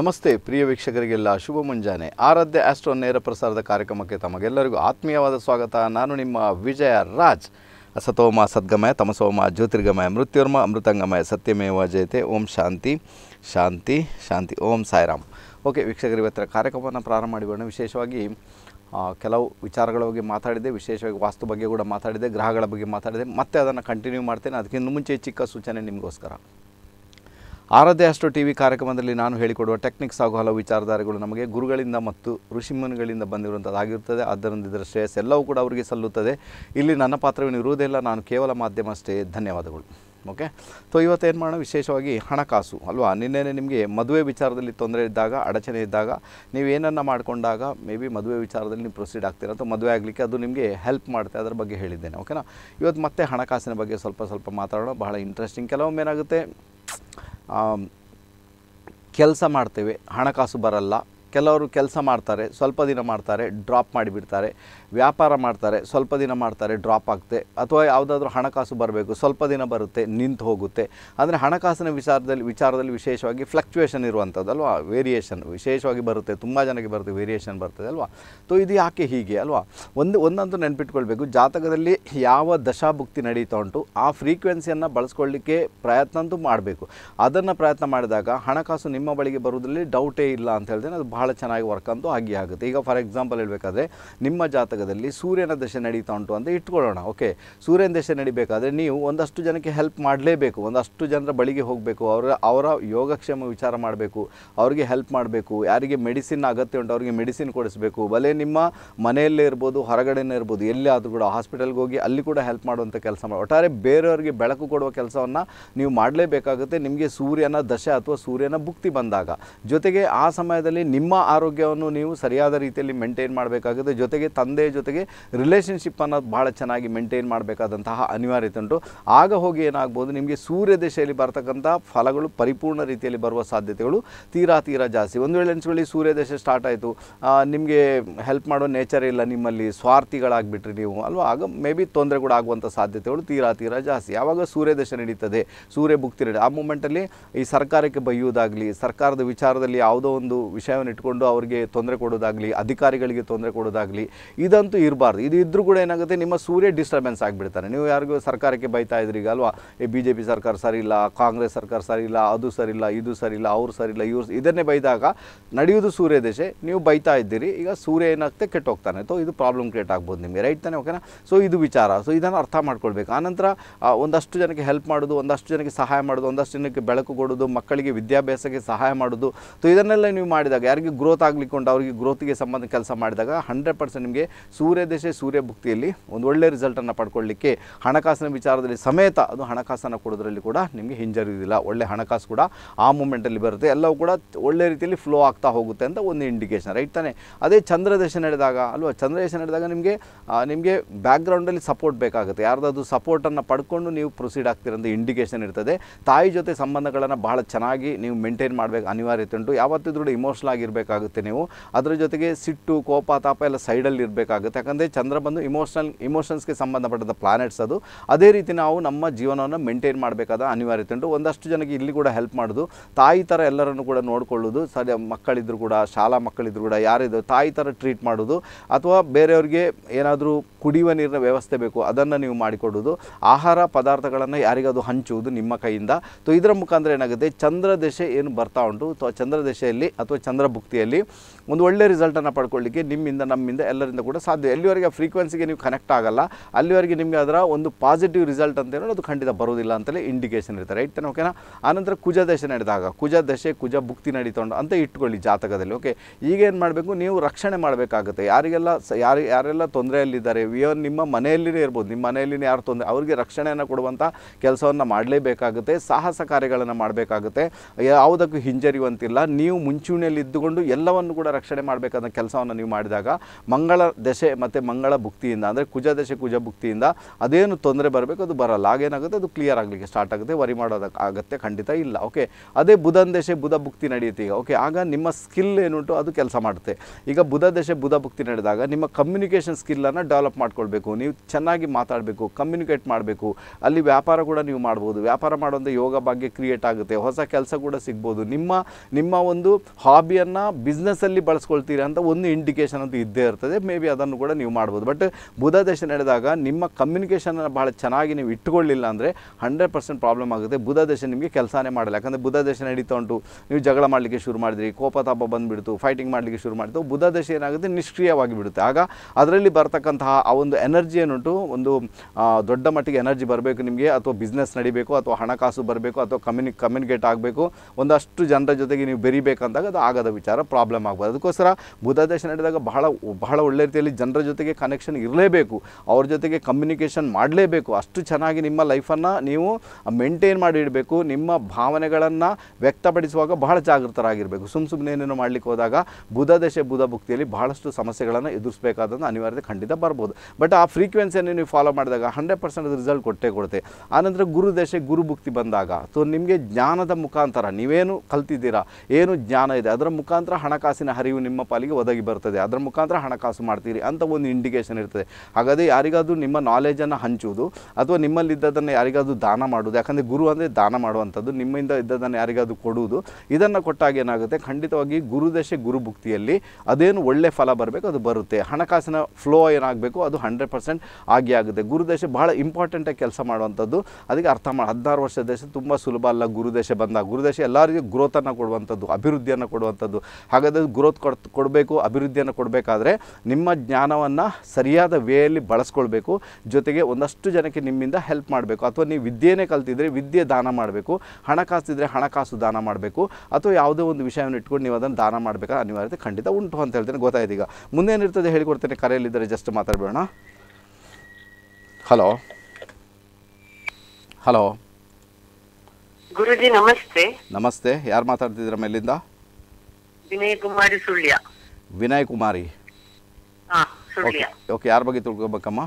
ನಮಸ್ತೆ ಪ್ರಿಯ ವೀಕ್ಷಕರಿಗೆಲ್ಲ ಶುಭ ಮುಂಜಾನೆ ಆರಾಧ್ಯ ಆಸ್ಟ್ರೋ ನೇರ ಪ್ರಸಾರದ ಕಾರ್ಯಕ್ರಮಕ್ಕೆ ತಮಗೆಲ್ಲರಿಗೂ ಆತ್ಮೀಯವಾದ ಸ್ವಾಗತ ನಾನು ನಿಮ್ಮ ವಿಜಯ ರಾಜ್ ಸತೋಮ ಸದ್ಗಮಯ ತಮಸೋಮ ಜ್ಯೋತಿರ್ಗಮಯ ಮೃತ್ಯುರ್ಮ ಅಮೃತಂಗಮಯ ಸತ್ಯಮೇವ ಜಯತೆ ಓಂ ಶಾಂತಿ ಶಾಂತಿ ಶಾಂತಿ ಓಂ ಸಾಯಿರಾಮ್ ಓಕೆ ವೀಕ್ಷಕರು ಇವತ್ತರ ಕಾರ್ಯಕ್ರಮವನ್ನು ಪ್ರಾರಂಭ ಮಾಡಿಬೋಣ ವಿಶೇಷವಾಗಿ ಕೆಲವು ವಿಚಾರಗಳ ಬಗ್ಗೆ ಮಾತಾಡಿದೆ ವಿಶೇಷವಾಗಿ ವಾಸ್ತು ಬಗ್ಗೆ ಕೂಡ ಮಾತಾಡಿದೆ ಗ್ರಹಗಳ ಬಗ್ಗೆ ಮಾತಾಡಿದೆ ಮತ್ತೆ ಅದನ್ನು ಕಂಟಿನ್ಯೂ ಮಾಡ್ತೇನೆ ಅದಕ್ಕಿಂತ ಮುಂಚೆ ಚಿಕ್ಕ ಸೂಚನೆ ನಿಮಗೋಸ್ಕರ ಆರಾಧ್ಯ ಅಷ್ಟು ಟಿ ವಿ ಕಾರ್ಯಕ್ರಮದಲ್ಲಿ ನಾನು ಹೇಳಿಕೊಡುವ ಟೆಕ್ನಿಕ್ಸ್ ಹಾಗೂ ಹಲವು ವಿಚಾರಧಾರೆಗಳು ನಮಗೆ ಗುರುಗಳಿಂದ ಮತ್ತು ಋಷಿಮುನಿಗಳಿಂದ ಬಂದಿರುವಂಥದ್ದಾಗಿರುತ್ತದೆ ಆದ್ದರಿಂದ ಇದರ ಶ್ರೇಯಸ್ ಎಲ್ಲವೂ ಕೂಡ ಅವರಿಗೆ ಸಲ್ಲುತ್ತದೆ ಇಲ್ಲಿ ನನ್ನ ಪಾತ್ರವೇನು ಇಲ್ಲ ನಾನು ಕೇವಲ ಮಾಧ್ಯಮ ಅಷ್ಟೇ ಧನ್ಯವಾದಗಳು ಓಕೆ ಸೊ ಇವತ್ತೇನು ಮಾಡೋಣ ವಿಶೇಷವಾಗಿ ಹಣಕಾಸು ಅಲ್ವಾ ನಿನ್ನೆ ನಿಮಗೆ ಮದುವೆ ವಿಚಾರದಲ್ಲಿ ತೊಂದರೆ ಇದ್ದಾಗ ಅಡಚಣೆ ಇದ್ದಾಗ ನೀವು ಮಾಡಿಕೊಂಡಾಗ ಮೇ ಬಿ ಮದುವೆ ವಿಚಾರದಲ್ಲಿ ನೀವು ಪ್ರೊಸೀಡ್ ಆಗ್ತೀರ ಅಥವಾ ಮದುವೆ ಆಗಲಿಕ್ಕೆ ಅದು ನಿಮಗೆ ಹೆಲ್ಪ್ ಮಾಡುತ್ತೆ ಅದರ ಬಗ್ಗೆ ಹೇಳಿದ್ದೇನೆ ಓಕೆನಾ ಇವತ್ತು ಮತ್ತೆ ಹಣಕಾಸಿನ ಬಗ್ಗೆ ಸ್ವಲ್ಪ ಸ್ವಲ್ಪ ಮಾತಾಡೋಣ ಬಹಳ ಇಂಟ್ರೆಸ್ಟಿಂಗ್ ಕೆಲವೊಮ್ಮೆ ಏನಾಗುತ್ತೆ ಕೆಲಸ ಮಾಡ್ತೇವೆ ಹಣಕಾಸು ಬರಲ್ಲ ಕೆಲವರು ಕೆಲಸ ಮಾಡ್ತಾರೆ ಸ್ವಲ್ಪ ದಿನ ಮಾಡ್ತಾರೆ ಡ್ರಾಪ್ ಮಾಡಿಬಿಡ್ತಾರೆ ವ್ಯಾಪಾರ ಮಾಡ್ತಾರೆ ಸ್ವಲ್ಪ ದಿನ ಮಾಡ್ತಾರೆ ಡ್ರಾಪ್ ಆಗುತ್ತೆ ಅಥವಾ ಯಾವುದಾದ್ರೂ ಹಣಕಾಸು ಬರಬೇಕು ಸ್ವಲ್ಪ ದಿನ ಬರುತ್ತೆ ನಿಂತು ಹೋಗುತ್ತೆ ಅಂದರೆ ಹಣಕಾಸಿನ ವಿಚಾರದಲ್ಲಿ ವಿಚಾರದಲ್ಲಿ ವಿಶೇಷವಾಗಿ ಫ್ಲಕ್ಚುಯೇಷನ್ ಇರುವಂಥದ್ದಲ್ವಾ ವೇರಿಯೇಷನ್ ವಿಶೇಷವಾಗಿ ಬರುತ್ತೆ ತುಂಬ ಜನಕ್ಕೆ ಬರುತ್ತೆ ವೇರಿಯೇಷನ್ ಬರ್ತದೆ ಅಲ್ವಾ ಸೊ ಇದು ಯಾಕೆ ಹೀಗೆ ಅಲ್ವಾ ಒಂದು ಒಂದಂತೂ ನೆನಪಿಟ್ಕೊಳ್ಬೇಕು ಜಾತಕದಲ್ಲಿ ಯಾವ ದಶಾಭುಕ್ತಿ ನಡೀತಾ ಉಂಟು ಆ ಫ್ರೀಕ್ವೆನ್ಸಿಯನ್ನು ಬಳಸ್ಕೊಳ್ಳಿಕ್ಕೆ ಪ್ರಯತ್ನಂತೂ ಮಾಡಬೇಕು ಅದನ್ನು ಪ್ರಯತ್ನ ಮಾಡಿದಾಗ ಹಣಕಾಸು ನಿಮ್ಮ ಬಳಿಗೆ ಬರೋದ್ರಲ್ಲಿ ಡೌಟೇ ಇಲ್ಲ ಅಂತ ಹೇಳಿದ್ರೆ ಅದು ಬಹಳ ಚೆನ್ನಾಗಿ ವರ್ಕ್ ಅಂತೂ ಆಗಿ ಆಗುತ್ತೆ ಈಗ ಫಾರ್ ಎಕ್ಸಾಂಪಲ್ ಹೇಳಬೇಕಾದ್ರೆ ನಿಮ್ಮ ಜಾತಕದಲ್ಲಿ ಸೂರ್ಯನ ದಶೆ ನಡೀತಾ ಉಂಟು ಅಂತ ಇಟ್ಕೊಳ್ಳೋಣ ಓಕೆ ಸೂರ್ಯನ ದಶೆ ನಡಿಬೇಕಾದ್ರೆ ನೀವು ಒಂದಷ್ಟು ಜನಕ್ಕೆ ಹೆಲ್ಪ್ ಮಾಡಲೇಬೇಕು ಒಂದಷ್ಟು ಜನರ ಬಳಿಗೆ ಹೋಗಬೇಕು ಅವರ ಅವರ ಯೋಗಕ್ಷೇಮ ವಿಚಾರ ಮಾಡಬೇಕು ಅವರಿಗೆ ಹೆಲ್ಪ್ ಮಾಡಬೇಕು ಯಾರಿಗೆ ಮೆಡಿಸಿನ್ ಅಗತ್ಯ ಉಂಟು ಅವರಿಗೆ ಮೆಡಿಸಿನ್ ಕೊಡಿಸಬೇಕು ಬಲೆ ನಿಮ್ಮ ಮನೆಯಲ್ಲೇ ಇರ್ಬೋದು ಹೊರಗಡೆನೇ ಇರ್ಬೋದು ಎಲ್ಲೇ ಆದರೂ ಕೂಡ ಹಾಸ್ಪಿಟಲ್ಗೆ ಹೋಗಿ ಅಲ್ಲಿ ಕೂಡ ಹೆಲ್ಪ್ ಮಾಡುವಂಥ ಕೆಲಸ ಮಾಡಿ ಒಟ್ಟಾರೆ ಬೇರೆಯವರಿಗೆ ಬೆಳಕು ಕೊಡುವ ಕೆಲಸವನ್ನು ನೀವು ಮಾಡಲೇಬೇಕಾಗುತ್ತೆ ನಿಮಗೆ ಸೂರ್ಯನ ದಶೆ ಅಥವಾ ಸೂರ್ಯನ ಭುಕ್ತಿ ಬಂದಾಗ ಜೊತೆಗೆ ಆ ಸಮಯದಲ್ಲಿ ನಿಮ್ಮ ನಿಮ್ಮ ಆರೋಗ್ಯವನ್ನು ನೀವು ಸರಿಯಾದ ರೀತಿಯಲ್ಲಿ ಮೇಂಟೈನ್ ಮಾಡಬೇಕಾಗುತ್ತೆ ಜೊತೆಗೆ ತಂದೆ ಜೊತೆಗೆ ರಿಲೇಷನ್ಶಿಪ್ ಅನ್ನೋದು ಭಾಳ ಚೆನ್ನಾಗಿ ಮೇಂಟೈನ್ ಮಾಡಬೇಕಾದಂತಹ ಅನಿವಾರ್ಯತೆ ಉಂಟು ಆಗ ಹೋಗಿ ಏನಾಗ್ಬೋದು ನಿಮಗೆ ಸೂರ್ಯ ದಿಶೆಯಲ್ಲಿ ಬರ್ತಕ್ಕಂಥ ಫಲಗಳು ಪರಿಪೂರ್ಣ ರೀತಿಯಲ್ಲಿ ಬರುವ ಸಾಧ್ಯತೆಗಳು ತೀರಾ ತೀರಾ ಜಾಸ್ತಿ ಒಂದು ವೇಳೆ ಅನ್ಸ್ಕೊಳ್ಳಿ ಸೂರ್ಯ ದಶೆ ಸ್ಟಾರ್ಟ್ ಆಯಿತು ನಿಮಗೆ ಹೆಲ್ಪ್ ಮಾಡೋ ನೇಚರ್ ಇಲ್ಲ ನಿಮ್ಮಲ್ಲಿ ಸ್ವಾರ್ಥಿಗಳಾಗ್ಬಿಟ್ರಿ ನೀವು ಅಲ್ವಾ ಆಗ ಮೇ ಬಿ ತೊಂದರೆ ಕೂಡ ಆಗುವಂಥ ಸಾಧ್ಯತೆಗಳು ತೀರಾ ತೀರಾ ಜಾಸ್ತಿ ಯಾವಾಗ ಸೂರ್ಯ ದಶೆ ನಡೀತದೆ ಸೂರ್ಯ ಭುಕ್ತಿ ನಡೀತದೆ ಆ ಮೂಮೆಂಟಲ್ಲಿ ಈ ಸರ್ಕಾರಕ್ಕೆ ಬೈಯುವುದಾಗಲಿ ಸರ್ಕಾರದ ವಿಚಾರದಲ್ಲಿ ಯಾವುದೋ ಒಂದು ವಿಷಯವನ್ನು ಇಟ್ಕೊಂಡು ಅವರಿಗೆ ತೊಂದರೆ ಕೊಡೋದಾಗಲಿ ಅಧಿಕಾರಿಗಳಿಗೆ ತೊಂದರೆ ಕೊಡೋದಾಗಲಿ ಇದಂತೂ ಇರಬಾರ್ದು ಇದು ಇದ್ರೂ ಕೂಡ ಏನಾಗುತ್ತೆ ನಿಮ್ಮ ಸೂರ್ಯ ಡಿಸ್ಟರ್ಬೆನ್ಸ್ ಆಗಿಬಿಡ್ತಾರೆ ನೀವು ಯಾರಿಗೂ ಸರ್ಕಾರಕ್ಕೆ ಬೈತಾ ಇದ್ರಿ ಈಗ ಅಲ್ವಾ ಬಿ ಜೆ ಪಿ ಸರ್ಕಾರ ಇಲ್ಲ ಕಾಂಗ್ರೆಸ್ ಸರ್ಕಾರ ಇಲ್ಲ ಅದು ಇಲ್ಲ ಇದು ಸರಿಯಿಲ್ಲ ಅವ್ರು ಇಲ್ಲ ಇವ್ರು ಇದನ್ನೇ ಬೈದಾಗ ನಡೆಯೋದು ಸೂರ್ಯ ದೇಶ ನೀವು ಬೈತಾ ಇದ್ದೀರಿ ಈಗ ಸೂರ್ಯ ಏನಾಗುತ್ತೆ ಕೆಟ್ಟೋಗ್ತಾನೆ ಸೊ ಇದು ಪ್ರಾಬ್ಲಮ್ ಕ್ರಿಯೇಟ್ ಆಗ್ಬೋದು ನಿಮಗೆ ರೈಟ್ ತಾನೆ ಓಕೆನಾ ಸೊ ಇದು ವಿಚಾರ ಸೊ ಇದನ್ನು ಅರ್ಥ ಮಾಡ್ಕೊಳ್ಬೇಕು ಆನಂತರ ಒಂದಷ್ಟು ಜನಕ್ಕೆ ಹೆಲ್ಪ್ ಮಾಡೋದು ಒಂದಷ್ಟು ಜನಕ್ಕೆ ಸಹಾಯ ಮಾಡೋದು ಒಂದಷ್ಟು ಜನಕ್ಕೆ ಬೆಳಕು ಕೊಡೋದು ಮಕ್ಕಳಿಗೆ ವಿದ್ಯಾಭ್ಯಾಸಕ್ಕೆ ಸಹಾಯ ಮಾಡೋದು ಸೊ ಇದನ್ನೆಲ್ಲ ನೀವು ಮಾಡಿದಾಗ ಯಾರಿಗೆ ಅವರಿಗೆ ಗ್ರೋತ್ ಆಗಲಿಕ್ಕೆ ಉಂಟು ಅವರಿಗೆ ಗ್ರೋತ್ಗೆ ಸಂಬಂಧ ಕೆಲಸ ಮಾಡಿದಾಗ ಹಂಡ್ರೆಡ್ ಪರ್ಸೆಂಟ್ ನಿಮಗೆ ಸೂರ್ಯ ದೇಶ ಸೂರ್ಯ ಭುಕ್ತಿಯಲ್ಲಿ ಒಂದು ಒಳ್ಳೆ ರಿಸಲ್ಟನ್ನು ಪಡ್ಕೊಳ್ಳಿಕ್ಕೆ ಹಣಕಾಸಿನ ವಿಚಾರದಲ್ಲಿ ಸಮೇತ ಅದು ಹಣಕಾಸನ್ನು ಕೊಡೋದ್ರಲ್ಲಿ ಕೂಡ ನಿಮಗೆ ಹಿಂಜರಿಯೋದಿಲ್ಲ ಒಳ್ಳೆ ಹಣಕಾಸು ಕೂಡ ಆ ಮೂಮೆಂಟಲ್ಲಿ ಬರುತ್ತೆ ಎಲ್ಲವೂ ಕೂಡ ಒಳ್ಳೆ ರೀತಿಯಲ್ಲಿ ಫ್ಲೋ ಆಗ್ತಾ ಹೋಗುತ್ತೆ ಅಂತ ಒಂದು ಇಂಡಿಕೇಶನ್ ರೈಟ್ ತಾನೆ ಅದೇ ಚಂದ್ರದೇಶ ನಡೆದಾಗ ಅಲ್ವಾ ಚಂದ್ರದೇಶ ನಡೆದಾಗ ನಿಮಗೆ ನಿಮಗೆ ಬ್ಯಾಕ್ಗ್ರೌಂಡಲ್ಲಿ ಸಪೋರ್ಟ್ ಬೇಕಾಗುತ್ತೆ ಯಾರ್ದಾದ್ರು ಸಪೋರ್ಟನ್ನು ಪಡ್ಕೊಂಡು ನೀವು ಪ್ರೊಸೀಡ್ ಆಗ್ತಿರೋ ಇಂಡಿಕೇಶನ್ ಇರ್ತದೆ ತಾಯಿ ಜೊತೆ ಸಂಬಂಧಗಳನ್ನು ಭಾಳ ಚೆನ್ನಾಗಿ ನೀವು ಮೇಂಟೈನ್ ಮಾಡಬೇಕು ಅನಿವಾರ್ಯತೆ ಉಂಟು ಯಾವತ್ತಿದ್ರೂ ಇಮೋಷನಲ್ ಆಗಿರಬೇಕು ಮಾಡಬೇಕಾಗುತ್ತೆ ನೀವು ಅದರ ಜೊತೆಗೆ ಸಿಟ್ಟು ಕೋಪ ತಾಪ ಎಲ್ಲ ಸೈಡಲ್ಲಿ ಇರಬೇಕಾಗುತ್ತೆ ಯಾಕಂದರೆ ಚಂದ್ರ ಬಂದು ಇಮೋಷ್ನಲ್ ಇಮೋಷನ್ಸ್ಗೆ ಸಂಬಂಧಪಟ್ಟದ ಪ್ಲಾನೆಟ್ಸ್ ಅದು ಅದೇ ರೀತಿ ನಾವು ನಮ್ಮ ಜೀವನವನ್ನು ಮೇಂಟೈನ್ ಮಾಡಬೇಕಾದ ಅನಿವಾರ್ಯತೆ ಉಂಟು ಒಂದಷ್ಟು ಜನಕ್ಕೆ ಇಲ್ಲಿ ಕೂಡ ಹೆಲ್ಪ್ ಮಾಡೋದು ತಾಯಿ ಥರ ಎಲ್ಲರನ್ನು ಕೂಡ ನೋಡಿಕೊಳ್ಳೋದು ಸರಿ ಮಕ್ಕಳಿದ್ರು ಕೂಡ ಶಾಲಾ ಮಕ್ಕಳಿದ್ರು ಕೂಡ ಯಾರಿದ್ರು ತಾಯಿ ಥರ ಟ್ರೀಟ್ ಮಾಡೋದು ಅಥವಾ ಬೇರೆಯವ್ರಿಗೆ ಏನಾದರೂ ಕುಡಿಯುವ ನೀರಿನ ವ್ಯವಸ್ಥೆ ಬೇಕು ಅದನ್ನು ನೀವು ಮಾಡಿಕೊಡೋದು ಆಹಾರ ಪದಾರ್ಥಗಳನ್ನು ಯಾರಿಗಾದ್ರು ಹಂಚುವುದು ನಿಮ್ಮ ಕೈಯಿಂದ ಸೊ ಇದರ ಮುಖಾಂತರ ಏನಾಗುತ್ತೆ ಚಂದ್ರ ದಶೆ ಏನು ಬರ್ತಾ ಉಂಟು ಚಂದ್ರ ದಶೆಯಲ್ಲಿ ಅಥವಾ ಚಂದ್ರ ಶಕ್ತಿಯಲ್ಲಿ ಒಂದು ಒಳ್ಳೆ ರಿಸಲ್ಟನ್ನು ಪಡ್ಕೊಳ್ಳಿಕ್ಕೆ ನಿಮ್ಮಿಂದ ನಮ್ಮಿಂದ ಎಲ್ಲರಿಂದ ಕೂಡ ಸಾಧ್ಯ ಎಲ್ಲಿವರೆಗೆ ಆ ಫ್ರೀಕ್ವೆನ್ಸಿಗೆ ನೀವು ಕನೆಕ್ಟ್ ಆಗಲ್ಲ ಅಲ್ಲಿವರೆಗೆ ನಿಮಗೆ ಅದರ ಒಂದು ಪಾಸಿಟಿವ್ ರಿಸಲ್ಟ್ ಅಂತ ಹೇಳೋದು ಅದು ಖಂಡಿತ ಬರೋದಿಲ್ಲ ಅಂತಲೇ ಇಂಡಿಕೇಶನ್ ಇರುತ್ತೆ ರೈಟ್ ತಾನೆ ಓಕೆನಾ ಆನಂತರ ಕುಜ ದಶೆ ನಡೆದಾಗ ಕುಜ ದಶೆ ಕುಜ ಭುಕ್ತಿ ನಡೀತೊಂಡು ಅಂತ ಇಟ್ಕೊಳ್ಳಿ ಜಾತಕದಲ್ಲಿ ಓಕೆ ಈಗೇನು ಮಾಡಬೇಕು ನೀವು ರಕ್ಷಣೆ ಮಾಡಬೇಕಾಗುತ್ತೆ ಯಾರಿಗೆಲ್ಲ ಯಾರು ಯಾರೆಲ್ಲ ತೊಂದರೆಯಲ್ಲಿದ್ದಾರೆ ಇವನ್ ನಿಮ್ಮ ಮನೆಯಲ್ಲಿನೇ ಇರ್ಬೋದು ನಿಮ್ಮ ಮನೆಯಲ್ಲಿ ಯಾರು ತೊಂದರೆ ಅವರಿಗೆ ರಕ್ಷಣೆಯನ್ನು ಕೊಡುವಂಥ ಕೆಲಸವನ್ನು ಮಾಡಲೇಬೇಕಾಗುತ್ತೆ ಸಾಹಸ ಕಾರ್ಯಗಳನ್ನು ಮಾಡಬೇಕಾಗುತ್ತೆ ಯಾವುದಕ್ಕೂ ಹಿಂಜರಿಯುವಂತಿಲ್ಲ ನೀವು ಮುಂಚೂಣಿಯಲ್ಲಿ ಇದ್ದುಕೊಂಡು ಎಲ್ಲವನ್ನು ಕೂಡ ರಕ್ಷಣೆ ಮಾಡಬೇಕಾದ ಕೆಲಸವನ್ನು ನೀವು ಮಾಡಿದಾಗ ಮಂಗಳ ದಶೆ ಮತ್ತು ಮಂಗಳ ಭುಕ್ತಿಯಿಂದ ಅಂದರೆ ಕುಜ ದಶೆ ಕುಜ ಭುಕ್ತಿಯಿಂದ ಅದೇನು ತೊಂದರೆ ಬರಬೇಕು ಅದು ಬರಲ್ಲ ಆಗೇನಾಗುತ್ತೆ ಅದು ಕ್ಲಿಯರ್ ಆಗಲಿಕ್ಕೆ ಸ್ಟಾರ್ಟ್ ಆಗುತ್ತೆ ವರಿ ಮಾಡೋದಕ್ಕೆ ಆಗತ್ತೆ ಖಂಡಿತ ಇಲ್ಲ ಓಕೆ ಅದೇ ಬುಧನ್ ದಶೆ ಬುಧ ಭುಕ್ತಿ ನಡೆಯುತ್ತೆ ಈಗ ಓಕೆ ಆಗ ನಿಮ್ಮ ಸ್ಕಿಲ್ ಏನುಂಟು ಅದು ಕೆಲಸ ಮಾಡುತ್ತೆ ಈಗ ಬುಧ ದಶೆ ಬುಧ ಭುಕ್ತಿ ನಡೆದಾಗ ನಿಮ್ಮ ಕಮ್ಯುನಿಕೇಷನ್ ಸ್ಕಿಲ್ಲನ್ನು ಡೆವಲಪ್ ಮಾಡ್ಕೊಳ್ಬೇಕು ನೀವು ಚೆನ್ನಾಗಿ ಮಾತಾಡಬೇಕು ಕಮ್ಯುನಿಕೇಟ್ ಮಾಡಬೇಕು ಅಲ್ಲಿ ವ್ಯಾಪಾರ ಕೂಡ ನೀವು ಮಾಡ್ಬೋದು ವ್ಯಾಪಾರ ಮಾಡುವಂಥ ಯೋಗ ಭಾಗ್ಯ ಕ್ರಿಯೇಟ್ ಆಗುತ್ತೆ ಹೊಸ ಕೆಲಸ ಕೂಡ ಸಿಗ್ಬೋದು ನಿಮ್ಮ ನಿಮ್ಮ ಒಂದು ಹಾಬಿಯನ್ನು ಅದನ್ನು ಬಿಸ್ನೆಸ್ಸಲ್ಲಿ ಬಳಸ್ಕೊಳ್ತೀರಾ ಅಂತ ಒಂದು ಇಂಡಿಕೇಷನ್ ಅಂತೂ ಇದ್ದೇ ಇರ್ತದೆ ಮೇ ಬಿ ಅದನ್ನು ಕೂಡ ನೀವು ಮಾಡ್ಬೋದು ಬಟ್ ಬುಧ ನಡೆದಾಗ ನಿಮ್ಮ ಕಮ್ಯುನಿಕೇಷನನ್ನು ಭಾಳ ಚೆನ್ನಾಗಿ ನೀವು ಇಟ್ಕೊಳ್ಳಿಲ್ಲ ಅಂದರೆ ಹಂಡ್ರೆಡ್ ಪರ್ಸೆಂಟ್ ಪ್ರಾಬ್ಲಮ್ ಆಗುತ್ತೆ ಬುಧ ದಶೆ ನಿಮಗೆ ಕೆಲಸನೇ ಮಾಡಲ್ಲ ಯಾಕಂದರೆ ಬುಧ ದಶೆ ನಡೀತಾ ಉಂಟು ನೀವು ಜಗಳ ಮಾಡಲಿಕ್ಕೆ ಶುರು ಮಾಡಿದ್ರಿ ಕೋಪ ತಾಪ ಬಂದುಬಿಡ್ತು ಫೈಟಿಂಗ್ ಮಾಡಲಿಕ್ಕೆ ಶುರು ಮಾಡಿತು ಬುಧ ಏನಾಗುತ್ತೆ ನಿಷ್ಕ್ರಿಯವಾಗಿ ಬಿಡುತ್ತೆ ಆಗ ಅದರಲ್ಲಿ ಬರ್ತಕ್ಕಂತಹ ಆ ಒಂದು ಎನರ್ಜಿ ಏನುಂಟು ಒಂದು ದೊಡ್ಡ ಮಟ್ಟಿಗೆ ಎನರ್ಜಿ ಬರಬೇಕು ನಿಮಗೆ ಅಥವಾ ಬಿಸ್ನೆಸ್ ನಡಿಬೇಕು ಅಥವಾ ಹಣಕಾಸು ಬರಬೇಕು ಅಥವಾ ಕಮ್ಯುನಿ ಕಮ್ಯುನಿಕೇಟ್ ಆಗಬೇಕು ಒಂದಷ್ಟು ಜನರ ಜೊತೆಗೆ ನೀವು ಬೆರಿಬೇಕಂದಾಗ ಅದು ಆಗದ ವಿಚಾರ ವಿಚಾರ ಪ್ರಾಬ್ಲಮ್ ಆಗ್ಬೋದು ಅದಕ್ಕೋಸ್ಕರ ಬುಧ ದೇಶ ನಡೆದಾಗ ಬಹಳ ಬಹಳ ಒಳ್ಳೆ ರೀತಿಯಲ್ಲಿ ಜನರ ಜೊತೆಗೆ ಕನೆಕ್ಷನ್ ಇರಲೇಬೇಕು ಅವ್ರ ಜೊತೆಗೆ ಕಮ್ಯುನಿಕೇಷನ್ ಮಾಡಲೇಬೇಕು ಅಷ್ಟು ಚೆನ್ನಾಗಿ ನಿಮ್ಮ ಲೈಫನ್ನು ನೀವು ಮೇಂಟೈನ್ ಮಾಡಿ ಇಡಬೇಕು ನಿಮ್ಮ ಭಾವನೆಗಳನ್ನು ವ್ಯಕ್ತಪಡಿಸುವಾಗ ಬಹಳ ಜಾಗೃತರಾಗಿರಬೇಕು ಸುಮ್ ಸುಮ್ಮನೆ ಏನೇನು ಮಾಡಲಿಕ್ಕೆ ಹೋದಾಗ ಬುಧ ದೇಶ ಬುಧ ಭುಕ್ತಿಯಲ್ಲಿ ಬಹಳಷ್ಟು ಸಮಸ್ಯೆಗಳನ್ನು ಎದುರಿಸಬೇಕಾದಂಥ ಅನಿವಾರ್ಯತೆ ಖಂಡಿತ ಬರ್ಬೋದು ಬಟ್ ಆ ಫ್ರೀಕ್ವೆನ್ಸಿಯನ್ನು ನೀವು ಫಾಲೋ ಮಾಡಿದಾಗ ಹಂಡ್ರೆಡ್ ಪರ್ಸೆಂಟ್ ರಿಸಲ್ಟ್ ಕೊಟ್ಟೇ ಕೊಡುತ್ತೆ ಆನಂತರ ಗುರು ದೇಶ ಗುರು ಭುಕ್ತಿ ಬಂದಾಗ ಸೊ ನಿಮಗೆ ಜ್ಞಾನದ ಮುಖಾಂತರ ನೀವೇನು ಕಲ್ತಿದ್ದೀರಾ ಏನು ಜ್ಞಾನ ಇದೆ ಅದರ ಮುಖಾಂತರ ಮುಖಾಂತರ ಹಣಕಾಸಿನ ಹರಿವು ನಿಮ್ಮ ಪಾಲಿಗೆ ಒದಗಿ ಬರ್ತದೆ ಅದರ ಮುಖಾಂತರ ಹಣಕಾಸು ಮಾಡ್ತೀರಿ ಅಂತ ಒಂದು ಇಂಡಿಕೇಶನ್ ಇರ್ತದೆ ಹಾಗಾದರೆ ಯಾರಿಗಾದರೂ ನಿಮ್ಮ ನಾಲೆಜನ್ನು ಹಂಚುವುದು ಅಥವಾ ನಿಮ್ಮಲ್ಲಿದ್ದದನ್ನು ಯಾರಿಗಾದರೂ ದಾನ ಮಾಡುವುದು ಯಾಕಂದರೆ ಗುರು ಅಂದರೆ ದಾನ ಮಾಡುವಂಥದ್ದು ನಿಮ್ಮಿಂದ ಇದ್ದದನ್ನು ಯಾರಿಗಾದರೂ ಕೊಡುವುದು ಇದನ್ನು ಕೊಟ್ಟಾಗ ಏನಾಗುತ್ತೆ ಖಂಡಿತವಾಗಿ ಗುರುದಶೆ ಗುರುಭುಕ್ತಿಯಲ್ಲಿ ಅದೇನು ಒಳ್ಳೆ ಫಲ ಬರಬೇಕು ಅದು ಬರುತ್ತೆ ಹಣಕಾಸಿನ ಫ್ಲೋ ಏನಾಗಬೇಕು ಅದು ಹಂಡ್ರೆಡ್ ಪರ್ಸೆಂಟ್ ಆಗಿ ಆಗುತ್ತೆ ಗುರುದಶೆ ಬಹಳ ಇಂಪಾರ್ಟೆಂಟಾಗಿ ಕೆಲಸ ಮಾಡುವಂಥದ್ದು ಅದಕ್ಕೆ ಅರ್ಥ ಮಾಡಿ ಹದಿನಾರು ವರ್ಷ ದೇಶ ತುಂಬ ಸುಲಭ ಅಲ್ಲ ಗುರುದಶೆ ಬಂದಾಗ ಗುರುದೇಶ ಎಲ್ಲರಿಗೂ ಗ್ರೋತನ್ನು ಕೊಡುವಂಥದ್ದು ಅಭಿವೃದ್ಧಿಯನ್ನು ಕೊಡುವಂಥದ್ದು ಹಾಗಾದರೆ ಗ್ರೋತ್ ಕೊಡಬೇಕು ಅಭಿವೃದ್ಧಿಯನ್ನು ಕೊಡಬೇಕಾದ್ರೆ ನಿಮ್ಮ ಜ್ಞಾನವನ್ನು ಸರಿಯಾದ ವೇಯಲ್ಲಿ ಬಳಸ್ಕೊಳ್ಬೇಕು ಜೊತೆಗೆ ಒಂದಷ್ಟು ಜನಕ್ಕೆ ನಿಮ್ಮಿಂದ ಹೆಲ್ಪ್ ಮಾಡಬೇಕು ಅಥವಾ ನೀವು ವಿದ್ಯೆನೇ ಕಲ್ತಿದ್ರೆ ವಿದ್ಯೆ ದಾನ ಮಾಡಬೇಕು ಹಣಕಾಸಿದ್ರೆ ಹಣಕಾಸು ದಾನ ಮಾಡಬೇಕು ಅಥವಾ ಯಾವುದೇ ಒಂದು ವಿಷಯವನ್ನು ಇಟ್ಕೊಂಡು ನೀವು ಅದನ್ನು ದಾನ ಮಾಡಬೇಕು ಅನಿವಾರ್ಯತೆ ಖಂಡಿತ ಉಂಟು ಅಂತ ಹೇಳ್ತೇನೆ ಗೊತ್ತಾಯ್ತೀಗ ಮುಂದೇನಿರ್ತದೆ ಹೇಳಿಕೊಡ್ತೇನೆ ಕರೆಯಲ್ಲಿದ್ದರೆ ಜಸ್ಟ್ ಮಾತಾಡಬೇಡೋಣ ಹಲೋ ಹಲೋ ಗುರುಜಿ ನಮಸ್ತೆ ನಮಸ್ತೆ ಯಾರು ಮಾತಾಡ್ತಿದ್ದೀರಾ ಮೇಲಿಂದ ಕುಮಾರಿ ಸುಳ್ಯ ವಿನಯಕುಮಾರಿ ಸುಳ್ಯ ಓಕೆ ಯಾರ ಬಗ್ಗೆ ತಿಳ್ಕೊಬೇಕಮ್ಮ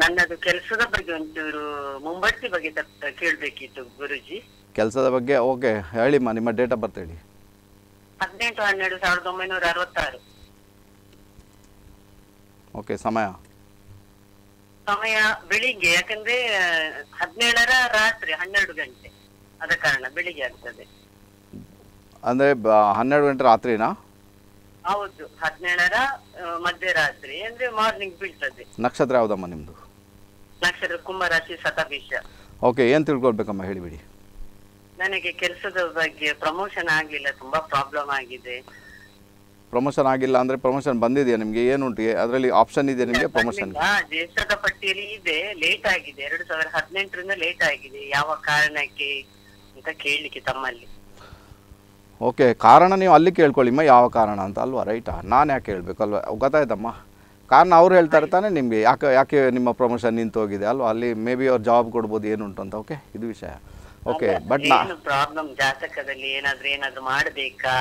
ನನ್ನದು ಕೆಲಸದ ಬಗ್ಗೆ ಒಂಚೂರು ಮುಂಬಡ್ತಿ ಬಗ್ಗೆ ಕೇಳಬೇಕಿತ್ತು ಗುರುಜಿ ಕೆಲಸದ ಬಗ್ಗೆ ಓಕೆ ಹೇಳಿಮ್ಮ ನಿಮ್ಮ ಡೇಟ್ ಆಫ್ ಬರ್ತ್ ಹೇಳಿ ಹದಿನೆಂಟು ಹನ್ನೆರಡು ಸಾವಿರದ ಒಂಬೈನೂರ ಅರವತ್ತಾರು ಓಕೆ ಸಮಯ ಸಮಯ ಬೆಳಿಗ್ಗೆ ಯಾಕಂದ್ರೆ ಹದಿನೇಳರ ರಾತ್ರಿ ಹನ್ನೆರಡು ಗಂಟೆ ಆದ ಕಾರಣ ಬೆಳಿಗ್ಗೆ ಆಗ್ತದೆ ಅಂದ್ರೆ ಹನ್ನೆರಡು ಗಂಟೆ ರಾತ್ರಿನಾ ಹೌದು ಹದಿನೇಳರ ಮಧ್ಯರಾತ್ರಿ ಅಂದ್ರೆ ಮಾರ್ನಿಂಗ್ ಬೀಳ್ತದೆ ನಕ್ಷತ್ರ ಯಾವ್ದಮ್ಮ ನಿಮ್ದು ನಕ್ಷತ್ರ ಕುಂಭರಾಶಿ ಸತಬೀಷ ಓಕೆ ಏನ್ ತಿಳ್ಕೊಳ್ಬೇಕಮ್ಮ ಹೇಳಿಬಿಡಿ ನನಗೆ ಕೆಲಸದ ಬಗ್ಗೆ ಪ್ರಮೋಷನ್ ಆಗ್ಲಿಲ್ಲ ತುಂಬಾ ಪ್ರಾಬ್ಲಮ್ ಆಗಿದೆ ಪ್ರಮೋಷನ್ ಆಗಿಲ್ಲ ಅಂದ್ರೆ ಪ್ರಮೋಷನ್ ಬಂದಿದೆಯಾ ನಿಮ್ಗೆ ಏನುಂಟು ಅದರಲ್ಲಿ ಆಪ್ಷನ್ ಇದೆ ನಿಮಗೆ ಪ್ರಮೋಷನ್ ದೇಶದ ಪಟ್ಟಿಯಲ್ಲಿ ಇದೆ ಲೇಟ್ ಆಗಿದೆ ಎರಡು ಸಾವಿರದ ಹದಿನೆಂಟರಿಂದ ಲೇಟ್ ಆಗಿದೆ ಯಾವ ಕಾರಣಕ್ಕೆ ಅಂತ ಕೇಳಲಿಕ್ಕೆ ತಮ್ಮಲ್ಲಿ ಓಕೆ ಕಾರಣ ನೀವು ಅಲ್ಲಿ ಕೇಳ್ಕೊಳ್ಳಿಮ್ಮ ಯಾವ ಕಾರಣ ಅಂತ ಅಲ್ವಾ ರೈಟಾ ನಾನು ಯಾಕೆ ಹೇಳಬೇಕು ಅಲ್ವಾ ಗೊತ್ತಾಯ್ತಮ್ಮ ಕಾರಣ ಅವ್ರು ಹೇಳ್ತಾರೆ ತಾನೇ ನಿಮಗೆ ಯಾಕೆ ಯಾಕೆ ನಿಮ್ಮ ಪ್ರಮೋಷನ್ ನಿಂತು ಹೋಗಿದೆ ಅಲ್ವಾ ಅಲ್ಲಿ ಮೇ ಬಿ ಅವ್ರು ಜಾಬ್ ಕೊಡ್ಬೋದು ಉಂಟು ಅಂತ ಓಕೆ ಇದು ವಿಷಯ ಓಕೆ ಬಟ್ ಪ್ರಾಬ್ಲಮ್ ಮಾಡಬೇಕಾ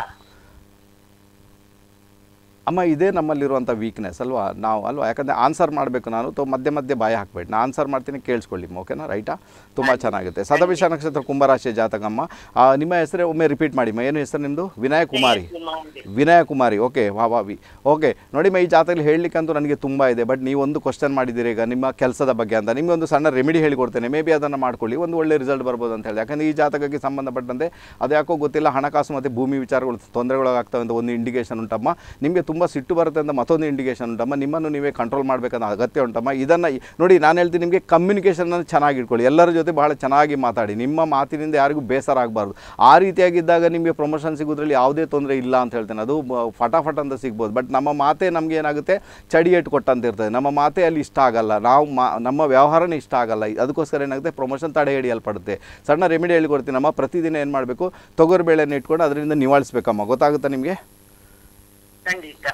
ಅಮ್ಮ ಇದೇ ನಮ್ಮಲ್ಲಿರುವಂಥ ವೀಕ್ನೆಸ್ ಅಲ್ವಾ ನಾವು ಅಲ್ವಾ ಯಾಕಂದರೆ ಆನ್ಸರ್ ಮಾಡಬೇಕು ನಾನು ತೊ ಮಧ್ಯೆ ಮಧ್ಯೆ ಬಾಯ ಹಾಕ್ಬೇಡಿ ನಾನು ಆನ್ಸರ್ ಮಾಡ್ತೀನಿ ಕೇಳಿಸ್ಕೊಳ್ಳಿ ಓಕೆನಾ ರೈಟಾ ತುಂಬ ಚೆನ್ನಾಗುತ್ತೆ ಸದಭಿಷ ನಕ್ಷತ್ರ ಕುಂಭರಾಶಿ ಜಾತಕಮ್ಮ ನಿಮ್ಮ ಹೆಸರೇ ಒಮ್ಮೆ ರಿಪೀಟ್ ಮಾಡಿ ಮ ಏನು ಹೆಸರು ನಿಮ್ಮದು ವಿನಯ ಕುಮಾರಿ ವಿನಯ ಕುಮಾರಿ ಓಕೆ ವಾ ವಿ ಓಕೆ ನೋಡಿ ಮ ಈ ಜಾತಕದಲ್ಲಿ ಹೇಳಲಿಕ್ಕಂತೂ ನನಗೆ ತುಂಬ ಇದೆ ಬಟ್ ಒಂದು ಕ್ವಶನ್ ಮಾಡಿದ್ದೀರಿ ಈಗ ನಿಮ್ಮ ಕೆಲಸದ ಬಗ್ಗೆ ಅಂತ ನಿಮಗೆ ಒಂದು ಸಣ್ಣ ರೆಮಿಡಿ ಹೇಳಿಕೊಡ್ತೇನೆ ಮೇ ಬಿ ಅದನ್ನು ಮಾಡ್ಕೊಳ್ಳಿ ಒಂದು ಒಳ್ಳೆ ರಿಸಲ್ಟ್ ಬರ್ಬೋದು ಅಂತ ಹೇಳಿ ಯಾಕಂದರೆ ಈ ಜಾತಕಕ್ಕೆ ಸಂಬಂಧಪಟ್ಟಂತೆ ಅದು ಯಾಕೋ ಗೊತ್ತಿಲ್ಲ ಹಣಕಾಸು ಮತ್ತು ಭೂಮಿ ವಿಚಾರಗಳು ತೊಂದರೆಗಳಾಗ್ತವೆ ಅಂತ ಒಂದು ಇಂಡಿಕೇಶನ್ ಉಂಟಮ್ಮ ನಿಮಗೆ ತುಂಬ ತುಂಬ ಸಿಟ್ಟು ಬರುತ್ತೆ ಅಂತ ಮತ್ತೊಂದು ಇಂಡಿಕೇಶನ್ ಉಂಟಮ್ಮ ನಿಮ್ಮನ್ನು ನೀವೇ ಕಂಟ್ರೋಲ್ ಮಾಡಬೇಕಂತ ಅಗತ್ಯ ಉಂಟಮ್ಮ ಇದನ್ನು ನೋಡಿ ನಾನು ಹೇಳ್ತೀನಿ ನಿಮಗೆ ಕಮ್ಯುನಿಕೇಷನನ್ನು ಚೆನ್ನಾಗಿ ಇಟ್ಕೊಳ್ಳಿ ಎಲ್ಲರ ಜೊತೆ ಭಾಳ ಚೆನ್ನಾಗಿ ಮಾತಾಡಿ ನಿಮ್ಮ ಮಾತಿನಿಂದ ಯಾರಿಗೂ ಬೇಸರ ಆಗಬಾರ್ದು ಆ ರೀತಿಯಾಗಿದ್ದಾಗ ನಿಮಗೆ ಪ್ರಮೋಷನ್ ಸಿಗೋದ್ರಲ್ಲಿ ಯಾವುದೇ ತೊಂದರೆ ಇಲ್ಲ ಅಂತ ಹೇಳ್ತೇನೆ ಅದು ಫಟಾಫಟ್ ಅಂತ ಸಿಗ್ಬೋದು ಬಟ್ ನಮ್ಮ ಮಾತೆ ನಮಗೆ ಏನಾಗುತ್ತೆ ಚಡಿಯೇಟ್ ಕೊಟ್ಟಂತ ಇರ್ತದೆ ನಮ್ಮ ಮಾತೆ ಅಲ್ಲಿ ಇಷ್ಟ ಆಗಲ್ಲ ನಾವು ಮಾ ನಮ್ಮ ವ್ಯವಹಾರನೇ ಇಷ್ಟ ಆಗಲ್ಲ ಅದಕ್ಕೋಸ್ಕರ ಏನಾಗುತ್ತೆ ಪ್ರಮೋಷನ್ ತಡೆ ಹಿಡಿಯಲ್ಪಡುತ್ತೆ ಸಣ್ಣ ರೆಮಿಡಿ ಹೇಳಿಕೊಡ್ತೀನಿ ನಮ್ಮ ಪ್ರತಿದಿನ ಏನು ಮಾಡಬೇಕು ತೊಗರಿಬೇಳೆಯನ್ನು ಇಟ್ಕೊಂಡು ಅದರಿಂದ ನಿವಾಳಿಸ್ಬೇಕಮ್ಮ ಗೊತ್ತಾಗುತ್ತಾ ನಿಮಗೆ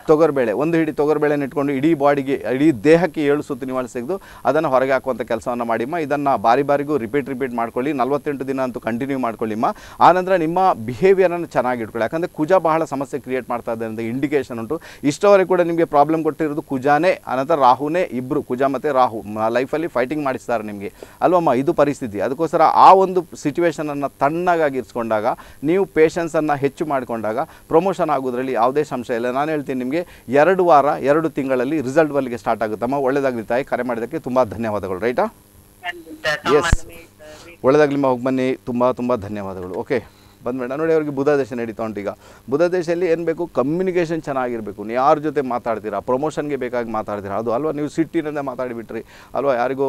ತೊಗರ್ಬೇಳೆ ಒಂದು ಹಿಡಿ ತೊಗರ್ಬೇಳೆ ಇಟ್ಕೊಂಡು ಇಡೀ ಬಾಡಿಗೆ ಇಡೀ ದೇಹಕ್ಕೆ ಏಳು ಸುತ್ತು ನಿವಾಳಿ ತೆಗೆದು ಅದನ್ನು ಹೊರಗೆ ಹಾಕುವಂಥ ಕೆಲಸವನ್ನು ಮಾಡಿಮ್ಮ ಇದನ್ನು ಬಾರಿ ಬಾರಿಗೂ ರಿಪೀಟ್ ರಿಪೀಟ್ ಮಾಡ್ಕೊಳ್ಳಿ ನಲ್ವತ್ತೆಂಟು ದಿನ ಅಂತೂ ಕಂಟಿನ್ಯೂ ಮಾಡ್ಕೊಳ್ಳಿಮ್ಮ ಆನಂತರ ನಿಮ್ಮ ಬಿಹೇವಿಯರನ್ನು ಚೆನ್ನಾಗಿ ಇಟ್ಕೊಳ್ಳಿ ಯಾಕಂದರೆ ಕುಜ ಬಹಳ ಸಮಸ್ಯೆ ಕ್ರಿಯೇಟ್ ಮಾಡ್ತಾ ಅಂತ ಇಂಡಿಕೇಷನ್ ಉಂಟು ಇಷ್ಟವರೆಗೆ ಕೂಡ ನಿಮಗೆ ಪ್ರಾಬ್ಲಮ್ ಕೊಟ್ಟಿರೋದು ಕುಜಾನೇ ಆನಂತರ ರಾಹುನೇ ಇಬ್ಬರು ಕುಜ ಮತ್ತು ರಾಹು ಲೈಫಲ್ಲಿ ಫೈಟಿಂಗ್ ಮಾಡಿಸ್ತಾರೆ ನಿಮಗೆ ಅಲ್ವಮ್ಮ ಇದು ಪರಿಸ್ಥಿತಿ ಅದಕ್ಕೋಸ್ಕರ ಆ ಒಂದು ಸಿಚುವೇಶನನ್ನು ತಣ್ಣಗಾಗಿ ಇರಿಸ್ಕೊಂಡಾಗ ನೀವು ಪೇಷನ್ಸನ್ನು ಹೆಚ್ಚು ಮಾಡಿಕೊಂಡಾಗ ಪ್ರಮೋಷನ್ ಆಗೋದ್ರಲ್ಲಿ ಯಾವುದೇ ಸಂಶಯ ಇಲ್ಲ ನಾನು ಹೇಳ್ತೀನಿ ನಿಮಗೆ ಎರಡು ವಾರ ಎರಡು ತಿಂಗಳಲ್ಲಿ ರಿಸಲ್ಟ್ ಬಲ್ಲಿಗೆ ಸ್ಟಾರ್ಟ್ ಆಗುತ್ತಮ್ಮ ಒಳ್ಳೆಯದಾಗಲಿ ತಾಯಿ ಕರೆ ಮಾಡಿದಕ್ಕೆ ತುಂಬ ಧನ್ಯವಾದಗಳು ರೈಟಾ ಎಸ್ ಒಳ್ಳೆಯದಾಗಲಿ ಹೋಗಿ ಬನ್ನಿ ತುಂಬ ತುಂಬ ಧನ್ಯವಾದಗಳು ಓಕೆ ಬಂದಬೇಡ ನೋಡಿ ಅವ್ರಿಗೆ ಬುಧ ದೇಶ ನಡೀತಾ ಉಂಟು ಈಗ ಬುಧ ದೇಶದಲ್ಲಿ ಏನು ಬೇಕು ಕಮ್ಯುನಿಕೇಷನ್ ಚೆನ್ನಾಗಿರಬೇಕು ನೀವು ಯಾರ ಜೊತೆ ಮಾತಾಡ್ತೀರಾ ಪ್ರಮೋಷನ್ಗೆ ಬೇಕಾಗಿ ಮಾತಾಡ್ತೀರಾ ಅದು ಅಲ್ವಾ ನೀವು ಸಿಟ್ಟಿನಿಂದ ಮಾತಾಡಿಬಿಟ್ರಿ ಅಲ್ವಾ ಯಾರಿಗೂ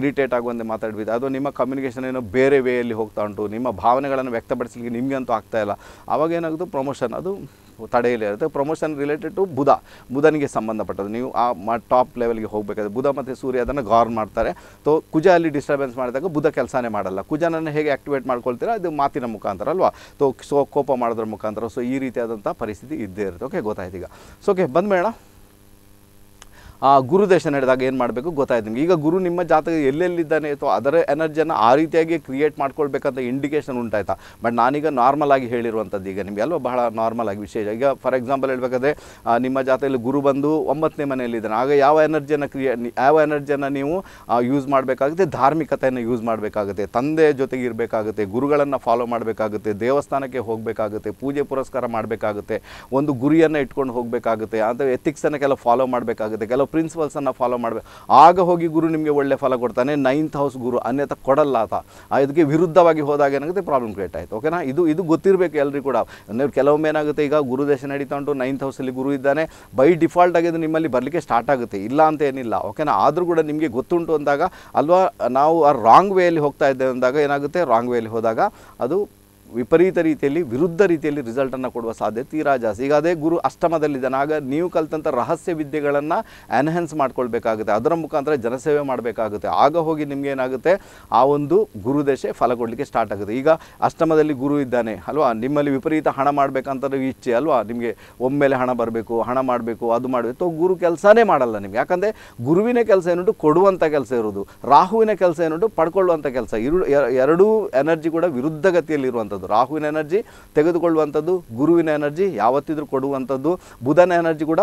ಇರಿಟೇಟ್ ಆಗುವಂತೆ ಮಾತಾಡ್ಬಿಟ್ಟು ಅದು ನಿಮ್ಮ ಕಮ್ಯುನಿಕೇಷನ್ ಏನೋ ಬೇರೆ ವೇಯಲ್ಲಿ ಹೋಗ್ತಾ ಉಂಟು ನಿಮ್ಮ ಭಾವನೆಗಳನ್ನು ವ್ಯಕ್ತಪಡಿಸಲಿಕ್ಕೆ ನಿಮಗಂತೂ ಆಗ್ತಾಯಿಲ್ಲ ಆವಾಗ ಏನಾಗುತ್ತೆ ಪ್ರಮೋಷನ್ ಅದು ತಡೆಯಲ್ಲಿ ಇರುತ್ತೆ ಪ್ರಮೋಷನ್ ರಿಲೇಟೆಡ್ ಟು ಬುಧ ಬುಧನಿಗೆ ಸಂಬಂಧಪಟ್ಟದ್ದು ನೀವು ಆ ಟಾಪ್ ಲೆವೆಲ್ಗೆ ಹೋಗಬೇಕಾದ್ರೆ ಬುಧ ಮತ್ತು ಸೂರ್ಯ ಅದನ್ನು ಗಾರ್ನ್ ಮಾಡ್ತಾರೆ ತೋ ಕುಜ ಅಲ್ಲಿ ಡಿಸ್ಟರ್ಬೆನ್ಸ್ ಮಾಡಿದಾಗ ಬುಧ ಕೆಲಸನೇ ಮಾಡಲ್ಲ ಕುಜನನ್ನು ಹೇಗೆ ಆ್ಯಕ್ಟಿವೇಟ್ ಮಾಡ್ಕೊಳ್ತೀರಾ ಅದು ಮಾತಿನ ಮುಖಾಂತರ ಮಾಡ್ತಾರಲ್ವ ಸೊ ಕೋಪ ಮಾಡೋದ್ರ ಮುಖಾಂತರ ಸೊ ಈ ರೀತಿಯಾದಂಥ ಪರಿಸ್ಥಿತಿ ಇದ್ದೇ ಇರುತ್ತೆ ಓಕೆ ಗೊತ್ತಾಯ್ತು ಈಗ ಸೊ ಓಕೆ ಬಂದ ಮೇಡಮ್ ಆ ಗುರುದೇಶ ನಡೆದಾಗ ಏನು ಮಾಡಬೇಕು ಗೊತ್ತಾಯ್ತು ನಿಮಗೆ ಈಗ ಗುರು ನಿಮ್ಮ ಜಾತಕ ಎಲ್ಲೆಲ್ಲಿದ್ದಾನೆ ಅಥವಾ ಅದರ ಎನರ್ಜಿಯನ್ನು ಆ ರೀತಿಯಾಗಿ ಕ್ರಿಯೇಟ್ ಮಾಡ್ಕೊಳ್ಬೇಕಂತ ಇಂಡಿಕೇಶನ್ ಉಂಟಾಯ್ತಾ ಬಟ್ ನಾನೀಗ ನಾರ್ಮಲ್ ಆಗಿ ಹೇಳಿರುವಂಥದ್ದು ಈಗ ನಿಮಗೆ ಅಲ್ವಾ ಬಹಳ ನಾರ್ಮಲ್ ಆಗಿ ವಿಶೇಷ ಈಗ ಫಾರ್ ಎಕ್ಸಾಂಪಲ್ ಹೇಳಬೇಕಾದ್ರೆ ನಿಮ್ಮ ಜಾತೆಯಲ್ಲಿ ಗುರು ಬಂದು ಒಂಬತ್ತನೇ ಮನೆಯಲ್ಲಿದ್ದಾನೆ ಆಗ ಯಾವ ಎನರ್ಜಿಯನ್ನು ಕ್ರಿಯೇ ಯಾವ ಎನರ್ಜಿಯನ್ನು ನೀವು ಯೂಸ್ ಮಾಡಬೇಕಾಗುತ್ತೆ ಧಾರ್ಮಿಕತೆಯನ್ನು ಯೂಸ್ ಮಾಡಬೇಕಾಗುತ್ತೆ ತಂದೆ ಜೊತೆಗೆ ಇರಬೇಕಾಗುತ್ತೆ ಗುರುಗಳನ್ನು ಫಾಲೋ ಮಾಡಬೇಕಾಗುತ್ತೆ ದೇವಸ್ಥಾನಕ್ಕೆ ಹೋಗಬೇಕಾಗುತ್ತೆ ಪೂಜೆ ಪುರಸ್ಕಾರ ಮಾಡಬೇಕಾಗುತ್ತೆ ಒಂದು ಗುರಿಯನ್ನು ಇಟ್ಕೊಂಡು ಹೋಗಬೇಕಾಗುತ್ತೆ ಅಂತ ಎಥಿಕ್ಸನ್ನು ಕೆಲವು ಫಾಲೋ ಮಾಡಬೇಕಾಗುತ್ತೆ ಕೆಲವು ಪ್ರಿನ್ಸಿಪಲ್ಸನ್ನು ಫಾಲೋ ಮಾಡಬೇಕು ಆಗ ಹೋಗಿ ಗುರು ನಿಮಗೆ ಒಳ್ಳೆ ಫಲ ಕೊಡ್ತಾನೆ ನೈನ್ತ್ ಹೌಸ್ ಗುರು ಅನ್ಯತ ಕೊಡಲ್ಲ ಆತ ಅದಕ್ಕೆ ವಿರುದ್ಧವಾಗಿ ಹೋದಾಗ ಏನಾಗುತ್ತೆ ಪ್ರಾಬ್ಲಮ್ ಕ್ರಿಯೇಟ್ ಆಯಿತು ಓಕೆನಾ ಇದು ಇದು ಗೊತ್ತಿರಬೇಕು ಎಲ್ಲರಿಗೂ ಕೂಡ ನೀವು ಕೆಲವೊಮ್ಮೆ ಏನಾಗುತ್ತೆ ಈಗ ಗುರು ದೇಶ ನಡೀತಾ ಉಂಟು ನೈನ್ತ್ ಹೌಸಲ್ಲಿ ಗುರು ಇದ್ದಾನೆ ಬೈ ಡಿಫಾಲ್ಟ್ ಆಗಿ ನಿಮ್ಮಲ್ಲಿ ಬರಲಿಕ್ಕೆ ಸ್ಟಾರ್ಟ್ ಆಗುತ್ತೆ ಇಲ್ಲ ಅಂತ ಏನಿಲ್ಲ ಓಕೆನಾ ಆದರೂ ಕೂಡ ನಿಮಗೆ ಗೊತ್ತುಂಟು ಅಂದಾಗ ಅಲ್ವಾ ನಾವು ಆ ರಾಂಗ್ ವೇಯಲ್ಲಿ ಹೋಗ್ತಾ ಇದ್ದೇವೆ ಅಂದಾಗ ಏನಾಗುತ್ತೆ ರಾಂಗ್ ವೇಯಲ್ಲಿ ಹೋದಾಗ ಅದು ವಿಪರೀತ ರೀತಿಯಲ್ಲಿ ವಿರುದ್ಧ ರೀತಿಯಲ್ಲಿ ರಿಸಲ್ಟನ್ನು ಕೊಡುವ ಸಾಧ್ಯತೆ ತೀರಾ ಜಾಸ್ತಿ ಈಗ ಅದೇ ಗುರು ಅಷ್ಟಮದಲ್ಲಿದ್ದಾನೆ ಆಗ ನೀವು ಕಲ್ತಂಥ ರಹಸ್ಯ ವಿದ್ಯೆಗಳನ್ನು ಎನ್ಹೆನ್ಸ್ ಮಾಡ್ಕೊಳ್ಬೇಕಾಗುತ್ತೆ ಅದರ ಮುಖಾಂತರ ಜನಸೇವೆ ಮಾಡಬೇಕಾಗುತ್ತೆ ಆಗ ಹೋಗಿ ನಿಮ್ಗೆ ಏನಾಗುತ್ತೆ ಆ ಒಂದು ದೇಶೆ ಫಲ ಕೊಡಲಿಕ್ಕೆ ಸ್ಟಾರ್ಟ್ ಆಗುತ್ತೆ ಈಗ ಅಷ್ಟಮದಲ್ಲಿ ಗುರು ಇದ್ದಾನೆ ಅಲ್ವಾ ನಿಮ್ಮಲ್ಲಿ ವಿಪರೀತ ಹಣ ಮಾಡಬೇಕಂತ ಇಚ್ಛೆ ಅಲ್ವಾ ನಿಮಗೆ ಒಮ್ಮೆಲೆ ಹಣ ಬರಬೇಕು ಹಣ ಮಾಡಬೇಕು ಅದು ಮಾಡಬೇಕು ಗುರು ಕೆಲಸನೇ ಮಾಡಲ್ಲ ನಿಮಗೆ ಯಾಕಂದರೆ ಗುರುವಿನ ಕೆಲಸ ಏನುಂಟು ಕೊಡುವಂಥ ಕೆಲಸ ಇರೋದು ರಾಹುವಿನ ಕೆಲಸ ಏನುಂಟು ಪಡ್ಕೊಳ್ಳುವಂಥ ಕೆಲಸ ಇರು ಎರಡೂ ಎನರ್ಜಿ ಕೂಡ ವಿರುದ್ಧಗತಿಯಲ್ಲಿರುವಂಥದ್ದು ಕೊಡುವಂಥದ್ದು ರಾಹುವಿನ ಎನರ್ಜಿ ತೆಗೆದುಕೊಳ್ಳುವಂಥದ್ದು ಗುರುವಿನ ಎನರ್ಜಿ ಯಾವತ್ತಿದ್ರೂ ಕೊಡುವಂಥದ್ದು ಬುಧನ ಎನರ್ಜಿ ಕೂಡ